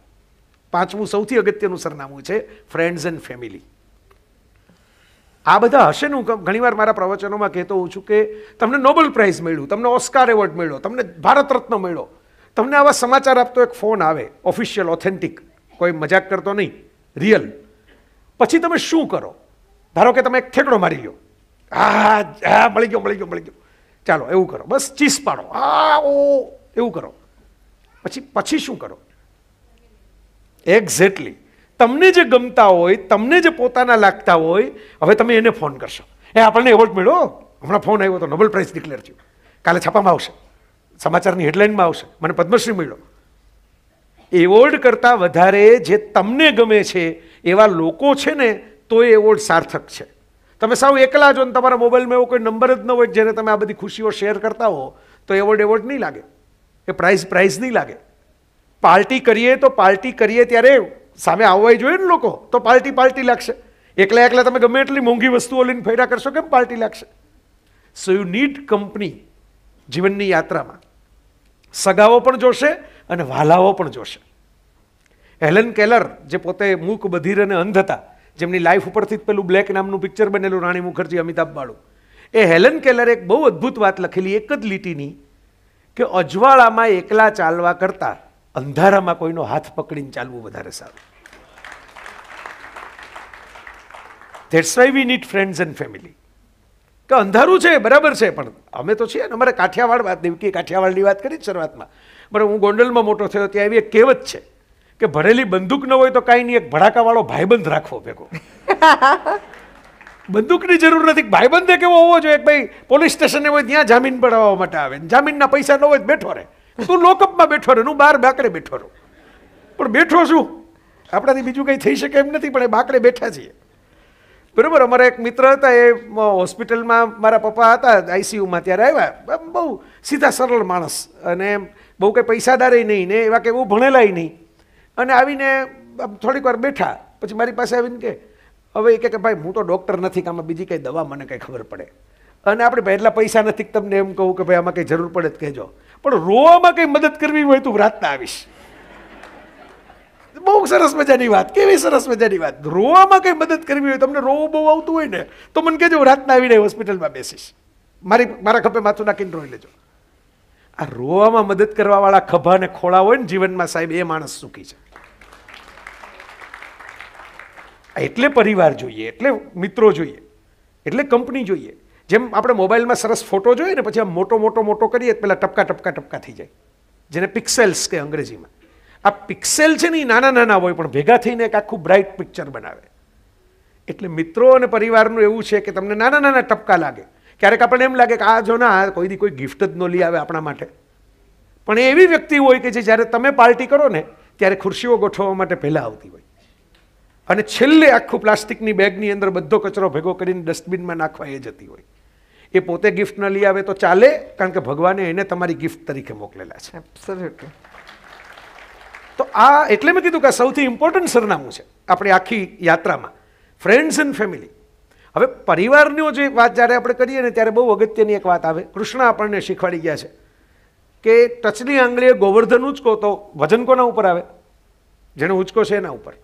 Speaker 1: પાંચમું સૌથી અગત્યનું સરનામું છે ફ્રેન્ડ્સ એન્ડ ફેમિલી આ બધા હશે ને હું ઘણીવાર મારા પ્રવચનોમાં કહેતો હોઉં છું કે તમને નોબેલ પ્રાઇઝ મળ્યું તમને ઓસ્કાર એવોર્ડ મળ્યો તમને ભારત રત્ન મળ્યો તમને આવા સમાચાર આપતો એક ફોન આવે ઓફિશિયલ ઓથેન્ટિક કોઈ મજાક કરતો નહીં રિયલ પછી તમે શું કરો ધારો કે તમે એક ઠેકડો મારી લો હા હા મળી ગયો મળી ગયો મળી ગયો ચાલો એવું કરો બસ ચીસ પાડો હા ઓ એવું કરો પછી પછી શું કરો એક્ઝેક્ટલી તમને જે ગમતા હોય તમને જે પોતાના લાગતા હોય હવે તમે એને ફોન કરશો એ આપણને એવોર્ડ મળ્યો હમણાં ફોન આવ્યો તો નોબેલ પ્રાઇઝ ડિક્લેર થયું કાલે છાપામાં આવશે સમાચારની હેડલાઇનમાં આવશે મને પદ્મશ્રી મળ્યો એવોર્ડ કરતાં વધારે જે તમને ગમે છે એવા લોકો છે ને તો એ એવોર્ડ સાર્થક છે તમે સાવ એકલા જો ને તમારા મોબાઈલમાં એવો કોઈ નંબર જ ન હોય જેને તમે આ બધી ખુશીઓ શેર કરતા હો તો એવોર્ડ એવોર્ડ નહીં લાગે એ પ્રાઇઝ પ્રાઇઝ નહીં લાગે પાર્ટી કરીએ તો પાર્ટી કરીએ ત્યારે સામે આવવાય જોઈએ ને લોકો તો પાર્ટી પાર્ટી લાગશે એકલા એકલા તમે ગમે એટલી મોંઘી વસ્તુઓ લઈને ફેરા કરશો કેમ પાર્ટી લાગશે સો યુ નીડ કંપની જીવનની યાત્રામાં સગાઓ પણ જોશે અને વાલાઓ પણ જોશે હેલન કેલર જે પોતે મૂક બધીર અને અંધ હતા જેમની લાઈફ ઉપરથી જ પેલું બ્લેક નામનું પિક્ચર બનેલું રાણી મુખર્જી અમિતાભ બાળુ એ હેલન કેલરે એક બહુ અદ્ભુત વાત લખેલી એક જ લીટીની કે અજવાળામાં એકલા ચાલવા કરતાં અંધારામાં કોઈનો હાથ પકડીને ચાલવું વધારે સારું that's why we need friends and family કે અંધારું છે બરાબર છે પણ અમે તો છીએ ને અમારે કાઠિયાવાડ વાત દેવકી કાઠિયાવાડની વાત કરી શરૂઆતમાં બરાબર હું ગોંડલમાં મોટો થયો ત્યાં એવી એક કહેવત છે કે ભરેલી બંદૂક ન હોય તો કાંઈ નહીં એક ભડાકાવાળો ભાઈબંધ રાખવો ભેગો બંદૂકની જરૂર નથી ભાઈબંધ કેવો હોવો જોઈએ ભાઈ પોલીસ સ્ટેશને હોય ત્યાં જામીન પડાવવા માટે આવે જામીનના પૈસા ન હોય બેઠો રહે તું લોકઅપમાં બેઠો રહે હું બહાર બાકરે બેઠો રહું પણ બેઠો શું આપણાથી બીજું કંઈ થઈ શકે એમ નથી પણ એ બાકરે બેઠા છીએ બરાબર અમારા એક મિત્ર હતા એ હોસ્પિટલમાં મારા પપ્પા હતા આઈસીયુમાં ત્યારે આવ્યા બહુ સીધા સરળ માણસ અને બહુ કંઈ પૈસાદારે નહીં ને એવા કે બહુ ભણેલાય નહીં અને આવીને થોડીક વાર બેઠા પછી મારી પાસે આવીને કે હવે એ કે ભાઈ હું તો ડૉક્ટર નથી કે આમાં બીજી કંઈ દવા મને કંઈ ખબર પડે અને આપણે ભાઈ એટલા પૈસા નથી તમને એમ કહું કે ભાઈ આમાં કંઈ જરૂર પડે જ કહેજો પણ રોવામાં કંઈ મદદ કરવી હોય તું રાતના આવીશ બહુ સરસ મજાની વાત કેવી સરસ મજાની વાત રોવામાં કંઈ મદદ કરવી હોય તમને રોવો બહુ આવતું હોય ને તો મને કહેજો રાતના આવીને હોસ્પિટલમાં બેસીશ મારી મારા ખભે માથું નાખીને રોઈ લેજો આ રોવામાં મદદ કરવાવાળા ખભા અને ખોળા હોય ને જીવનમાં સાહેબ એ માણસ સુખી છે એટલે પરિવાર જોઈએ એટલે મિત્રો જોઈએ એટલે કંપની જોઈએ જેમ આપણે મોબાઈલમાં સરસ ફોટો જોઈએ ને પછી આમ મોટો મોટો મોટો કરીએ પહેલાં ટપકા ટપકા ટપકા થઈ જાય જેને પિક્સેલ્સ કે અંગ્રેજીમાં આ પિક્સેલ છે ને નાના નાના હોય પણ ભેગા થઈને એક આખું બ્રાઇટ પિક્ચર બનાવે એટલે મિત્રો અને પરિવારનું એવું છે કે તમને નાના નાના ટપકા લાગે ક્યારેક આપણને એમ લાગે કે આ જો ના કોઈ દી કોઈ ગિફ્ટ જ ન લઈ આવે આપણા માટે પણ એવી વ્યક્તિ હોય કે જે જ્યારે તમે પાર્ટી કરો ને ત્યારે ખુરશીઓ ગોઠવવા માટે પહેલાં આવતી હોય અને છેલ્લે આખું પ્લાસ્ટિકની બેગની અંદર બધો કચરો ભેગો કરીને ડસ્ટબિનમાં નાખવા એ જતી હોય એ પોતે ગિફ્ટ ન લઈ આવે તો ચાલે કારણ કે ભગવાને એને તમારી ગિફ્ટ તરીકે મોકલેલા છે એબ્સોલ્યુટલી તો આ એટલે મેં કીધું કે સૌથી ઇમ્પોર્ટન્ટ સરનામું છે આપણી આખી યાત્રામાં ફ્રેન્ડ્સ એન્ડ ફેમિલી હવે પરિવારનો જે વાત જ્યારે આપણે કરીએ ને ત્યારે બહુ અગત્યની એક વાત આવે કૃષ્ણ આપણને શીખવાડી ગયા છે કે ટચની આંગળીએ ગોવર્ધન ઉંચકો તો વજન કોના ઉપર આવે જેનો ઉંચકો છે એના ઉપર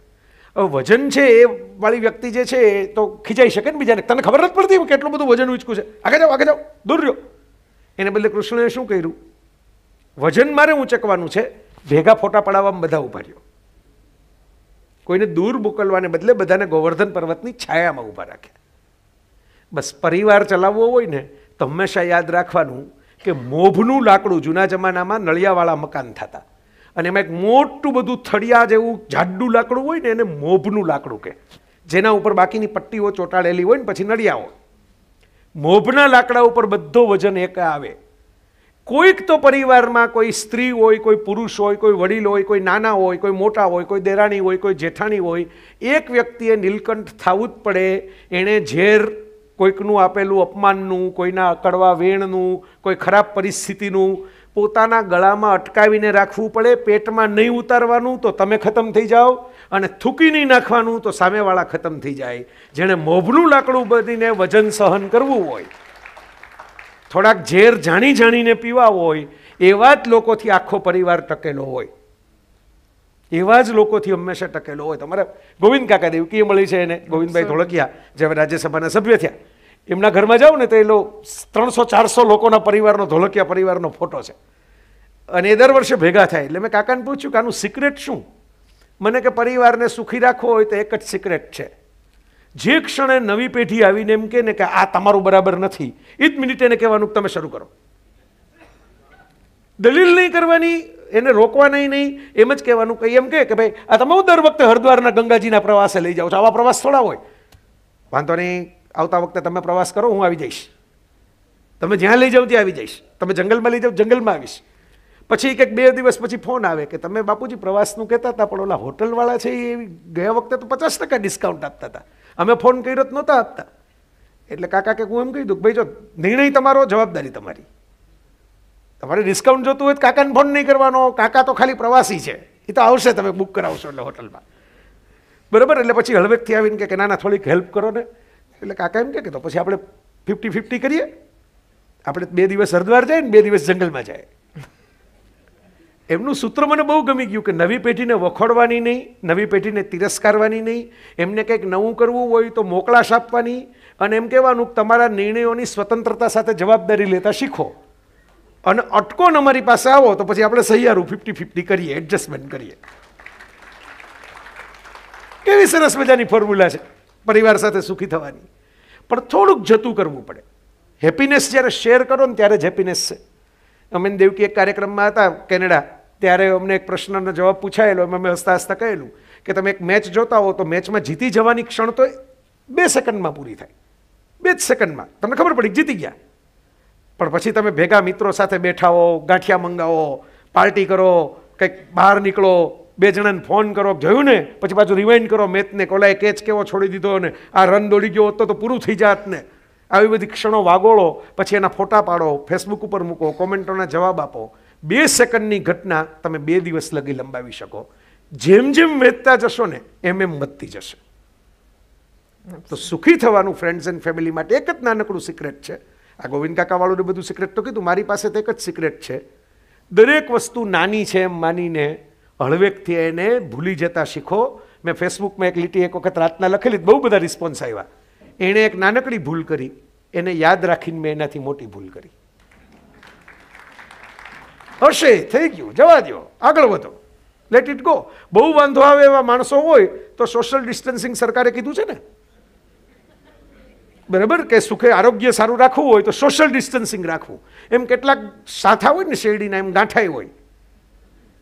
Speaker 1: હવે વજન છે એ વાળી વ્યક્તિ જે છે એ તો ખીચાઈ શકે ને બીજાને તને ખબર નથી પડતી કેટલું બધું વજન ઉંચકું છે આગળ જાઓ આગળ જાઓ દૂર રહ્યો એને બદલે કૃષ્ણએ શું કર્યું વજન મારે ઉંચકવાનું છે ભેગા ફોટા પડાવવામાં બધા ઉભા રહ્યો કોઈને દૂર મોકલવાને બદલે બધાને ગોવર્ધન પર્વતની છાયામાં ઊભા રાખ્યા બસ પરિવાર ચલાવવો હોય ને તો હંમેશા યાદ રાખવાનું કે મોભનું લાકડું જૂના જમાનામાં નળિયાવાળા મકાન થતા અને એમાં એક મોટું બધું થળિયા જેવું જાડું લાકડું હોય ને એને મોભનું લાકડું કે જેના ઉપર બાકીની પટ્ટીઓ ચોંટાડેલી હોય ને પછી નળિયાઓ મોભના લાકડા ઉપર બધો વજન એક આવે કોઈક તો પરિવારમાં કોઈ સ્ત્રી હોય કોઈ પુરુષ હોય કોઈ વડીલ હોય કોઈ નાના હોય કોઈ મોટા હોય કોઈ દેરાણી હોય કોઈ જેઠાણી હોય એક વ્યક્તિએ નીલકંઠ થવું જ પડે એણે ઝેર કોઈકનું આપેલું અપમાનનું કોઈના અકડવા વેણનું કોઈ ખરાબ પરિસ્થિતિનું પોતાના ગળામાં અટકાવીને રાખવું પડે પેટમાં નહીં ઉતારવાનું તો તમે ખતમ થઈ જાઓ અને થૂકી નહીં નાખવાનું તો સામેવાળા ખતમ થઈ જાય જેણે મોભનું લાકડું બધીને વજન સહન કરવું હોય થોડાક ઝેર જાણી જાણીને પીવા હોય એવા જ લોકોથી આખો પરિવાર ટકેલો હોય એવા જ લોકોથી હંમેશા ટકેલો હોય તમારે ગોવિંદ કાકા કે મળી છે એને ગોવિંદભાઈ ધોળકિયા જે હવે રાજ્યસભાના સભ્ય થયા એમના ઘરમાં જાઓ ને તો એ લોકો ત્રણસો ચારસો લોકોના પરિવારનો ધોળકિયા પરિવારનો ફોટો છે અને એ દર વર્ષે ભેગા થાય એટલે મેં કાકાને પૂછ્યું કે આનું સિક્રેટ શું મને કે પરિવારને સુખી રાખવો હોય તો એક જ સિક્રેટ છે જે ક્ષણે નવી પેઢી આવીને એમ કે ને કે આ તમારું બરાબર નથી એ જ મિનિટે એને કહેવાનું તમે શરૂ કરો દલીલ નહીં કરવાની એને રોકવાના નહીં એમ જ કહેવાનું કંઈ એમ કે ભાઈ આ તમે દર વખતે હરિદ્વારના ગંગાજીના પ્રવાસે લઈ જાઓ છો આવા પ્રવાસ થોડા હોય વાંધો નહીં આવતા વખતે તમે પ્રવાસ કરો હું આવી જઈશ તમે જ્યાં લઈ જાઓ ત્યાં આવી જઈશ તમે જંગલમાં લઈ જાઓ જંગલમાં આવીશ પછી એક બે દિવસ પછી ફોન આવે કે તમે બાપુજી પ્રવાસનું કહેતા હતા પણ ઓલા હોટલવાળા છે એ ગયા વખતે તો પચાસ ટકા ડિસ્કાઉન્ટ આપતા હતા અમે ફોન કર્યો તો નહોતા આપતા એટલે કાકા કે હું એમ કહી દઉં ભાઈ જો નિર્ણય તમારો જવાબદારી તમારી તમારે ડિસ્કાઉન્ટ જોતું હોય તો કાકાને ફોન નહીં કરવાનો કાકા તો ખાલી પ્રવાસી છે એ તો આવશે તમે બુક કરાવશો એટલે હોટલમાં બરાબર એટલે પછી હળવેકથી આવીને કે ના ના થોડીક હેલ્પ કરો ને એટલે કાકા એમ કે તો પછી આપણે ફિફ્ટી ફિફ્ટી કરીએ આપણે બે દિવસ હરદ્વાર જાય ને બે દિવસ જંગલમાં જાય એમનું સૂત્ર મને બહુ ગમી ગયું કે નવી પેઢીને વખોડવાની નહીં નવી પેઢીને તિરસ્કારવાની નહીં એમને કંઈક નવું કરવું હોય તો મોકળાશ આપવાની અને એમ કહેવાનું કે તમારા નિર્ણયોની સ્વતંત્રતા સાથે જવાબદારી લેતા શીખો અને અટકોન અમારી પાસે આવો તો પછી આપણે સહિયારું ફિફ્ટી ફિફ્ટી કરીએ એડજસ્ટમેન્ટ કરીએ કેવી સરસ મજાની ફોર્મ્યુલા છે પરિવાર સાથે સુખી થવાની પણ થોડુંક જતું કરવું પડે હેપીનેસ જ્યારે શેર કરો ને ત્યારે જ હેપીનેસ છે અમીન દેવકી એક કાર્યક્રમમાં હતા કેનેડા ત્યારે અમને એક પ્રશ્નનો જવાબ પૂછાયેલો એમાં મેં હસતા હસતા કહેલું કે તમે એક મેચ જોતા હો તો મેચમાં જીતી જવાની ક્ષણ તો બે સેકન્ડમાં પૂરી થાય બે જ સેકન્ડમાં તમને ખબર પડી જીતી ગયા પણ પછી તમે ભેગા મિત્રો સાથે બેઠા હો ગાંઠિયા મંગાવો પાર્ટી કરો કંઈક બહાર નીકળો બે જણાને ફોન કરો જોયું ને પછી પાછું રિવાઇન્ડ કરો મેચને કોલાએ કેચ કેવો છોડી દીધો ને આ રન દોડી ગયો હતો તો પૂરું થઈ જાત ને આવી બધી ક્ષણો વાગોળો પછી એના ફોટા પાડો ફેસબુક ઉપર મૂકો કોમેન્ટોના જવાબ આપો બે સેકન્ડની ઘટના તમે બે દિવસ લગી લંબાવી શકો જેમ જેમ વેચતા જશો ને એમ એમ વધતી જશે તો સુખી થવાનું ફ્રેન્ડ્સ એન્ડ ફેમિલી માટે એક જ નાનકડું સિક્રેટ છે આ ગોવિંદ કાકાવાળું બધું સિક્રેટ તો કીધું મારી પાસે તો એક જ સિક્રેટ છે દરેક વસ્તુ નાની છે એમ માનીને હળવેકથી એને ભૂલી જતા શીખો મેં ફેસબુકમાં એક લીટી એક વખત રાતના લખેલી બહુ બધા રિસ્પોન્સ આવ્યા એણે એક નાનકડી ભૂલ કરી એને યાદ રાખીને મેં એનાથી મોટી ભૂલ કરી હશે થઈ ગયું જવા દો આગળ વધો લેટ ઇટ ગો બહુ વાંધો આવે એવા માણસો હોય તો સોશિયલ ડિસ્ટન્સિંગ સરકારે કીધું છે ને બરાબર કે સુખે આરોગ્ય સારું રાખવું હોય તો સોશિયલ ડિસ્ટન્સિંગ રાખવું એમ કેટલાક સાથા હોય ને શેરડીના એમ ગાંઠાઈ હોય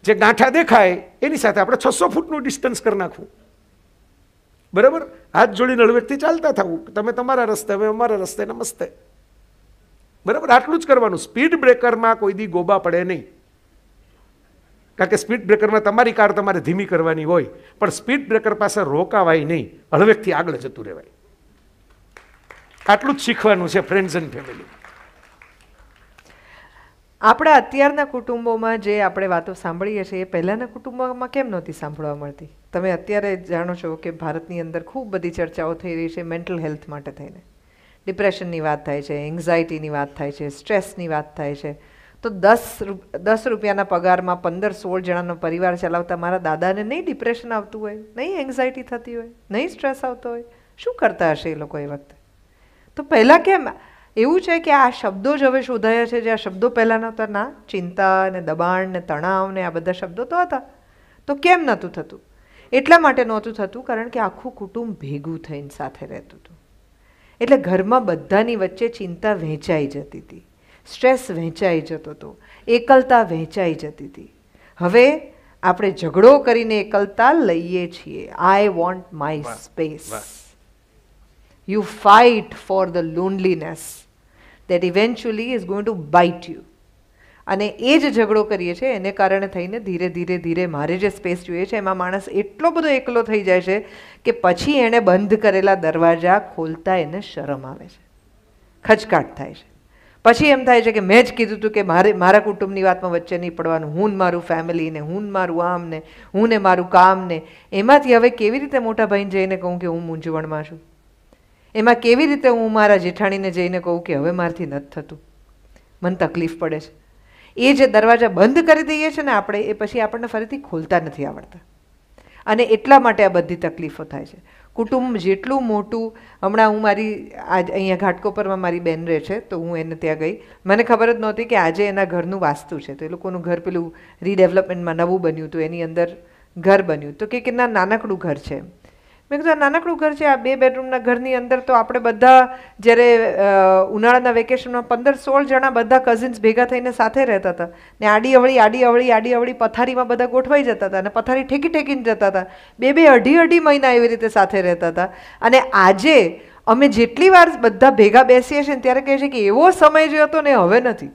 Speaker 1: જે ગાંઠા દેખાય એની સાથે આપણે છસો ફૂટનું ડિસ્ટન્સ કરી નાખવું બરાબર હાથ જોડીને હળવેટથી ચાલતા થવું તમે તમારા રસ્તે અમે અમારા રસ્તે નમસ્તે બરાબર આટલું જ કરવાનું સ્પીડ બ્રેકરમાં કોઈ દી ગોબા પડે નહીં કારણ કે સ્પીડ બ્રેકરમાં તમારી કાર તમારે ધીમી કરવાની હોય પણ સ્પીડ બ્રેકર પાસે રોકાવાય નહીં હળવેકથી આગળ જતું રહેવાય આટલું જ શીખવાનું છે ફ્રેન્ડ્સ એન્ડ ફેમિલી
Speaker 2: આપણા અત્યારના કુટુંબોમાં જે આપણે વાતો સાંભળીએ છીએ એ પહેલાંના કુટુંબોમાં કેમ નહોતી સાંભળવા મળતી તમે અત્યારે જાણો છો કે ભારતની અંદર ખૂબ બધી ચર્ચાઓ થઈ રહી છે મેન્ટલ હેલ્થ માટે થઈને ડિપ્રેશનની વાત થાય છે એન્ઝાઇટીની વાત થાય છે સ્ટ્રેસની વાત થાય છે તો દસ દસ રૂપિયાના પગારમાં પંદર સોળ જણાનો પરિવાર ચલાવતા મારા દાદાને નહીં ડિપ્રેશન આવતું હોય નહીં એન્ઝાઇટી થતી હોય નહીં સ્ટ્રેસ આવતો હોય શું કરતા હશે એ લોકો એ વખતે તો પહેલાં કેમ એવું છે કે આ શબ્દો જ હવે શોધાયા છે જે આ શબ્દો પહેલાં નહોતા ના ચિંતા ને દબાણ ને તણાવ ને આ બધા શબ્દો તો હતા તો કેમ નહોતું થતું એટલા માટે નહોતું થતું કારણ કે આખું કુટુંબ ભેગું થઈને સાથે રહેતું હતું એટલે ઘરમાં બધાની વચ્ચે ચિંતા વહેંચાઈ જતી હતી સ્ટ્રેસ વહેંચાઈ જતો હતો એકલતા વહેંચાઈ જતી હતી હવે આપણે ઝઘડો કરીને એકલતા લઈએ છીએ I want my space you fight for the loneliness that eventually is going to bite you અને એ જ ઝઘડો કરીએ છીએ એને કારણે થઈને ધીરે ધીરે ધીરે મારે જે સ્પેસ જોઈએ છે એમાં માણસ એટલો બધો એકલો થઈ જાય છે કે પછી એણે બંધ કરેલા દરવાજા ખોલતા એને શરમ આવે છે ખચકાટ થાય છે પછી એમ થાય છે કે મેં જ કીધું હતું કે મારે મારા કુટુંબની વાતમાં વચ્ચે નહીં પડવાનું હું મારું ફેમિલીને હું મારું આમ ને હું ને મારું કામ ને એમાંથી હવે કેવી રીતે મોટા ભાઈને જઈને કહું કે હું મૂંઝવણમાં છું એમાં કેવી રીતે હું મારા જેઠાણીને જઈને કહું કે હવે મારથી નથી થતું મને તકલીફ પડે છે એ જે દરવાજા બંધ કરી દઈએ છીએ ને આપણે એ પછી આપણને ફરીથી ખોલતા નથી આવડતા અને એટલા માટે આ બધી તકલીફો થાય છે કુટુંબ જેટલું મોટું હમણાં હું મારી આજ અહીંયા ઘાટકોપરમાં મારી બેન રહે છે તો હું એને ત્યાં ગઈ મને ખબર જ નહોતી કે આજે એના ઘરનું વાસ્તુ છે તો એ લોકોનું ઘર પેલું રીડેવલપમેન્ટમાં નવું બન્યું હતું એની અંદર ઘર બન્યું તો કે ના નાનકડું ઘર છે એમ મેં કીધું આ નાનકડું ઘર છે આ બે બેડરૂમના ઘરની અંદર તો આપણે બધા જ્યારે ઉનાળાના વેકેશનમાં પંદર સોળ જણા બધા કઝિન્સ ભેગા થઈને સાથે રહેતા હતા ને આડી અવળી આડી અવળી આડી અવળી પથારીમાં બધા ગોઠવાઈ જતા હતા અને પથારી ઠેકી ઠેકીને જતા હતા બે બે અઢી અઢી મહિના એવી રીતે સાથે રહેતા હતા અને આજે અમે જેટલી વાર બધા ભેગા બેસીએ છીએ ત્યારે કહે છે કે એવો સમય જે હતો ને હવે નથી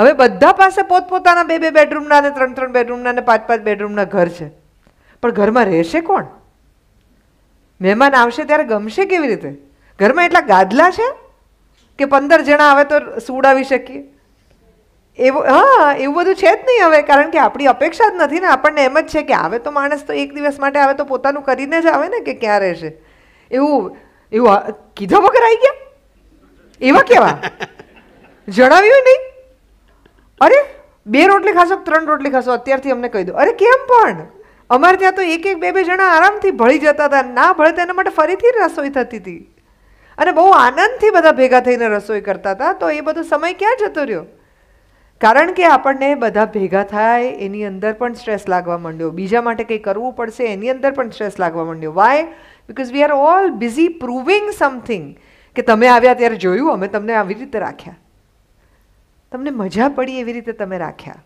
Speaker 2: હવે બધા પાસે પોતપોતાના બે બે બેડરૂમના અને ત્રણ ત્રણ બેડરૂમના અને પાંચ પાંચ બેડરૂમના ઘર છે પણ ઘરમાં રહેશે કોણ મહેમાન આવશે ત્યારે ગમશે કેવી રીતે ઘરમાં એટલા ગાદલા છે કે પંદર જણા આવે તો સુવડાવી શકીએ એવું હા એવું બધું છે જ નહીં હવે કારણ કે આપણી અપેક્ષા જ નથી ને આપણને એમ જ છે કે આવે તો માણસ તો એક દિવસ માટે આવે તો પોતાનું કરીને જ આવે ને કે ક્યાં રહેશે એવું એવું કીધો વગર આવી ગયા એવા કેવા જણાવ્યું નહીં અરે બે રોટલી ખાશો ત્રણ રોટલી ખાશો અત્યારથી અમને કહી દો અરે કેમ પણ અમારે ત્યાં તો એક એક બે બે જણા આરામથી ભળી જતા હતા ના ભળે તેના માટે ફરીથી રસોઈ થતી હતી અને બહુ આનંદથી બધા ભેગા થઈને રસોઈ કરતા હતા તો એ બધો સમય ક્યાં જતો રહ્યો કારણ કે આપણને બધા ભેગા થાય એની અંદર પણ સ્ટ્રેસ લાગવા માંડ્યો બીજા માટે કંઈ કરવું પડશે એની અંદર પણ સ્ટ્રેસ લાગવા માંડ્યો why because we are all busy proving something કે તમે આવ્યા ત્યારે જોયું અમે તમને આવી રીતે રાખ્યા તમને મજા પડી એવી રીતે તમે રાખ્યા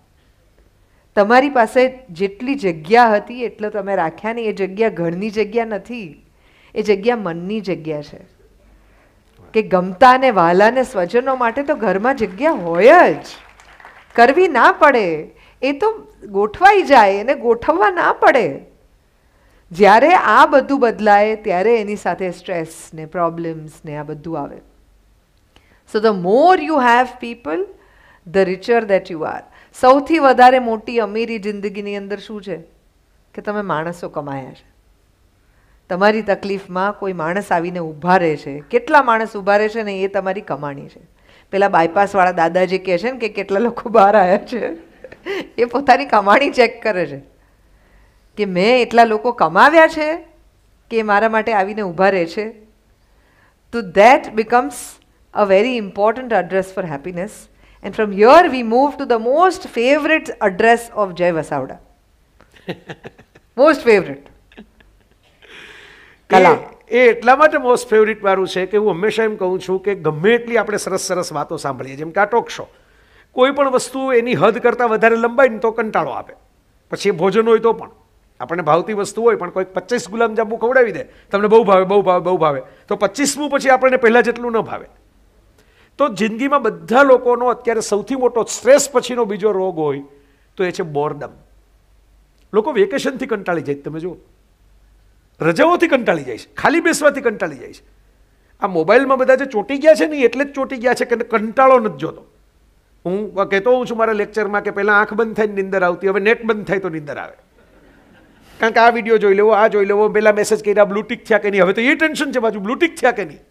Speaker 2: તમારી પાસે જેટલી જગ્યા હતી એટલો તમે રાખ્યા નહીં એ જગ્યા ઘરની જગ્યા નથી એ જગ્યા મનની જગ્યા છે કે ગમતા અને વાલાને સ્વજનો માટે તો ઘરમાં જગ્યા હોય જ કરવી ના પડે એ તો ગોઠવાઈ જાય એને ગોઠવવા ના પડે જ્યારે આ બધું બદલાય ત્યારે એની સાથે સ્ટ્રેસ ને પ્રોબ્લેમ્સ ને આ બધું આવે so the more you have people the richer that you are સૌથી વધારે મોટી અમીરી જિંદગીની અંદર શું છે કે તમે માણસો કમાયા છે તમારી તકલીફમાં કોઈ માણસ આવીને ઊભા રહે છે કેટલા માણસ ઊભા રહે છે ને એ તમારી કમાણી છે પેલા બાયપાસવાળા દાદા જે કહે છે ને કે કેટલા લોકો બહાર આવ્યા છે એ પોતાની કમાણી ચેક કરે છે કે મેં એટલા લોકો કમાવ્યા છે કે મારા માટે આવીને ઊભા રહે છે તો that becomes a very important address for happiness and from here we move to the most favourite address ઓફ જય વસાવડા
Speaker 1: મોસ્ટ ફેવરેટ કલા એ એટલા માટે મોસ્ટ ફેવરિટ મારું છે કે હું હંમેશા એમ કહું છું કે ગમે એટલી આપણે સરસ સરસ વાતો સાંભળીએ જેમ કે આ ટોક શો કોઈ પણ વસ્તુ એની હદ કરતાં વધારે લંબાઈ ને તો કંટાળો આપે પછી એ ભોજન હોય તો પણ આપણને ભાવતી વસ્તુ હોય પણ કોઈક પચીસ ગુલાબજાંબુ ખવડાવી દે તમને બહુ ભાવે બહુ ભાવે બહુ ભાવે તો પચીસમું પછી આપણને પહેલાં જેટલું ન ભાવે તો જિંદગીમાં બધા લોકોનો અત્યારે સૌથી મોટો સ્ટ્રેસ પછીનો બીજો રોગ હોય તો એ છે બોરડમ લોકો વેકેશનથી કંટાળી જાય તમે જુઓ રજાઓથી કંટાળી જાય છે ખાલી બેસવાથી કંટાળી જાય છે આ મોબાઈલમાં બધા જે ચોંટી ગયા છે ને એટલે જ ચોંટી ગયા છે કે કંટાળો નથી જોતો હું કહેતો હું છું મારા લેક્ચરમાં કે પહેલાં આંખ બંધ થાય નિંદર આવતી હવે નેટ બંધ થાય તો નિંદર આવે કારણ કે આ વિડીયો જોઈ લેવો આ જોઈ લેવો પહેલાં મેસેજ કર્યા બ્લુટિક થયા કે નહીં હવે તો એ ટેન્શન છે બાજુ બ્લુટિક થયા કે નહીં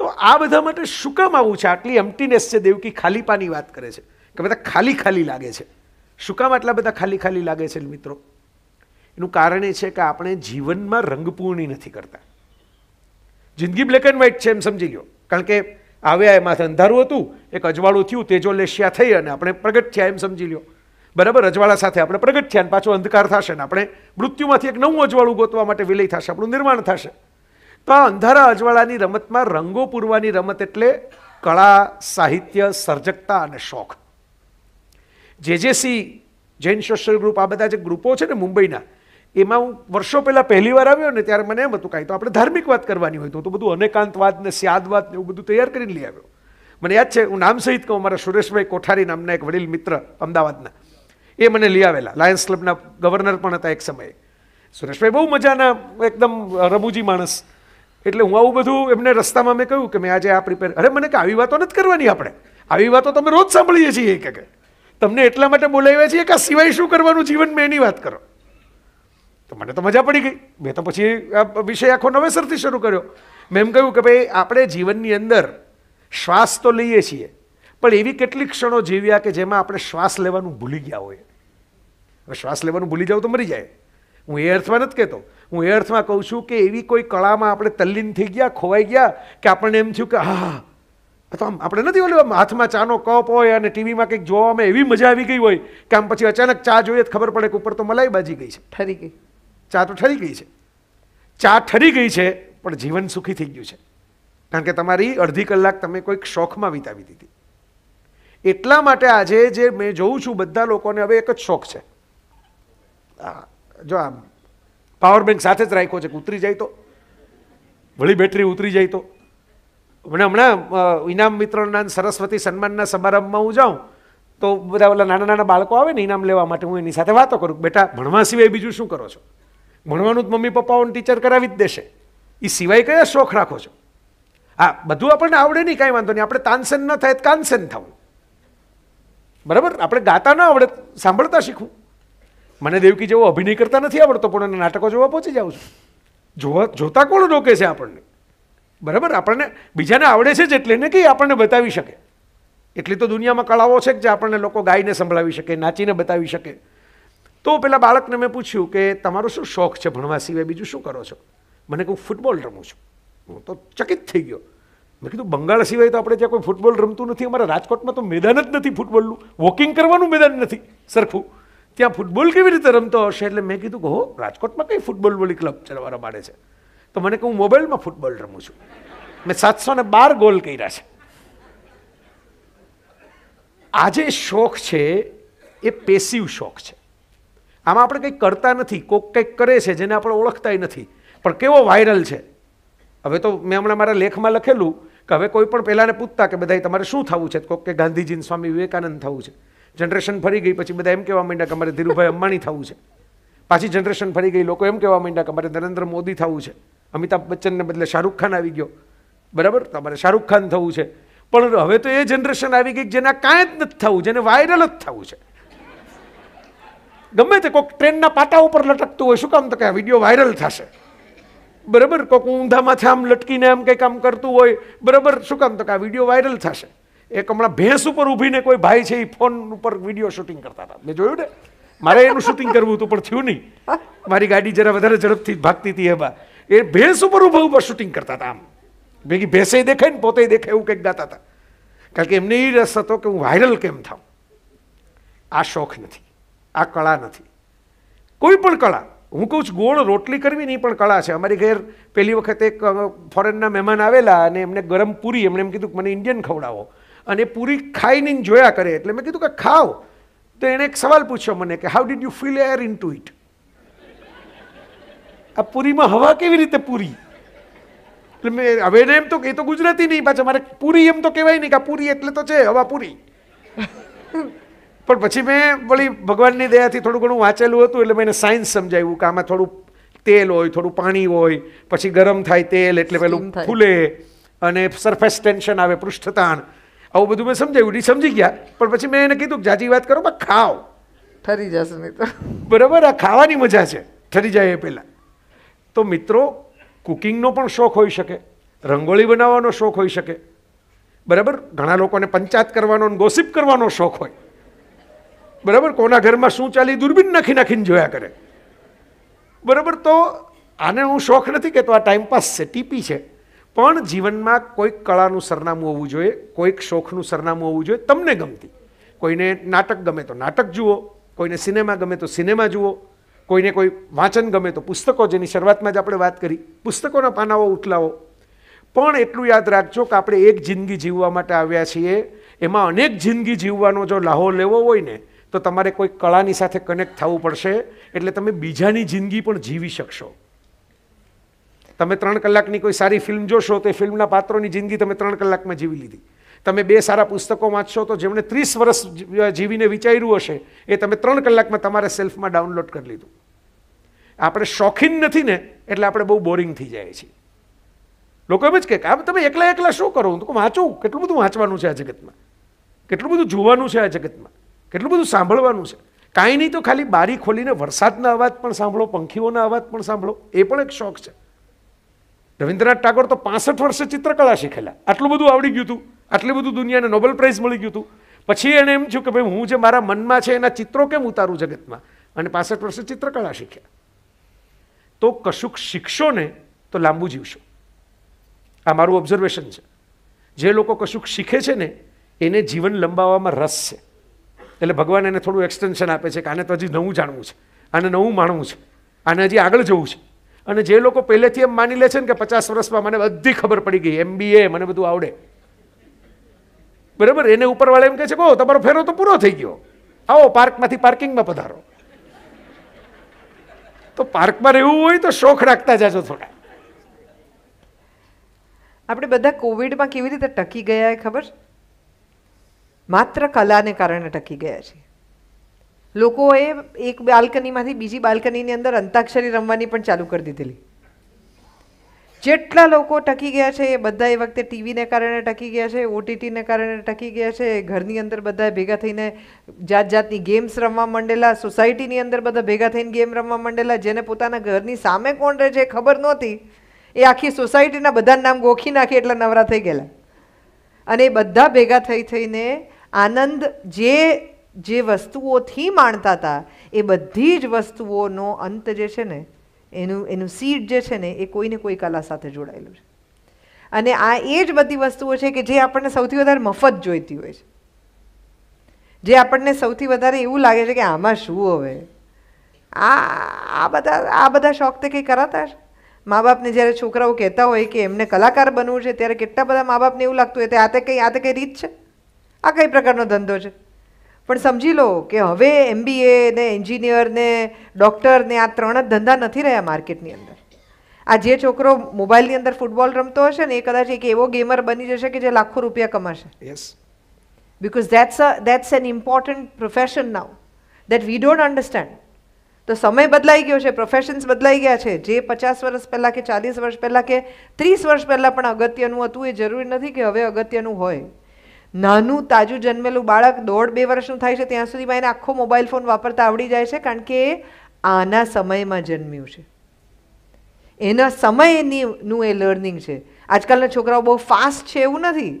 Speaker 1: તો આ બધા માટે શું કામ આવું છે આટલી એમ્ટીનેસ છે દેવકી ખાલીપાની વાત કરે છે કે બધા ખાલી ખાલી લાગે છે શું કામ આટલા બધા ખાલી ખાલી લાગે છે મિત્રો એનું કારણ એ છે કે આપણે જીવનમાં રંગપૂર્ણી નથી કરતા જિંદગી બ્લેક એન્ડ વ્હાઇટ છે એમ સમજી લો કારણ કે આવ્યા એમાંથી અંધારું હતું એક અજવાળું થયું તેજોલેશિયા થઈ અને આપણે પ્રગટ થયા એમ સમજી લ્યો બરાબર અજવાળા સાથે આપણે પ્રગટ થયા અને પાછો અંધકાર થશે ને આપણે મૃત્યુમાંથી એક નવું અજવાળું ગોતવા માટે વિલય થશે આપણું નિર્માણ થશે તો અંધારા અજવાળાની રમતમાં રંગો પૂરવાની રમત એટલે કળા સાહિત્ય સર્જકતા અને શોખ જેજેસી જૈન સોશિયલ ગ્રુપ આ બધા જે ગ્રુપો છે ને મુંબઈના એમાં હું વર્ષો પહેલાં પહેલી વાર આવ્યો ને ત્યારે મને એમ હતું કાંઈ તો આપણે ધાર્મિક વાત કરવાની હોય તો બધું અનેકાંતવાદ ને સ્યાદવાદ ને એવું બધું તૈયાર કરીને લઈ આવ્યો મને યાદ છે હું નામ સહિત કહું મારા સુરેશભાઈ કોઠારી નામના એક વડીલ મિત્ર અમદાવાદના એ મને લઈ આવેલા લાયન્સ ક્લબના ગવર્નર પણ હતા એક સમયે સુરેશભાઈ બહુ મજાના એકદમ રમૂજી માણસ એટલે હું આવું બધું એમને રસ્તામાં મેં કહ્યું કે મેં આજે આ પ્રિપેર અરે મને કે આવી વાતો નથી કરવાની આપણે આવી વાતો તમે રોજ સાંભળીએ છીએ કે તમને એટલા માટે બોલાવ્યા છીએ કે આ સિવાય શું કરવાનું જીવન મેં એની વાત કરો તો મને તો મજા પડી ગઈ મેં તો પછી આ વિષય આખો નવેસરથી શરૂ કર્યો મેં એમ કહ્યું કે ભાઈ આપણે જીવનની અંદર શ્વાસ તો લઈએ છીએ પણ એવી કેટલી ક્ષણો જીવ્યા કે જેમાં આપણે શ્વાસ લેવાનું ભૂલી ગયા હોય હવે શ્વાસ લેવાનું ભૂલી જાવ તો મરી જાય હું એ અર્થમાં નથી કહેતો હું એ અર્થમાં કહું છું કે એવી કોઈ કળામાં આપણે તલ્લીન થઈ ગયા ખોવાઈ ગયા કે આપણને એમ થયું કે હા તો આમ આપણે નથી ઓલું હાથમાં ચાનો કપ હોય અને ટીવીમાં કંઈક જોવામાં એવી મજા આવી ગઈ હોય કે આમ પછી અચાનક ચા જોઈએ તો ખબર પડે કે ઉપર તો મલાઈ બાજી ગઈ છે ઠરી ગઈ ચા તો ઠરી ગઈ છે ચા ઠરી ગઈ છે પણ જીવન સુખી થઈ ગયું છે કારણ કે તમારી અડધી કલાક તમે કોઈક શોખમાં વિતાવી દીધી એટલા માટે આજે જે મેં જોઉં છું બધા લોકોને હવે એક જ શોખ છે હા જો આમ પાવર બેંક સાથે જ રાખ્યો છે કે ઉતરી જાય તો વળી બેટરી ઉતરી જાય તો મને હમણાં ઇનામ મિત્રોના સરસ્વતી સન્માનના સમારંભમાં હું જાઉં તો બધા ઓલા નાના નાના બાળકો આવે ને ઇનામ લેવા માટે હું એની સાથે વાતો કરું બેટા ભણવા સિવાય બીજું શું કરો છો ભણવાનું જ મમ્મી પપ્પાઓને ટીચર કરાવી જ દેશે એ સિવાય કયા શોખ રાખો છો હા બધું આપણને આવડે નહીં કાંઈ વાંધો નહીં આપણે તાનસેન ન થાય કાનસેન થવું બરાબર આપણે ગાતા ન આવડે સાંભળતા શીખવું મને દેવકી જેવો અભિનય કરતા નથી આવડતો પણ નાટકો જોવા પહોંચી જાઉં છું જોવા જોતા કોણ રોકે છે આપણને બરાબર આપણને બીજાને આવડે છે જેટલે ને કંઈ આપણને બતાવી શકે એટલી તો દુનિયામાં કળાઓ છે કે જે આપણને લોકો ગાઈને સંભળાવી શકે નાચીને બતાવી શકે તો પેલા બાળકને મેં પૂછ્યું કે તમારો શું શોખ છે ભણવા સિવાય બીજું શું કરો છો મને કહું ફૂટબોલ રમું છું હું તો ચકિત થઈ ગયો મેં કીધું બંગાળ સિવાય તો આપણે ત્યાં કોઈ ફૂટબોલ રમતું નથી અમારા રાજકોટમાં તો મેદાન જ નથી ફૂટબોલનું વોકિંગ કરવાનું મેદાન નથી સરખું ત્યાં ફૂટબોલ કેવી રીતે રમતો હશે એટલે મેં કીધું કે હો રાજકોટમાં કઈ ફૂટબોલ બોલી ક્લબ ચલાવવા માંડે છે તો મને કે હું મોબાઈલમાં ફૂટબોલ રમું છું મેં સાતસો ને બાર ગોલ કર્યા છે આ જે શોખ છે એ પેસિવ શોખ છે આમાં આપણે કંઈક કરતા નથી કોક કંઈક કરે છે જેને આપણે ઓળખતાય નથી પણ કેવો વાયરલ છે હવે તો મેં હમણાં મારા લેખમાં લખેલું કે હવે કોઈ પણ પહેલાંને પૂછતા કે બધાય તમારે શું થવું છે કોક કે ગાંધીજી સ્વામી વિવેકાનંદ થવું છે જનરેશન ફરી ગઈ પછી બધા એમ કહેવા માંડ્યા કે અમારે ધીરુભાઈ અંબાણી થવું છે પાછી જનરેશન ફરી ગઈ લોકો એમ કહેવા માંડ્યા કે અમારે નરેન્દ્ર મોદી થવું છે અમિતાભ બચ્ચનને બદલે શાહરુખ ખાન આવી ગયો બરાબર તમારે શાહરુખ ખાન થવું છે પણ હવે તો એ જનરેશન આવી ગઈ જેના કાંઈ જ નથી થવું જેને વાયરલ જ થવું છે ગમે તે કોઈક ટ્રેનના પાટા ઉપર લટકતું હોય શું કામ તો કે વિડીયો વાયરલ થશે બરાબર કોઈક ઊંધામાંથી આમ લટકીને આમ કંઈક આમ કરતું હોય બરાબર શું કામ તો કે આ વિડીયો વાયરલ થશે એક હમણાં ભેંસ ઉપર ઊભીને કોઈ ભાઈ છે એ ફોન ઉપર વિડીયો શૂટિંગ કરતા હતા મેં જોયું ને મારે એનું શૂટિંગ કરવું હતું પણ થયું નહીં મારી ગાડી જરા વધારે ઝડપથી ભાગતી હતી એમાં એ ભેંસ ઉપર ઊભા ઊભા શૂટિંગ કરતા હતા આમ ભેગી ભેંસે દેખાય ને પોતે દેખાય એવું કંઈક ગાતા હતા કારણ કે એમને એ રસ હતો કે હું વાયરલ કેમ થાઉં આ શોખ નથી આ કળા નથી કોઈ પણ કળા હું કહું છું ગોળ રોટલી કરવી નહીં પણ કળા છે અમારી ઘેર પહેલી વખત એક ફોરેનના મહેમાન આવેલા અને એમને ગરમ પૂરી એમણે એમ કીધું કે મને ઇન્ડિયન ખવડાવો અને પૂરી ખાઈને જોયા કરે એટલે મેં કીધું કે ખાઓ તો એણે એક સવાલ પૂછ્યો મને કે how did you feel air into it આ પૂરીમાં હવા કેવી રીતે પૂરી એટલે મેં હવે એને એમ તો એ તો ગુજરાતી નહીં પાછા મારે પૂરી એમ તો કહેવાય નહીં કે પૂરી એટલે તો છે હવા પૂરી પણ પછી મેં વળી ભગવાનની દયાથી થોડું ઘણું વાંચેલું હતું એટલે મેં એને સાયન્સ સમજાવ્યું કે આમાં થોડું તેલ હોય થોડું પાણી હોય પછી ગરમ થાય તેલ એટલે પેલું ફૂલે અને સરફેસ ટેન્શન આવે પૃષ્ઠતાણ આવું બધું મેં સમજાયું એ સમજી ગયા પણ પછી મેં એને કીધું કે જાજી વાત કરો બસ ખાઓ
Speaker 2: ઠરી જશે નહીં તો
Speaker 1: બરાબર આ ખાવાની મજા છે ઠરી જાય એ પહેલાં તો મિત્રો કુકિંગનો પણ શોખ હોઈ શકે રંગોળી બનાવવાનો શોખ હોઈ શકે બરાબર ઘણા લોકોને પંચાયત કરવાનો ગોસિપ કરવાનો શોખ હોય બરાબર કોના ઘરમાં શું ચાલી દૂરબીન નાખી નાખીને જોયા કરે બરાબર તો આને હું શોખ નથી કહેતો આ ટાઈમપાસ છે ટીપી છે પણ જીવનમાં કોઈક કળાનું સરનામું હોવું જોઈએ કોઈક શોખનું સરનામું હોવું જોઈએ તમને ગમતી કોઈને નાટક ગમે તો નાટક જુઓ કોઈને સિનેમા ગમે તો સિનેમા જુઓ કોઈને કોઈ વાંચન ગમે તો પુસ્તકો જેની શરૂઆતમાં જ આપણે વાત કરી પુસ્તકોના પાનાઓ ઉઠલાવો પણ એટલું યાદ રાખજો કે આપણે એક જિંદગી જીવવા માટે આવ્યા છીએ એમાં અનેક જિંદગી જીવવાનો જો લ્હાવો લેવો હોય ને તો તમારે કોઈ કળાની સાથે કનેક્ટ થવું પડશે એટલે તમે બીજાની જિંદગી પણ જીવી શકશો તમે ત્રણ કલાકની કોઈ સારી ફિલ્મ જોશો તો એ ફિલ્મના પાત્રોની જિંદગી તમે ત્રણ કલાકમાં જીવી લીધી તમે બે સારા પુસ્તકો વાંચશો તો જેમણે ત્રીસ વર્ષ જીવીને વિચાર્યું હશે એ તમે ત્રણ કલાકમાં તમારે સેલ્ફમાં ડાઉનલોડ કરી લીધું આપણે શોખીન નથી ને એટલે આપણે બહુ બોરિંગ થઈ જાય છીએ લોકો એમ જ કે આમ તમે એકલા એકલા શું કરો હું તો વાંચું કેટલું બધું વાંચવાનું છે આ જગતમાં કેટલું બધું જોવાનું છે આ જગતમાં કેટલું બધું સાંભળવાનું છે કાંઈ નહીં તો ખાલી બારી ખોલીને વરસાદના અવાજ પણ સાંભળો પંખીઓના અવાજ પણ સાંભળો એ પણ એક શોખ છે રવિન્દ્રનાથ ટાગોર તો પાસઠ વર્ષે ચિત્રકળા શીખેલા આટલું બધું આવડી ગયું હતું આટલું બધું દુનિયાને નોબેલ પ્રાઇઝ મળી ગયું હતું પછી એણે એમ થયું કે ભાઈ હું જે મારા મનમાં છે એના ચિત્રો કેમ ઉતારું જગતમાં અને પાસઠ વર્ષે ચિત્રકળા શીખ્યા તો કશુંક શીખશો ને તો લાંબુ જીવશો આ મારું ઓબ્ઝર્વેશન છે જે લોકો કશુંક શીખે છે ને એને જીવન લંબાવવામાં રસ છે એટલે ભગવાન એને થોડું એક્સટેન્શન આપે છે કે આને તો હજી નવું જાણવું છે આને નવું માણવું છે આને હજી આગળ જવું છે અને જે લોકો પહેલેથી એમ માની લે છે ને કે પચાસ વર્ષમાં મને બધી ખબર પડી ગઈ એમબીએ મને બધું આવડે બરાબર એને ઉપરવાળા એમ કહે છે કહો તમારો ફેરો તો પૂરો થઈ ગયો આવો પાર્કમાંથી પાર્કિંગમાં પધારો તો પાર્કમાં રહેવું હોય તો શોખ રાખતા જાજો થોડા આપણે બધા કોવિડમાં કેવી રીતે ટકી ગયા
Speaker 2: એ ખબર માત્ર કલાને કારણે ટકી ગયા છીએ લોકોએ એક બાલ્કનીમાંથી બીજી બાલ્કનીની અંદર અંતાક્ષરી રમવાની પણ ચાલુ કરી દીધેલી જેટલા લોકો ટકી ગયા છે એ બધા એ વખતે ટીવીને કારણે ટકી ગયા છે ઓટીટીને કારણે ટકી ગયા છે ઘરની અંદર બધા ભેગા થઈને જાત જાતની ગેમ્સ રમવા માંડેલા સોસાયટીની અંદર બધા ભેગા થઈને ગેમ રમવા માંડેલા જેને પોતાના ઘરની સામે કોણ રહે છે ખબર નહોતી એ આખી સોસાયટીના બધા નામ ગોખી નાખી એટલા નવરા થઈ ગયેલા અને એ બધા ભેગા થઈ થઈને આનંદ જે જે વસ્તુઓથી માણતા હતા એ બધી જ વસ્તુઓનો અંત જે છે ને એનું એનું સીટ જે છે ને એ કોઈને કોઈ કલા સાથે જોડાયેલું છે અને આ એ જ બધી વસ્તુઓ છે કે જે આપણને સૌથી વધારે મફત જોઈતી હોય છે જે આપણને સૌથી વધારે એવું લાગે છે કે આમાં શું હવે આ આ બધા આ બધા શોખ તે કંઈ કરાતા છે મા બાપને જ્યારે છોકરાઓ કહેતા હોય કે એમને કલાકાર બનવું છે ત્યારે કેટલા બધા મા બાપને એવું લાગતું હોય તે આ તે કંઈ આ તે કંઈ રીત છે આ કઈ પ્રકારનો ધંધો છે પણ સમજી લો કે હવે એમબીએ ને એન્જિનિયર ને ડૉક્ટર ને આ ત્રણ જ ધંધા નથી રહ્યા માર્કેટની અંદર આ જે છોકરો મોબાઈલની અંદર ફૂટબોલ રમતો હશે ને એ કદાચ એક એવો ગેમર બની જશે કે જે લાખો રૂપિયા કમાશે yes because that's a that's an important profession now that we don't understand તો સમય બદલાઈ ગયો છે પ્રોફેશન્સ બદલાઈ ગયા છે જે પચાસ વર્ષ પહેલાં કે ચાલીસ વર્ષ પહેલાં કે ત્રીસ વર્ષ પહેલાં પણ અગત્યનું હતું એ જરૂરી નથી કે હવે અગત્યનું હોય નાનું તાજું જન્મેલું બાળક દોઢ બે વર્ષનું થાય છે ત્યાં સુધીમાં એને આખો મોબાઈલ ફોન વાપરતા આવડી જાય છે કારણ કે આના સમયમાં જન્મ્યું છે એના સમયનીનું એ લર્નિંગ છે આજકાલના છોકરાઓ બહુ ફાસ્ટ છે એવું નથી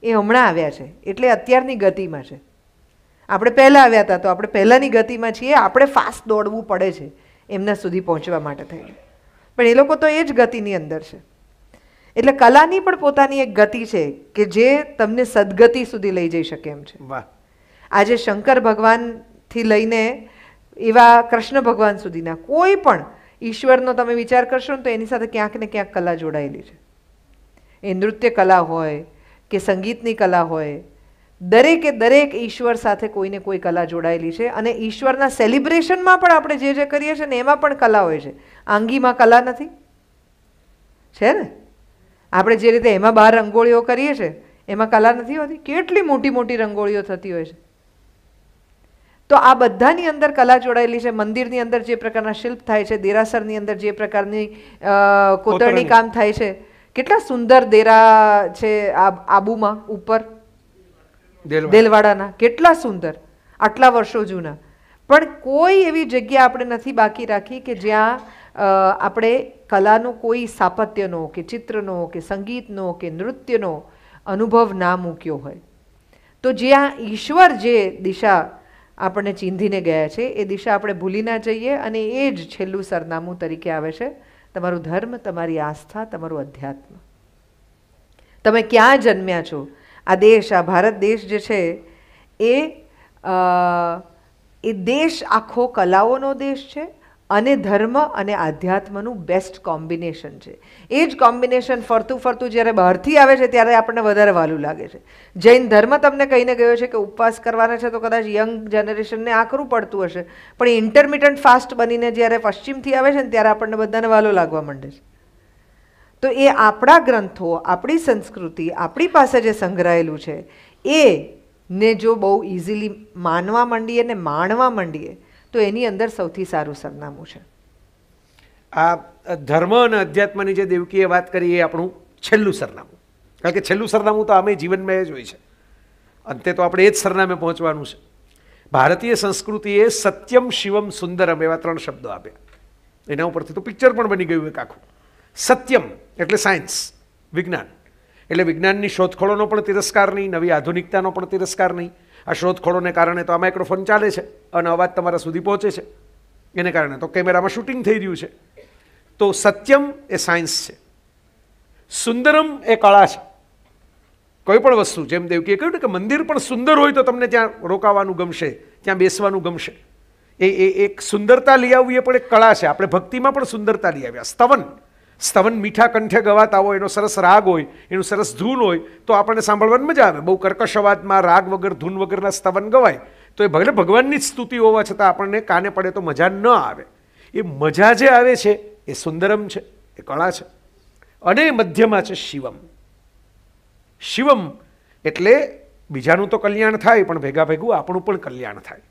Speaker 2: એ હમણાં આવ્યા છે એટલે અત્યારની ગતિમાં છે આપણે પહેલાં આવ્યા હતા તો આપણે પહેલાંની ગતિમાં છીએ આપણે ફાસ્ટ દોડવું પડે છે એમના સુધી પહોંચવા માટે થઈને પણ એ લોકો તો એ જ ગતિની અંદર છે એટલે કલાની પણ પોતાની એક ગતિ છે કે જે તમને સદગતિ સુધી લઈ જઈ શકે એમ છે આજે શંકર ભગવાનથી લઈને એવા કૃષ્ણ ભગવાન સુધીના કોઈ પણ ઈશ્વરનો તમે વિચાર કરશો ને તો એની સાથે ક્યાંક ને ક્યાંક કલા જોડાયેલી છે એ નૃત્ય કલા હોય કે સંગીતની કલા હોય દરેકે દરેક ઈશ્વર સાથે કોઈને કોઈ કલા જોડાયેલી છે અને ઈશ્વરના સેલિબ્રેશનમાં પણ આપણે જે જે કરીએ છીએ ને એમાં પણ કલા હોય છે આંગીમાં કલા નથી છે ને આપણે જે રીતે એમાં બહાર રંગોળીઓ કરીએ છીએ એમાં કલા નથી હોતી કેટલી મોટી મોટી રંગોળીઓ થતી હોય છે તો આ બધાની અંદર કલા જોડાયેલી છે મંદિરની અંદર જે પ્રકારના શિલ્પ થાય છે દેરાસરની અંદર જે પ્રકારની કોતરણી કામ થાય છે કેટલા સુંદર દેરા છે આબુમાં ઉપર દેલવાડાના કેટલા સુંદર આટલા વર્ષો જૂના પણ કોઈ એવી જગ્યા આપણે નથી બાકી રાખી કે જ્યાં આપણે કલાનું કોઈ સ્થાપત્યનો કે ચિત્રનો કે સંગીતનો કે નૃત્યનો અનુભવ ના મૂક્યો હોય તો જ્યાં ઈશ્વર જે દિશા આપણને ચીંધીને ગયા છે એ દિશા આપણે ભૂલી ના જઈએ અને એ જ છેલ્લું સરનામું તરીકે આવે છે તમારું ધર્મ તમારી આસ્થા તમારું અધ્યાત્મ તમે ક્યાં જન્મ્યા છો આ દેશ આ ભારત દેશ જે છે એ એ દેશ આખો કલાઓનો દેશ છે અને ધર્મ અને આધ્યાત્મનું બેસ્ટ કોમ્બિનેશન છે એ જ કોમ્બિનેશન ફરતું ફરતું જ્યારે બહારથી આવે છે ત્યારે આપણને વધારે વાલું લાગે છે જૈન ધર્મ તમને કહીને ગયો છે કે ઉપવાસ કરવાના છે તો કદાચ યંગ જનરેશનને આકરું પડતું હશે પણ ઇન્ટરમિટન્ટ ફાસ્ટ બનીને જ્યારે પશ્ચિમથી આવે છે ને ત્યારે આપણને બધાને વાલો લાગવા માંડે છે તો એ આપણા ગ્રંથો આપણી સંસ્કૃતિ આપણી પાસે જે સંગ્રહાયેલું છે એ ને જો બહુ ઇઝીલી માનવા માંડીએ ને માણવા માંડીએ તો એની અંદર સૌથી સારું સરનામું છે
Speaker 1: આ ધર્મ અને અધ્યાત્મની જે દેવકીએ વાત કરી એ આપણું છેલ્લું સરનામું કારણ કે છેલ્લું સરનામું તો આમે જીવનમાં એ જ હોય છે અંતે તો આપણે એ જ સરનામે પહોંચવાનું છે ભારતીય સંસ્કૃતિએ સત્યમ શિવમ સુંદરમ એવા ત્રણ શબ્દો આપ્યા એના ઉપરથી તો પિક્ચર પણ બની ગયું એક આખું સત્યમ એટલે સાયન્સ વિજ્ઞાન એટલે વિજ્ઞાનની શોધખોળોનો પણ તિરસ્કાર નહીં નવી આધુનિકતાનો પણ તિરસ્કાર નહીં આ શોધખોળોને કારણે તો આ માઇક્રોફોન ચાલે છે અને અવાજ તમારા સુધી પહોંચે છે એને કારણે તો કેમેરામાં શૂટિંગ થઈ રહ્યું છે તો સત્યમ એ સાયન્સ છે સુંદરમ એ કળા છે કોઈ પણ વસ્તુ જેમ દેવકીએ કહ્યું ને કે મંદિર પણ સુંદર હોય તો તમને ત્યાં રોકાવાનું ગમશે ત્યાં બેસવાનું ગમશે એ એ એક સુંદરતા લઈ આવવી એ પણ એક કળા છે આપણે ભક્તિમાં પણ સુંદરતા લઈ આવ્યા સ્તવન સ્તવન મીઠા કંઠે ગવાતા હોય એનો સરસ રાગ હોય એનું સરસ ધૂન હોય તો આપણને સાંભળવાની મજા આવે બહુ કર્કશ અવાજમાં રાગ વગર ધૂન વગરના સ્તવન ગવાય તો એ ભલે ભગવાનની જ સ્તુતિ હોવા છતાં આપણને કાને પડે તો મજા ન આવે એ મજા જે આવે છે એ સુંદરમ છે એ કળા છે અને મધ્યમાં છે શિવમ શિવમ એટલે બીજાનું તો કલ્યાણ થાય પણ ભેગા ભેગું આપણું પણ કલ્યાણ થાય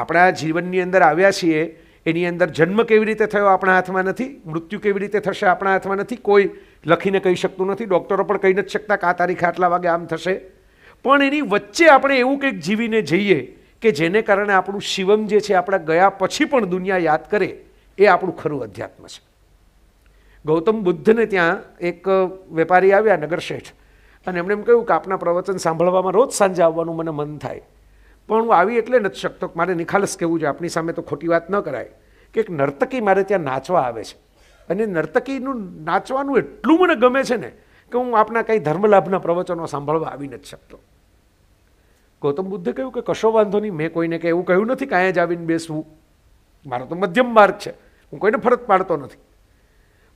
Speaker 1: આપણા જીવનની અંદર આવ્યા છીએ એની અંદર જન્મ કેવી રીતે થયો આપણા હાથમાં નથી મૃત્યુ કેવી રીતે થશે આપણા હાથમાં નથી કોઈ લખીને કહી શકતું નથી ડૉક્ટરો પણ કહી નથી શકતા કે આ તારીખે આટલા વાગે આમ થશે પણ એની વચ્ચે આપણે એવું કંઈક જીવીને જઈએ કે જેને કારણે આપણું શિવમ જે છે આપણા ગયા પછી પણ દુનિયા યાદ કરે એ આપણું ખરું અધ્યાત્મ છે ગૌતમ બુદ્ધને ત્યાં એક વેપારી આવ્યા નગરશેઠ અને એમણે એમ કહ્યું કે આપના પ્રવચન સાંભળવામાં રોજ સાંજે આવવાનું મને મન થાય પણ હું આવી એટલે નથી શકતો મારે નિખાલસ કહેવું છે આપણી સામે તો ખોટી વાત ન કરાય કે એક નર્તકી મારે ત્યાં નાચવા આવે છે અને નર્તકીનું નાચવાનું એટલું મને ગમે છે ને કે હું આપના કંઈ ધર્મલાભના પ્રવચનો સાંભળવા આવી નથી શકતો ગૌતમ બુદ્ધે કહ્યું કે કશો વાંધો નહીં મેં કોઈને કે એવું કહ્યું નથી કાંઈ જ આવીને બેસવું મારો તો મધ્યમ માર્ગ છે હું કોઈને ફરજ પાડતો નથી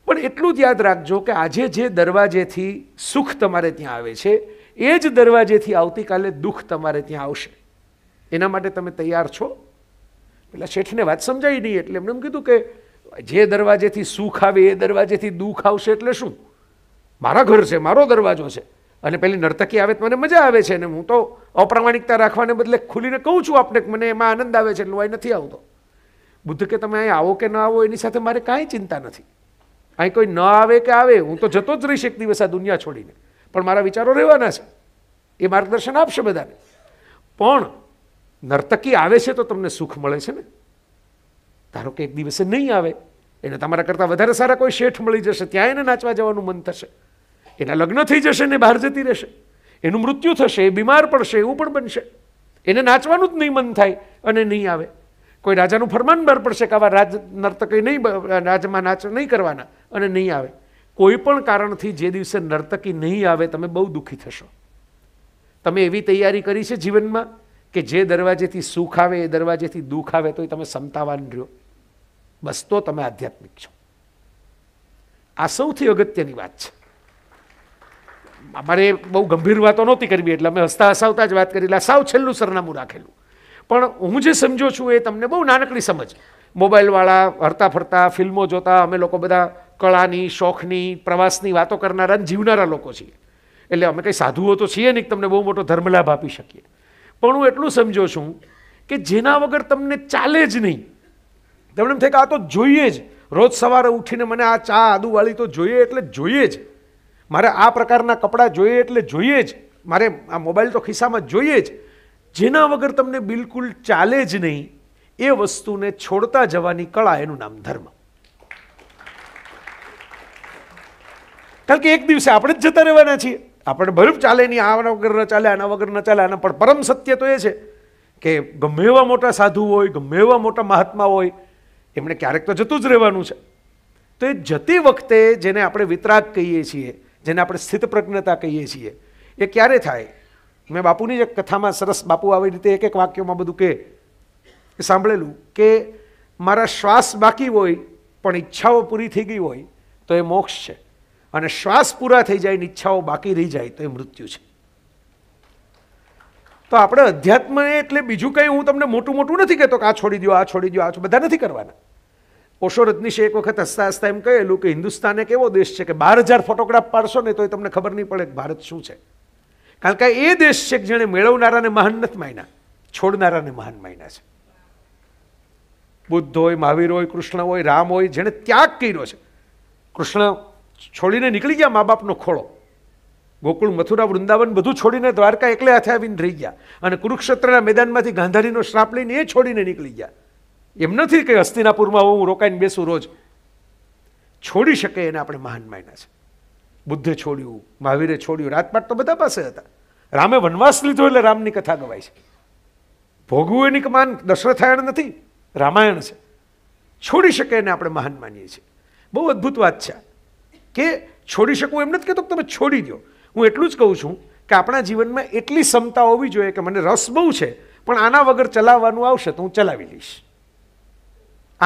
Speaker 1: પણ એટલું જ યાદ રાખજો કે આજે જે દરવાજેથી સુખ તમારે ત્યાં આવે છે એ જ દરવાજેથી આવતીકાલે દુઃખ તમારે ત્યાં આવશે એના માટે તમે તૈયાર છો પેલા શેઠને વાત સમજાઈ નહીં એટલે એમને એમ કીધું કે જે દરવાજેથી સુખ આવે એ દરવાજેથી દુઃખ આવશે એટલે શું મારા ઘર છે મારો દરવાજો છે અને પેલી નર્તકી આવે તો મને મજા આવે છે ને હું તો અપ્રામાણિકતા રાખવાને બદલે ખુલીને કહું છું આપને મને એમાં આનંદ આવે છે એટલે હું નથી આવતો બુદ્ધ કે તમે અહીં આવો કે ન આવો એની સાથે મારે કાંઈ ચિંતા નથી અહીં કોઈ ન આવે કે આવે હું તો જતો જ રહીશ એક દિવસ આ દુનિયા છોડીને પણ મારા વિચારો રહેવાના છે એ માર્ગદર્શન આપશે બધાને પણ નર્તકી આવે છે તો તમને સુખ મળે છે ને ધારો કે એક દિવસે નહીં આવે એને તમારા કરતાં વધારે સારા કોઈ શેઠ મળી જશે ત્યાં એને નાચવા જવાનું મન થશે એના લગ્ન થઈ જશે ને બહાર જતી રહેશે એનું મૃત્યુ થશે એ બીમાર પડશે એવું પણ બનશે એને નાચવાનું જ નહીં મન થાય અને નહીં આવે કોઈ રાજાનું ફરમાન બહાર પડશે કે આવા રાજ નર્તકી નહીં રાજમાં નાચ નહીં કરવાના અને નહીં આવે કોઈ પણ કારણથી જે દિવસે નર્તકી નહીં આવે તમે બહુ દુઃખી થશો તમે એવી તૈયારી કરી છે જીવનમાં કે જે દરવાજેથી સુખ આવે એ દરવાજેથી દુઃખ આવે તો એ તમે સમતાવાન રહ્યો બસ તો તમે આધ્યાત્મિક છો આ સૌથી અગત્યની વાત છે અમારે બહુ ગંભીર વાતો નહોતી કરવી એટલે અમે હસતા હસાવતા જ વાત કરી સાવ છેલ્લું સરનામું રાખેલું પણ હું જે સમજો છું એ તમને બહુ નાનકડી સમજ મોબાઈલવાળા હરતા ફરતા ફિલ્મો જોતા અમે લોકો બધા કળાની શોખની પ્રવાસની વાતો કરનારા જીવનારા લોકો છીએ એટલે અમે કંઈ સાધુઓ તો છીએ નહીં તમને બહુ મોટો ધર્મલાભ આપી શકીએ પણ હું એટલું સમજો છું કે જેના વગર તમને ચાલે જ નહીં તમને એમ થાય કે આ તો જોઈએ જ રોજ સવારે ઉઠીને મને આ ચા આદુવાળી તો જોઈએ એટલે જોઈએ જ મારે આ પ્રકારના કપડાં જોઈએ એટલે જોઈએ જ મારે આ મોબાઈલ તો ખિસ્સામાં જોઈએ જ જેના વગર તમને બિલકુલ ચાલે જ નહીં એ વસ્તુને છોડતા જવાની કળા એનું નામ ધર્મ કારણ કે એક દિવસે આપણે જ જતા રહેવાના છીએ આપણે ભલે ચાલે નહીં આના વગર ન ચાલે આના વગર ન ચાલે આના પણ પરમ સત્ય તો એ છે કે ગમે એવા મોટા સાધુ હોય ગમે એવા મોટા મહાત્મા હોય એમણે ક્યારેક તો જતું જ રહેવાનું છે તો એ જતી વખતે જેને આપણે વિતરાગ કહીએ છીએ જેને આપણે સ્થિત પ્રજ્ઞતા કહીએ છીએ એ ક્યારે થાય મેં બાપુની એક કથામાં સરસ બાપુ આવી રીતે એક એક વાક્યોમાં બધું કે સાંભળેલું કે મારા શ્વાસ બાકી હોય પણ ઈચ્છાઓ પૂરી થઈ ગઈ હોય તો એ મોક્ષ છે અને શ્વાસ પૂરા થઈ જાય ઈચ્છાઓ બાકી રહી જાય તો એ મૃત્યુ છે તો આપણે અધ્યાત્મ એટલે બીજું કંઈ હું તમને મોટું મોટું નથી કહેતો કે આ છોડી દો આ છોડી દો આ બધા નથી કરવાના ઓશો રજનીશે એક વખત હસતા હસતા એમ કહેલું કે હિન્દુસ્તાન એક એવો દેશ છે કે બાર હજાર ફોટોગ્રાફ પાડશો ને તો એ તમને ખબર નહીં પડે કે ભારત શું છે કારણ કે એ દેશ છે કે જેણે મેળવનારાને મહાન નથી માન્યા છોડનારાને મહાન માન્યા છે બુદ્ધ હોય મહાવીર હોય કૃષ્ણ હોય રામ હોય જેણે ત્યાગ કર્યો છે કૃષ્ણ છોડીને નીકળી ગયા મા બાપનો ખોળો ગોકુળ મથુરા વૃંદાવન બધું છોડીને દ્વારકા એકલે હાથે આવીને રહી ગયા અને કુરુક્ષેત્રના મેદાનમાંથી ગાંધારીનો શ્રાપ લઈને એ છોડીને નીકળી ગયા એમ નથી કે હસ્તિનાપુરમાં હું રોકાઈને બેસું રોજ છોડી શકે એને આપણે મહાન માન્યા છે બુદ્ધે છોડ્યું મહાવીરે છોડ્યું રાજપાટ તો બધા પાસે હતા રામે વનવાસ લીધો એટલે રામની કથા ગવાય છે ભોગવું એની કમાન દશરથાયણ નથી રામાયણ છે છોડી શકે એને આપણે મહાન માનીએ છીએ બહુ અદ્ભુત વાત છે કે છોડી શકું એમ નથી કહેતો તમે છોડી દો હું એટલું જ કહું છું કે આપણા જીવનમાં એટલી ક્ષમતા હોવી જોઈએ કે મને રસ બહુ છે પણ આના વગર ચલાવવાનું આવશે તો હું ચલાવી લઈશ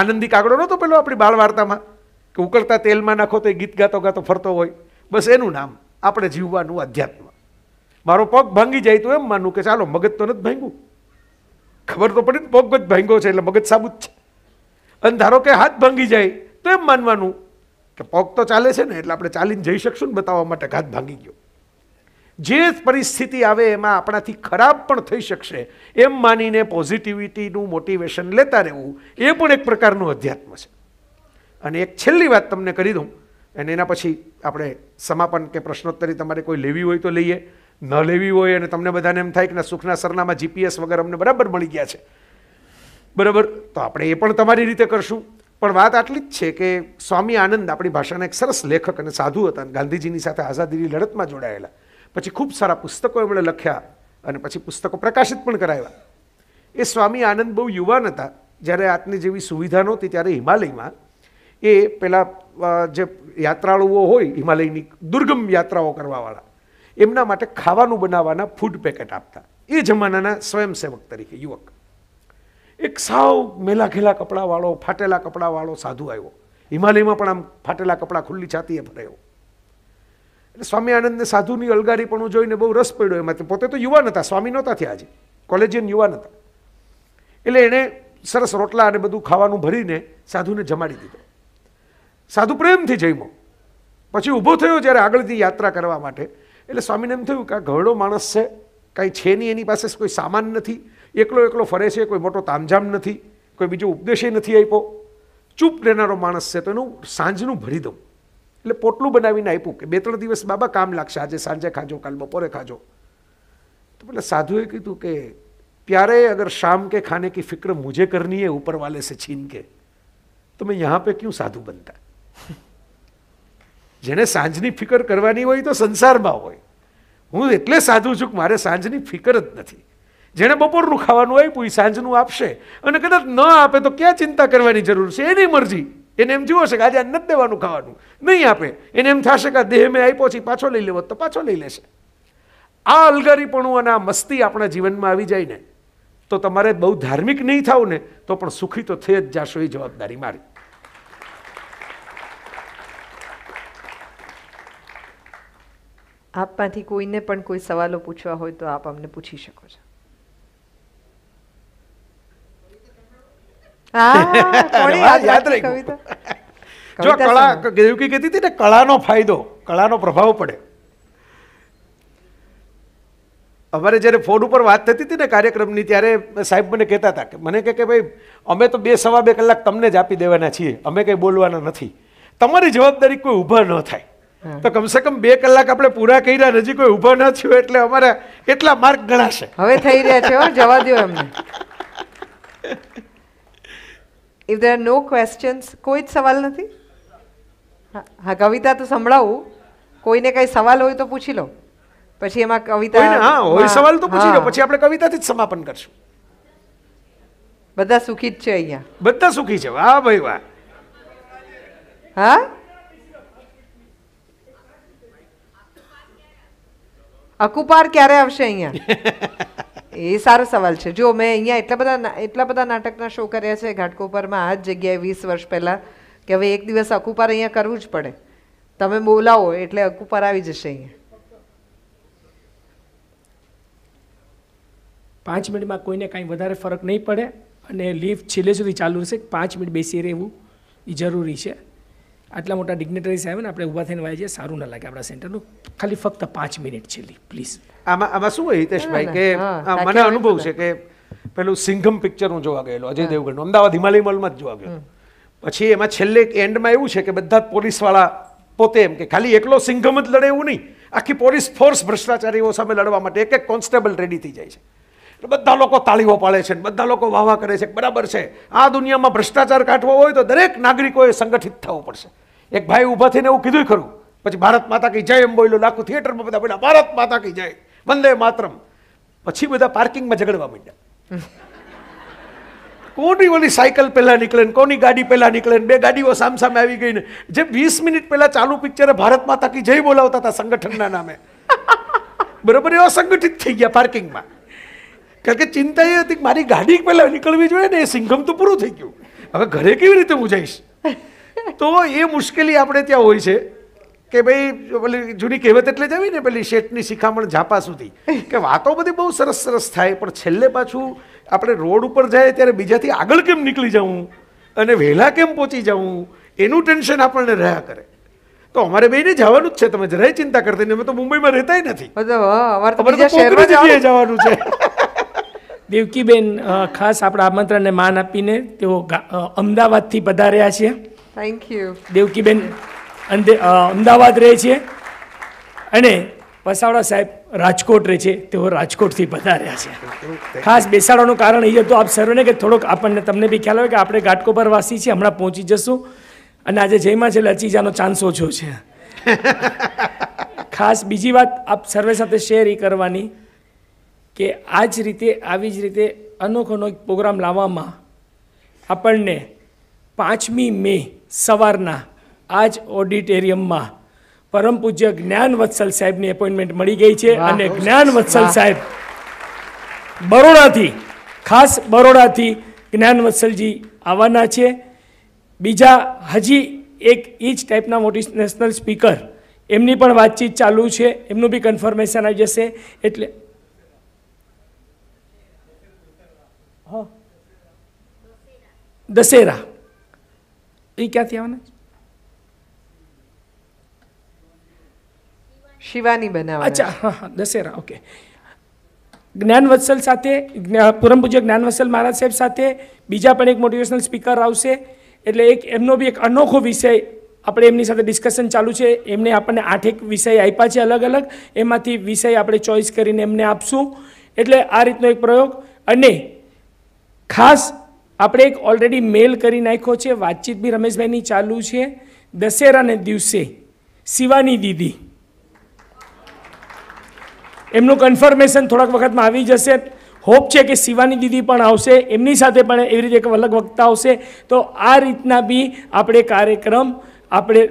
Speaker 1: આનંદી કાગડો નહોતો પેલો આપણી બાળ વાર્તામાં કે ઉકળતા તેલમાં નાખો તો એ ગીત ગાતો ગાતો ફરતો હોય બસ એનું નામ આપણે જીવવાનું અધ્યાત્મ મારો પગ ભાંગી જાય તો એમ માનવું કે ચાલો મગજ તો નથી ભાંગ્યું ખબર તો પડી પગ જ ભાંગ્યો છે એટલે મગજ સાબુત છે અને ધારો કે હાથ ભાંગી જાય તો એમ માનવાનું કે પગ તો ચાલે છે ને એટલે આપણે ચાલીને જઈ શકશું ને બતાવવા માટે ઘાત ભાંગી ગયો જે પરિસ્થિતિ આવે એમાં આપણાથી ખરાબ પણ થઈ શકશે એમ માનીને પોઝિટિવિટીનું મોટિવેશન લેતા રહેવું એ પણ એક પ્રકારનું અધ્યાત્મ છે અને એક છેલ્લી વાત તમને કરી દઉં અને એના પછી આપણે સમાપન કે પ્રશ્નોત્તરી તમારે કોઈ લેવી હોય તો લઈએ ન લેવી હોય અને તમને બધાને એમ થાય કે સુખના સરનામાં જીપીએસ વગર અમને બરાબર મળી ગયા છે બરાબર તો આપણે એ પણ તમારી રીતે કરશું પણ વાત આટલી જ છે કે સ્વામી આનંદ આપણી ભાષાના એક સરસ લેખક અને સાધુ હતા ગાંધીજીની સાથે આઝાદીની લડતમાં જોડાયેલા પછી ખૂબ સારા પુસ્તકો એમણે લખ્યા અને પછી પુસ્તકો પ્રકાશિત પણ કરાવ્યા એ સ્વામી આનંદ બહુ યુવાન હતા જ્યારે આજની જેવી સુવિધા નહોતી ત્યારે હિમાલયમાં એ પેલા જે યાત્રાળુઓ હોય હિમાલયની દુર્ગમ યાત્રાઓ કરવાવાળા એમના માટે ખાવાનું બનાવવાના ફૂડ પેકેટ આપતા એ જમાનાના સ્વયંસેવક તરીકે યુવક એક સાવ મેલા ઘેલા કપડાવાળો ફાટેલા કપડાવાળો સાધુ આવ્યો હિમાલયમાં પણ આમ ફાટેલા કપડાં ખુલ્લી છાતીએ ફરાયો એટલે સ્વામી આનંદને સાધુની અલગારીપણું જોઈને બહુ રસ પડ્યો એમાં પોતે તો યુવાન હતા સ્વામી નહોતા થયા આજે કોલેજિયન યુવાન હતા એટલે એણે સરસ રોટલા અને બધું ખાવાનું ભરીને સાધુને જમાડી દીધો સાધુ પ્રેમથી જમ્યો પછી ઊભો થયો જ્યારે આગળથી યાત્રા કરવા માટે એટલે સ્વામીને એમ થયું કે આ ઘરડો માણસ છે કાંઈ છે નહીં એની પાસે કોઈ સામાન નથી એકલો એકલો ફરે છે કોઈ મોટો તામઝામ નથી કોઈ બીજો ઉપદેશે નથી આપ્યો ચૂપ રહેનારો માણસ છે તો એનું સાંજનું ભરી દઉં એટલે પોટલું બનાવીને આપ્યું કે બે ત્રણ દિવસ બાબા કામ લાગશે આજે સાંજે ખાજો કાલ બપોરે ખાજો તો પેલા સાધુએ કીધું કે પ્યારે અગર શામ કે ખાને કી फिक्र मुझे કરની એ ऊपर वाले से छीन के तो मैं यहां पे क्यों साधु बनता જેને સાંજની ફિકર કરવાની હોય તો સંસારમાં હોય હું એટલે સાધુ છું કે મારે સાંજની ફિકર જ નથી જેણે બપોરનું ખાવાનું આપ્યું એ સાંજનું આપશે અને કદાચ ન આપે તો ક્યાં ચિંતા કરવાની જરૂર છે એની મરજી એને એમ જુઓ છે કે આજે નથી દેવાનું ખાવાનું નહીં આપે એને એમ થશે કે દેહ મેં આપ્યો છે પાછો લઈ લેવો તો પાછો લઈ લેશે આ અલગારીપણું અને આ મસ્તી આપણા જીવનમાં આવી જાય ને તો તમારે બહુ ધાર્મિક નહીં થાવ ને તો પણ સુખી તો થઈ જ જશો એ જવાબદારી મારી
Speaker 2: આપમાંથી કોઈને પણ કોઈ સવાલો પૂછવા હોય તો આપ અમને પૂછી શકો છો જો
Speaker 1: કળા દેવકી કહેતી હતી ને કળાનો ફાયદો કળાનો પ્રભાવ પડે અમારે જ્યારે ફોન ઉપર વાત થતી હતી ને કાર્યક્રમની ત્યારે સાહેબ મને કહેતા હતા કે મને કહે કે ભાઈ અમે તો બે સવા બે કલાક તમને જ આપી દેવાના છીએ અમે કંઈ બોલવાના નથી તમારી જવાબદારી કોઈ ઊભા ન થાય તો કમસે કમ બે કલાક આપણે પૂરા કર્યા હજી કોઈ ઊભા ન થયું એટલે અમારા કેટલા માર્ક ગણાશે હવે થઈ રહ્યા છે જવા દો એમને
Speaker 2: if there are no questions કોઈ જ સવાલ નથી હા કવિતા તો સંભળાવું કોઈને કઈ સવાલ હોય તો પૂછી લો પછી એમાં કવિતા હા હોય સવાલ તો પૂછી લો પછી આપણે કવિતાથી જ સમાપન કરશું બધા સુખી જ છે અહીંયા
Speaker 1: બધા સુખી છે વાહ ભાઈ વાહ
Speaker 2: હા અકુપાર ક્યારે આવશે અહીંયા એ સારો સવાલ છે જો મેં અહીંયા એટલા બધા એટલા બધા નાટકના શો કર્યા છે ઘાટકોપરમાં આ જ જગ્યાએ વીસ વર્ષ પહેલાં કે હવે એક દિવસ અકુપાર અહીંયા કરવું જ પડે તમે બોલાવો એટલે અકુપાર આવી જશે અહીંયા
Speaker 3: પાંચ મિનિટમાં કોઈને કાંઈ વધારે ફરક નહીં પડે અને લિફ્ટ છેલ્લે સુધી ચાલુ રહેશે પાંચ મિનિટ બેસી રહેવું એ જરૂરી છે આટલા મોટા ડિગ્નેટરી સાહેબ ને આપણે ઊભા થઈને વાય છે સારું ના લાગે આપણા સેન્ટરનું ખાલી ફક્ત પાંચ મિનિટ છેલ્લી પ્લીઝ
Speaker 1: આમાં આમાં શું હોય હિતેશભાઈ કે મને અનુભવ છે કે પેલું સિંઘમ પિક્ચર હું જોવા ગયેલો અજય દેવગણનું અમદાવાદ હિમાલય મોલમાં જ જોવા ગયો પછી એમાં છેલ્લે એન્ડમાં એવું છે કે બધા જ પોલીસવાળા પોતે એમ કે ખાલી એકલો સિંઘમ જ લડે એવું નહીં આખી પોલીસ ફોર્સ ભ્રષ્ટાચારીઓ સામે લડવા માટે એક એક કોન્સ્ટેબલ રેડી થઈ જાય છે બધા લોકો તાળીઓ પાડે છે બધા લોકો વાહવા કરે છે બરાબર છે આ દુનિયામાં ભ્રષ્ટાચાર કાઢવો હોય તો દરેક નાગરિકોએ સંગઠિત થવું પડશે એક ભાઈ ઊભા થઈને એવું કીધું ખરું પછી ભારત માતા કી જય એમ બોલ્યો લાખો થિયેટરમાં બધા બોલ્યા ભારત માતા કી જય વંદે માતરમ પછી બધા પાર્કિંગમાં ઝઘડવા માંડ્યા કોની ઓલી સાયકલ પહેલાં નીકળે ને કોની ગાડી પહેલાં નીકળે ને બે ગાડીઓ સામસામે આવી ગઈ ને જે વીસ મિનિટ પહેલાં ચાલુ પિક્ચરે ભારત માતા કી જય બોલાવતા હતા સંગઠનના નામે બરોબર એવા સંગઠિત થઈ ગયા પાર્કિંગમાં કારણ કે ચિંતા એ હતી મારી ગાડી પહેલાં નીકળવી જોઈએ ને એ સિંઘમ તો પૂરું થઈ ગયું હવે ઘરે કેવી રીતે હું જઈશ તો એ મુશ્કેલી આપણે ત્યાં હોય છે કે ભાઈ પેલી જૂની કહેવત એટલે જવી ને પેલી શેઠની શિખામણ ઝાપા સુધી કે વાતો બધી બહુ સરસ સરસ થાય પણ છેલ્લે પાછું આપણે રોડ ઉપર જાય ત્યારે બીજાથી આગળ કેમ નીકળી જવું અને વહેલા કેમ પહોંચી જવું એનું ટેન્શન આપણને રહ્યા કરે તો અમારે બેને જવાનું જ છે તમે જરાય ચિંતા કરતી અમે તો મુંબઈમાં રહેતા
Speaker 2: નથી
Speaker 3: જવાનું છે દેવકીબેન ખાસ આપણા આમંત્રણને માન આપીને તેઓ અમદાવાદથી પધાર્યા છે થેન્ક યુ દેવકીબેન અમદાવાદ રહે છે અને વસાવડા સાહેબ રાજકોટ રહે છે તેઓ રાજકોટથી પધાર્યા છે ખાસ બેસાડવાનું કારણ એ હતું આપ સર્વને કે થોડોક આપણને તમને બી ખ્યાલ આવે કે આપણે ઘાટકોપર વાસી છીએ હમણાં પહોંચી જશું અને આજે જયમાં છે એટલે અચીજાનો ચાન્સ ઓછો છે ખાસ બીજી વાત આપ સર્વે સાથે શેર એ કરવાની કે આ જ રીતે આવી જ રીતે અનોખો એક પ્રોગ્રામ લાવવામાં આપણને પાંચમી મે સવારના આ જ ઓડિટોરિયમમાં પરમ પૂજ્ય જ્ઞાન વત્સલ સાહેબની એપોઇન્ટમેન્ટ મળી ગઈ છે અને જ્ઞાન વત્સલ સાહેબ બરોડાથી ખાસ બરોડાથી જ્ઞાન વત્સલજી આવવાના છે બીજા હજી એક ઈચ જ ટાઈપના મોટિવેશનલ સ્પીકર એમની પણ વાતચીત ચાલુ છે એમનું બી કન્ફર્મેશન આવી જશે એટલે દશેરા એ ક્યાંથી આવવાના શિવાની બનાવવા અચ્છા હા હા દશેરા ઓકે જ્ઞાનવત્સલ સાથે પૂરમ પૂજ્ય જ્ઞાનવત્સલ મહારાજ સાહેબ સાથે બીજા પણ એક મોટિવેશનલ સ્પીકર આવશે એટલે એક એમનો બી એક અનોખો વિષય આપણે એમની સાથે ડિસ્કશન ચાલુ છે એમને આપણને આઠેક વિષય આપ્યા છે અલગ અલગ એમાંથી વિષય આપણે ચોઈસ કરીને એમને આપશું એટલે આ રીતનો એક પ્રયોગ અને ખાસ આપણે એક ઓલરેડી મેલ કરી નાખ્યો છે વાતચીત બી રમેશભાઈની ચાલુ છે દશેરાને દિવસે શિવાની દીદી એમનું કન્ફર્મેશન થોડાક વખતમાં આવી જશે હોપ છે કે શિવાની દીદી પણ આવશે એમની સાથે પણ એવી રીતે એક અલગ વક્તા આવશે તો આ રીતના બી આપણે કાર્યક્રમ આપણે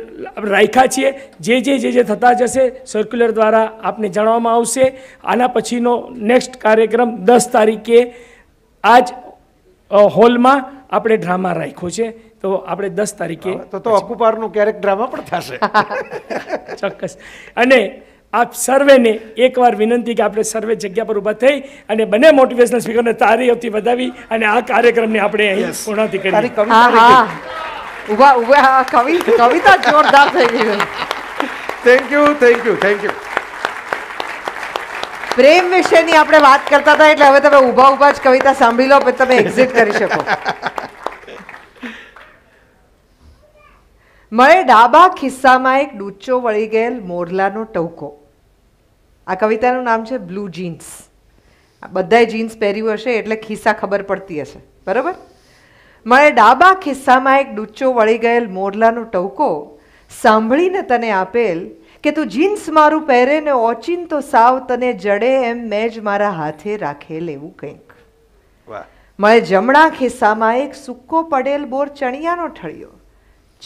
Speaker 3: રાખ્યા છીએ જે જે જે જે થતા જશે સર્ક્યુલર દ્વારા આપને જણાવવામાં આવશે આના પછીનો નેક્સ્ટ કાર્યક્રમ દસ તારીખે આજ હોલમાં આપણે ડ્રામા રાખ્યો છે તો આપણે દસ તારીખે તો તો અકુપારનું ક્યારેક ડ્રામા પણ થશે ચોક્કસ અને આપ સર્વેને એકવાર વિનંતી કે આપણે સર્વે જગ્યા પર ઊભા થઈ અને બંને મોટિવેશનલ સ્પીકરને તારી તારીઓથી વધાવી અને આ કાર્યક્રમને આપણે અહીં પૂર્ણથી કરી ઊભા ઊભા કવિ કવિતા જોરદાર થઈ
Speaker 1: ગઈ thank you thank you thank you
Speaker 2: પ્રેમ વિશેની આપણે વાત કરતા હતા એટલે હવે તમે ઊભા ઊભા જ કવિતા સાંભળી લો પછી તમે એક્ઝિટ કરી શકો મળે ડાબા ખિસ્સામાં એક ડૂચો વળી ગયેલ મોરલાનો ટવકો આ કવિતાનું નામ છે બ્લુ જીન્સ બધાએ જીન્સ પહેર્યું હશે એટલે ખિસ્સા ખબર પડતી હશે બરાબર મળે ડાબા ખિસ્સામાં એક ડૂચો વળી ગયેલ મોરલાનો ટવકો સાંભળીને તને આપેલ કે તું જીન્સ મારું પહેરે ને ઓચિંતો સાવ તને જડે એમ મેં જ મારા હાથે રાખેલ એવું કંઈક મળે જમણા ખિસ્સામાં એક સૂકો પડેલ બોર ચણિયાનો ઠળિયો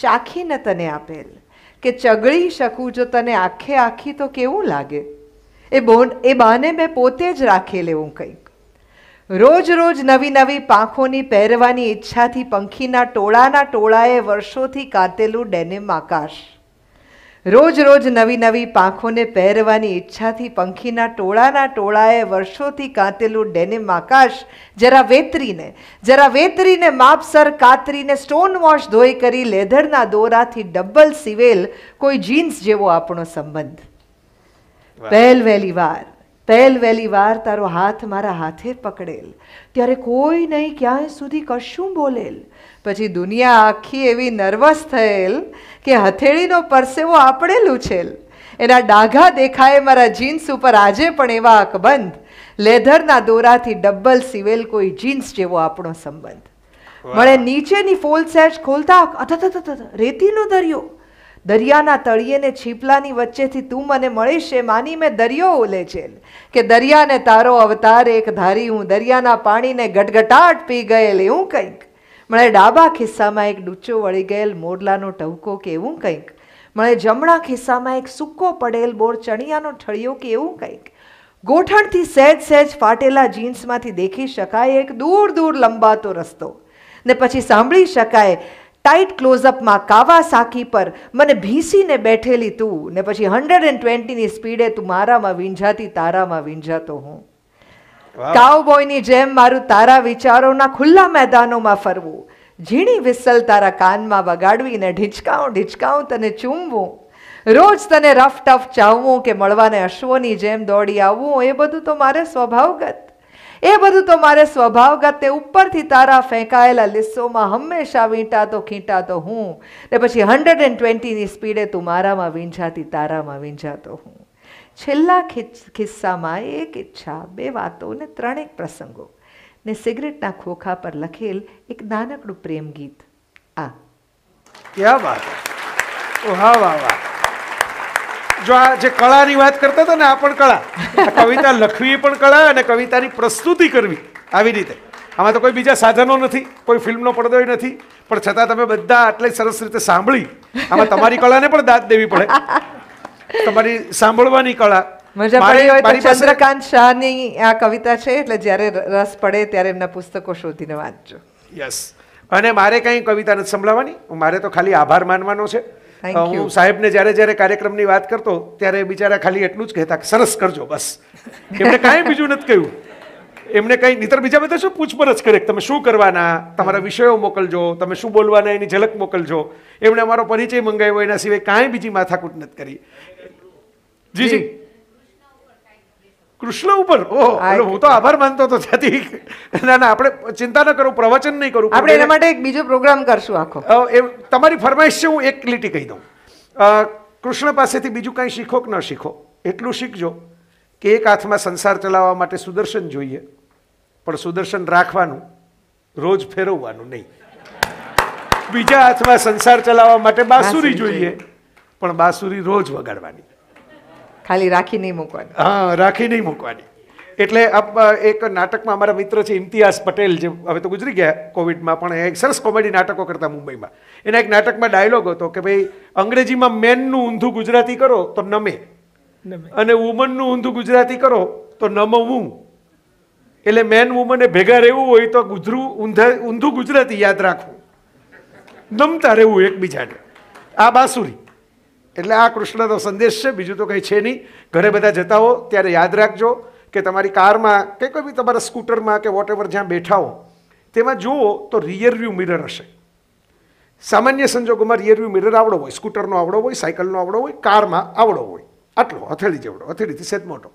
Speaker 2: ચાખીને તને આપેલ કે ચગળી શકું જો તને આખે આખી તો કેવું લાગે એ બોન એ બહાને મેં પોતે જ રાખેલ એવું કંઈક રોજ રોજ નવી નવી પાંખોની પહેરવાની ઈચ્છાથી પંખીના ટોળાના ટોળાએ વર્ષોથી કાતેલું ડેનિમ આકાશ રોજ રોજ નવી નવી પાંખોને પહેરવાની ઈચ્છાથી પંખીના ટોળાના ટોળાએ વર્ષોથી કાંતેલું ડેનિમ આકાશ જરા વેતરીને જરા વેતરીને માપસર કાતરીને સ્ટોન વોશ ધોઈ કરી લેધરના દોરાથી ડબલ સિવેલ કોઈ જીન્સ જેવો આપણો સંબંધ પહેલ વહેલી વાર પહેલ વહેલી વાર તારો હાથ મારા હાથે પકડેલ ત્યારે કોઈ નહીં ક્યાંય સુધી કશું બોલેલ પછી દુનિયા આખી એવી નર્વસ થયેલ કે હથેળીનો પરસેવો આપણે લૂછેલ એના ડાઘા દેખાય મારા જીન્સ ઉપર આજે પણ એવા અકબંધ લેધરના દોરાથી ડબ્બલ સિવેલ કોઈ જીન્સ જેવો આપણો સંબંધ મળે નીચેની ફોલ સેજ ખોલતા અથત રેતીનો દરિયો દરિયાના તળિયેને છીપલાની વચ્ચેથી તું મને મળીશ એ માની મેં દરિયો ઓલે છેલ કે દરિયાને તારો અવતાર એક ધારી હું દરિયાના પાણીને ગટગટાટ પી ગયેલી એવું કંઈક મને ડાબા ખિસ્સામાં એક ડૂચો વળી ગયેલ મોરલાનો ટવકો કે એવું કંઈક મણે જમણા ખિસ્સામાં એક સૂકો પડેલ બોર ચણિયાનો ઠળિયો કે એવું કંઈક ગોઠણથી સહેજ સહેજ ફાટેલા જીન્સમાંથી દેખી શકાય એક દૂર દૂર લંબાતો રસ્તો ને પછી સાંભળી શકાય ટાઈટ ક્લોઝઅપમાં કાવા સાકી પર મને ભીસીને બેઠેલી તું ને પછી હંડ્રેડ એન્ડ ટ્વેન્ટીની સ્પીડે તું મારામાં વીંઝાતી તારામાં વીંઝાતો હું કાઉબોયની જેમ મારું તારા વિચારોના ખુલ્લા મેદાનોમાં ફરવું ઝીણી વિસલ તારા કાનમાં વગાડવીને ઢીચકાઉં ઢીચકાઉં તને ચૂમવું રોજ તને રફ ટફ ચાવવું કે મળવાને અશ્વની જેમ દોડી આવવું એ બધું તો મારે સ્વભાવગત એ બધું તો મારે સ્વભાવગત તે ઉપરથી તારા ફેંકાયેલા લિસ્સોમાં હંમેશા વીંટાતો ખીંટાતો હું ને પછી હંડ્રેડ એન્ડ ટ્વેન્ટીની સ્પીડે તું મારામાં વીંઝાતી તારામાં વીંઝાતો હું છેલ્લા ખિસ્સામાં એક ઈચ્છા બે વાતો ને ત્રણેક પ્રસંગો ને સિગરેટના ખોખા પર લખેલ એક
Speaker 1: નાનકડું પ્રેમ ગીત આ ક્યાં વાત વાહ વાહ વાહ જો આ જે કળાની વાત કરતા હતા ને આ પણ કળા કવિતા લખવી પણ કળા અને કવિતાની પ્રસ્તુતિ કરવી આવી રીતે આમાં તો કોઈ બીજા સાધનો નથી કોઈ ફિલ્મનો પડદો નથી પણ છતાં તમે બધા આટલી સરસ રીતે સાંભળી આમાં તમારી કળાને પણ દાદ દેવી પડે તમારી સાંભળવાની કળા મજા પડી હોય તો ચંદ્રકાંત
Speaker 2: શાહની આ કવિતા છે એટલે જ્યારે રસ પડે ત્યારે એમના પુસ્તકો શોધીને વાંચજો
Speaker 1: યસ અને મારે કંઈ કવિતા નથી સંભળાવવાની મારે તો ખાલી આભાર માનવાનો છે હું સાહેબને જ્યારે જ્યારે કાર્યક્રમની વાત કરતો ત્યારે બિચારા ખાલી એટલું જ કહેતા સરસ કરજો બસ એમને કાંઈ બીજું નથી કહ્યું એમને કંઈ નીતર બીજા બધા શું પૂછપરછ કરે તમે શું કરવાના તમારા વિષયો મોકલજો તમે શું બોલવાના એની ઝલક મોકલજો એમણે અમારો પરિચય મંગાવ્યો એના સિવાય કાંઈ બીજી માથાકૂટ નથી કરી જી કૃષ્ણ ઉપર ઓહો હું તો આભાર માનતો તો જતી ના ના આપણે ચિંતા ન કરો પ્રવચન નહીં કરું આપણે એના માટે એક બીજો પ્રોગ્રામ કરશું આખો એ તમારી ફરમાઈશ છે હું એક લીટી કહી દઉં કૃષ્ણ પાસેથી બીજું કાંઈ શીખો કે ન શીખો એટલું શીખજો કે એક હાથમાં સંસાર ચલાવવા માટે સુદર્શન જોઈએ પણ સુદર્શન રાખવાનું રોજ ફેરવવાનું નહીં બીજા હાથમાં સંસાર ચલાવવા માટે બાસુરી જોઈએ પણ બાસુરી રોજ વગાડવાની
Speaker 2: ખાલી રાખી નહીં મૂકવાની
Speaker 1: હા રાખી નહીં મૂકવાની એટલે એક નાટકમાં અમારા મિત્ર છે ઇમ્તિયાઝ પટેલ જે હવે તો ગુજરી ગયા કોવિડમાં પણ એ સરસ કોમેડી નાટકો કરતા મુંબઈમાં એના એક નાટકમાં ડાયલોગ હતો કે ભાઈ અંગ્રેજીમાં મેનનું ઊંધું ગુજરાતી કરો તો નમે અને વુમનનું ઊંધું ગુજરાતી કરો તો નમવું એટલે મેન વુમને ભેગા રહેવું હોય તો ગુજરું ઊંધા ઊંધું ગુજરાતી યાદ રાખવું નમતા રહેવું એકબીજાને આ બાસુરી એટલે આ કૃષ્ણનો સંદેશ છે બીજું તો કંઈ છે નહીં ઘરે બધા જતા હો ત્યારે યાદ રાખજો કે તમારી કારમાં કે કોઈ બી તમારા સ્કૂટરમાં કે વોટ એવર જ્યાં બેઠા હો તેમાં જુઓ તો રિયરવ્યૂ મિરર હશે સામાન્ય સંજોગોમાં રિયરવ્યૂ મિરર આવડો હોય સ્કૂટરનો આવડો હોય સાયકલનો આવડો હોય કારમાં આવડો હોય આટલો હથેળી જેવડો હથેળીથી સેજ મોટો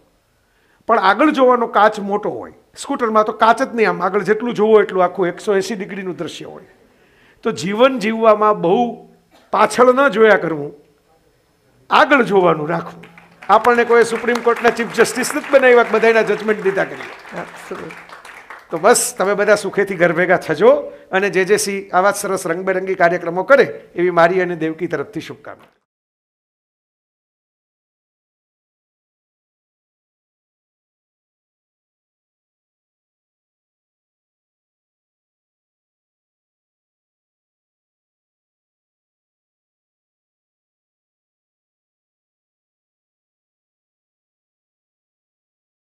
Speaker 1: પણ આગળ જોવાનો કાચ મોટો હોય સ્કૂટરમાં તો કાચ જ નહીં આમ આગળ જેટલું જોવો એટલું આખું એકસો એંસી ડિગ્રીનું દૃશ્ય હોય તો જીવન જીવવામાં બહુ પાછળ ન જોયા કરવું આગળ જોવાનું રાખવું આપણને કોઈ સુપ્રીમ કોર્ટના ચીફ જસ્ટિસ નથી બનાવ્યા બધાના જજમેન્ટ દીધા કરીએ તો બસ તમે બધા સુખેથી ઘર ભેગા થજો અને જે જે સી આવા સરસ રંગબેરંગી કાર્યક્રમો કરે એવી મારી અને દેવકી તરફથી શુભકામના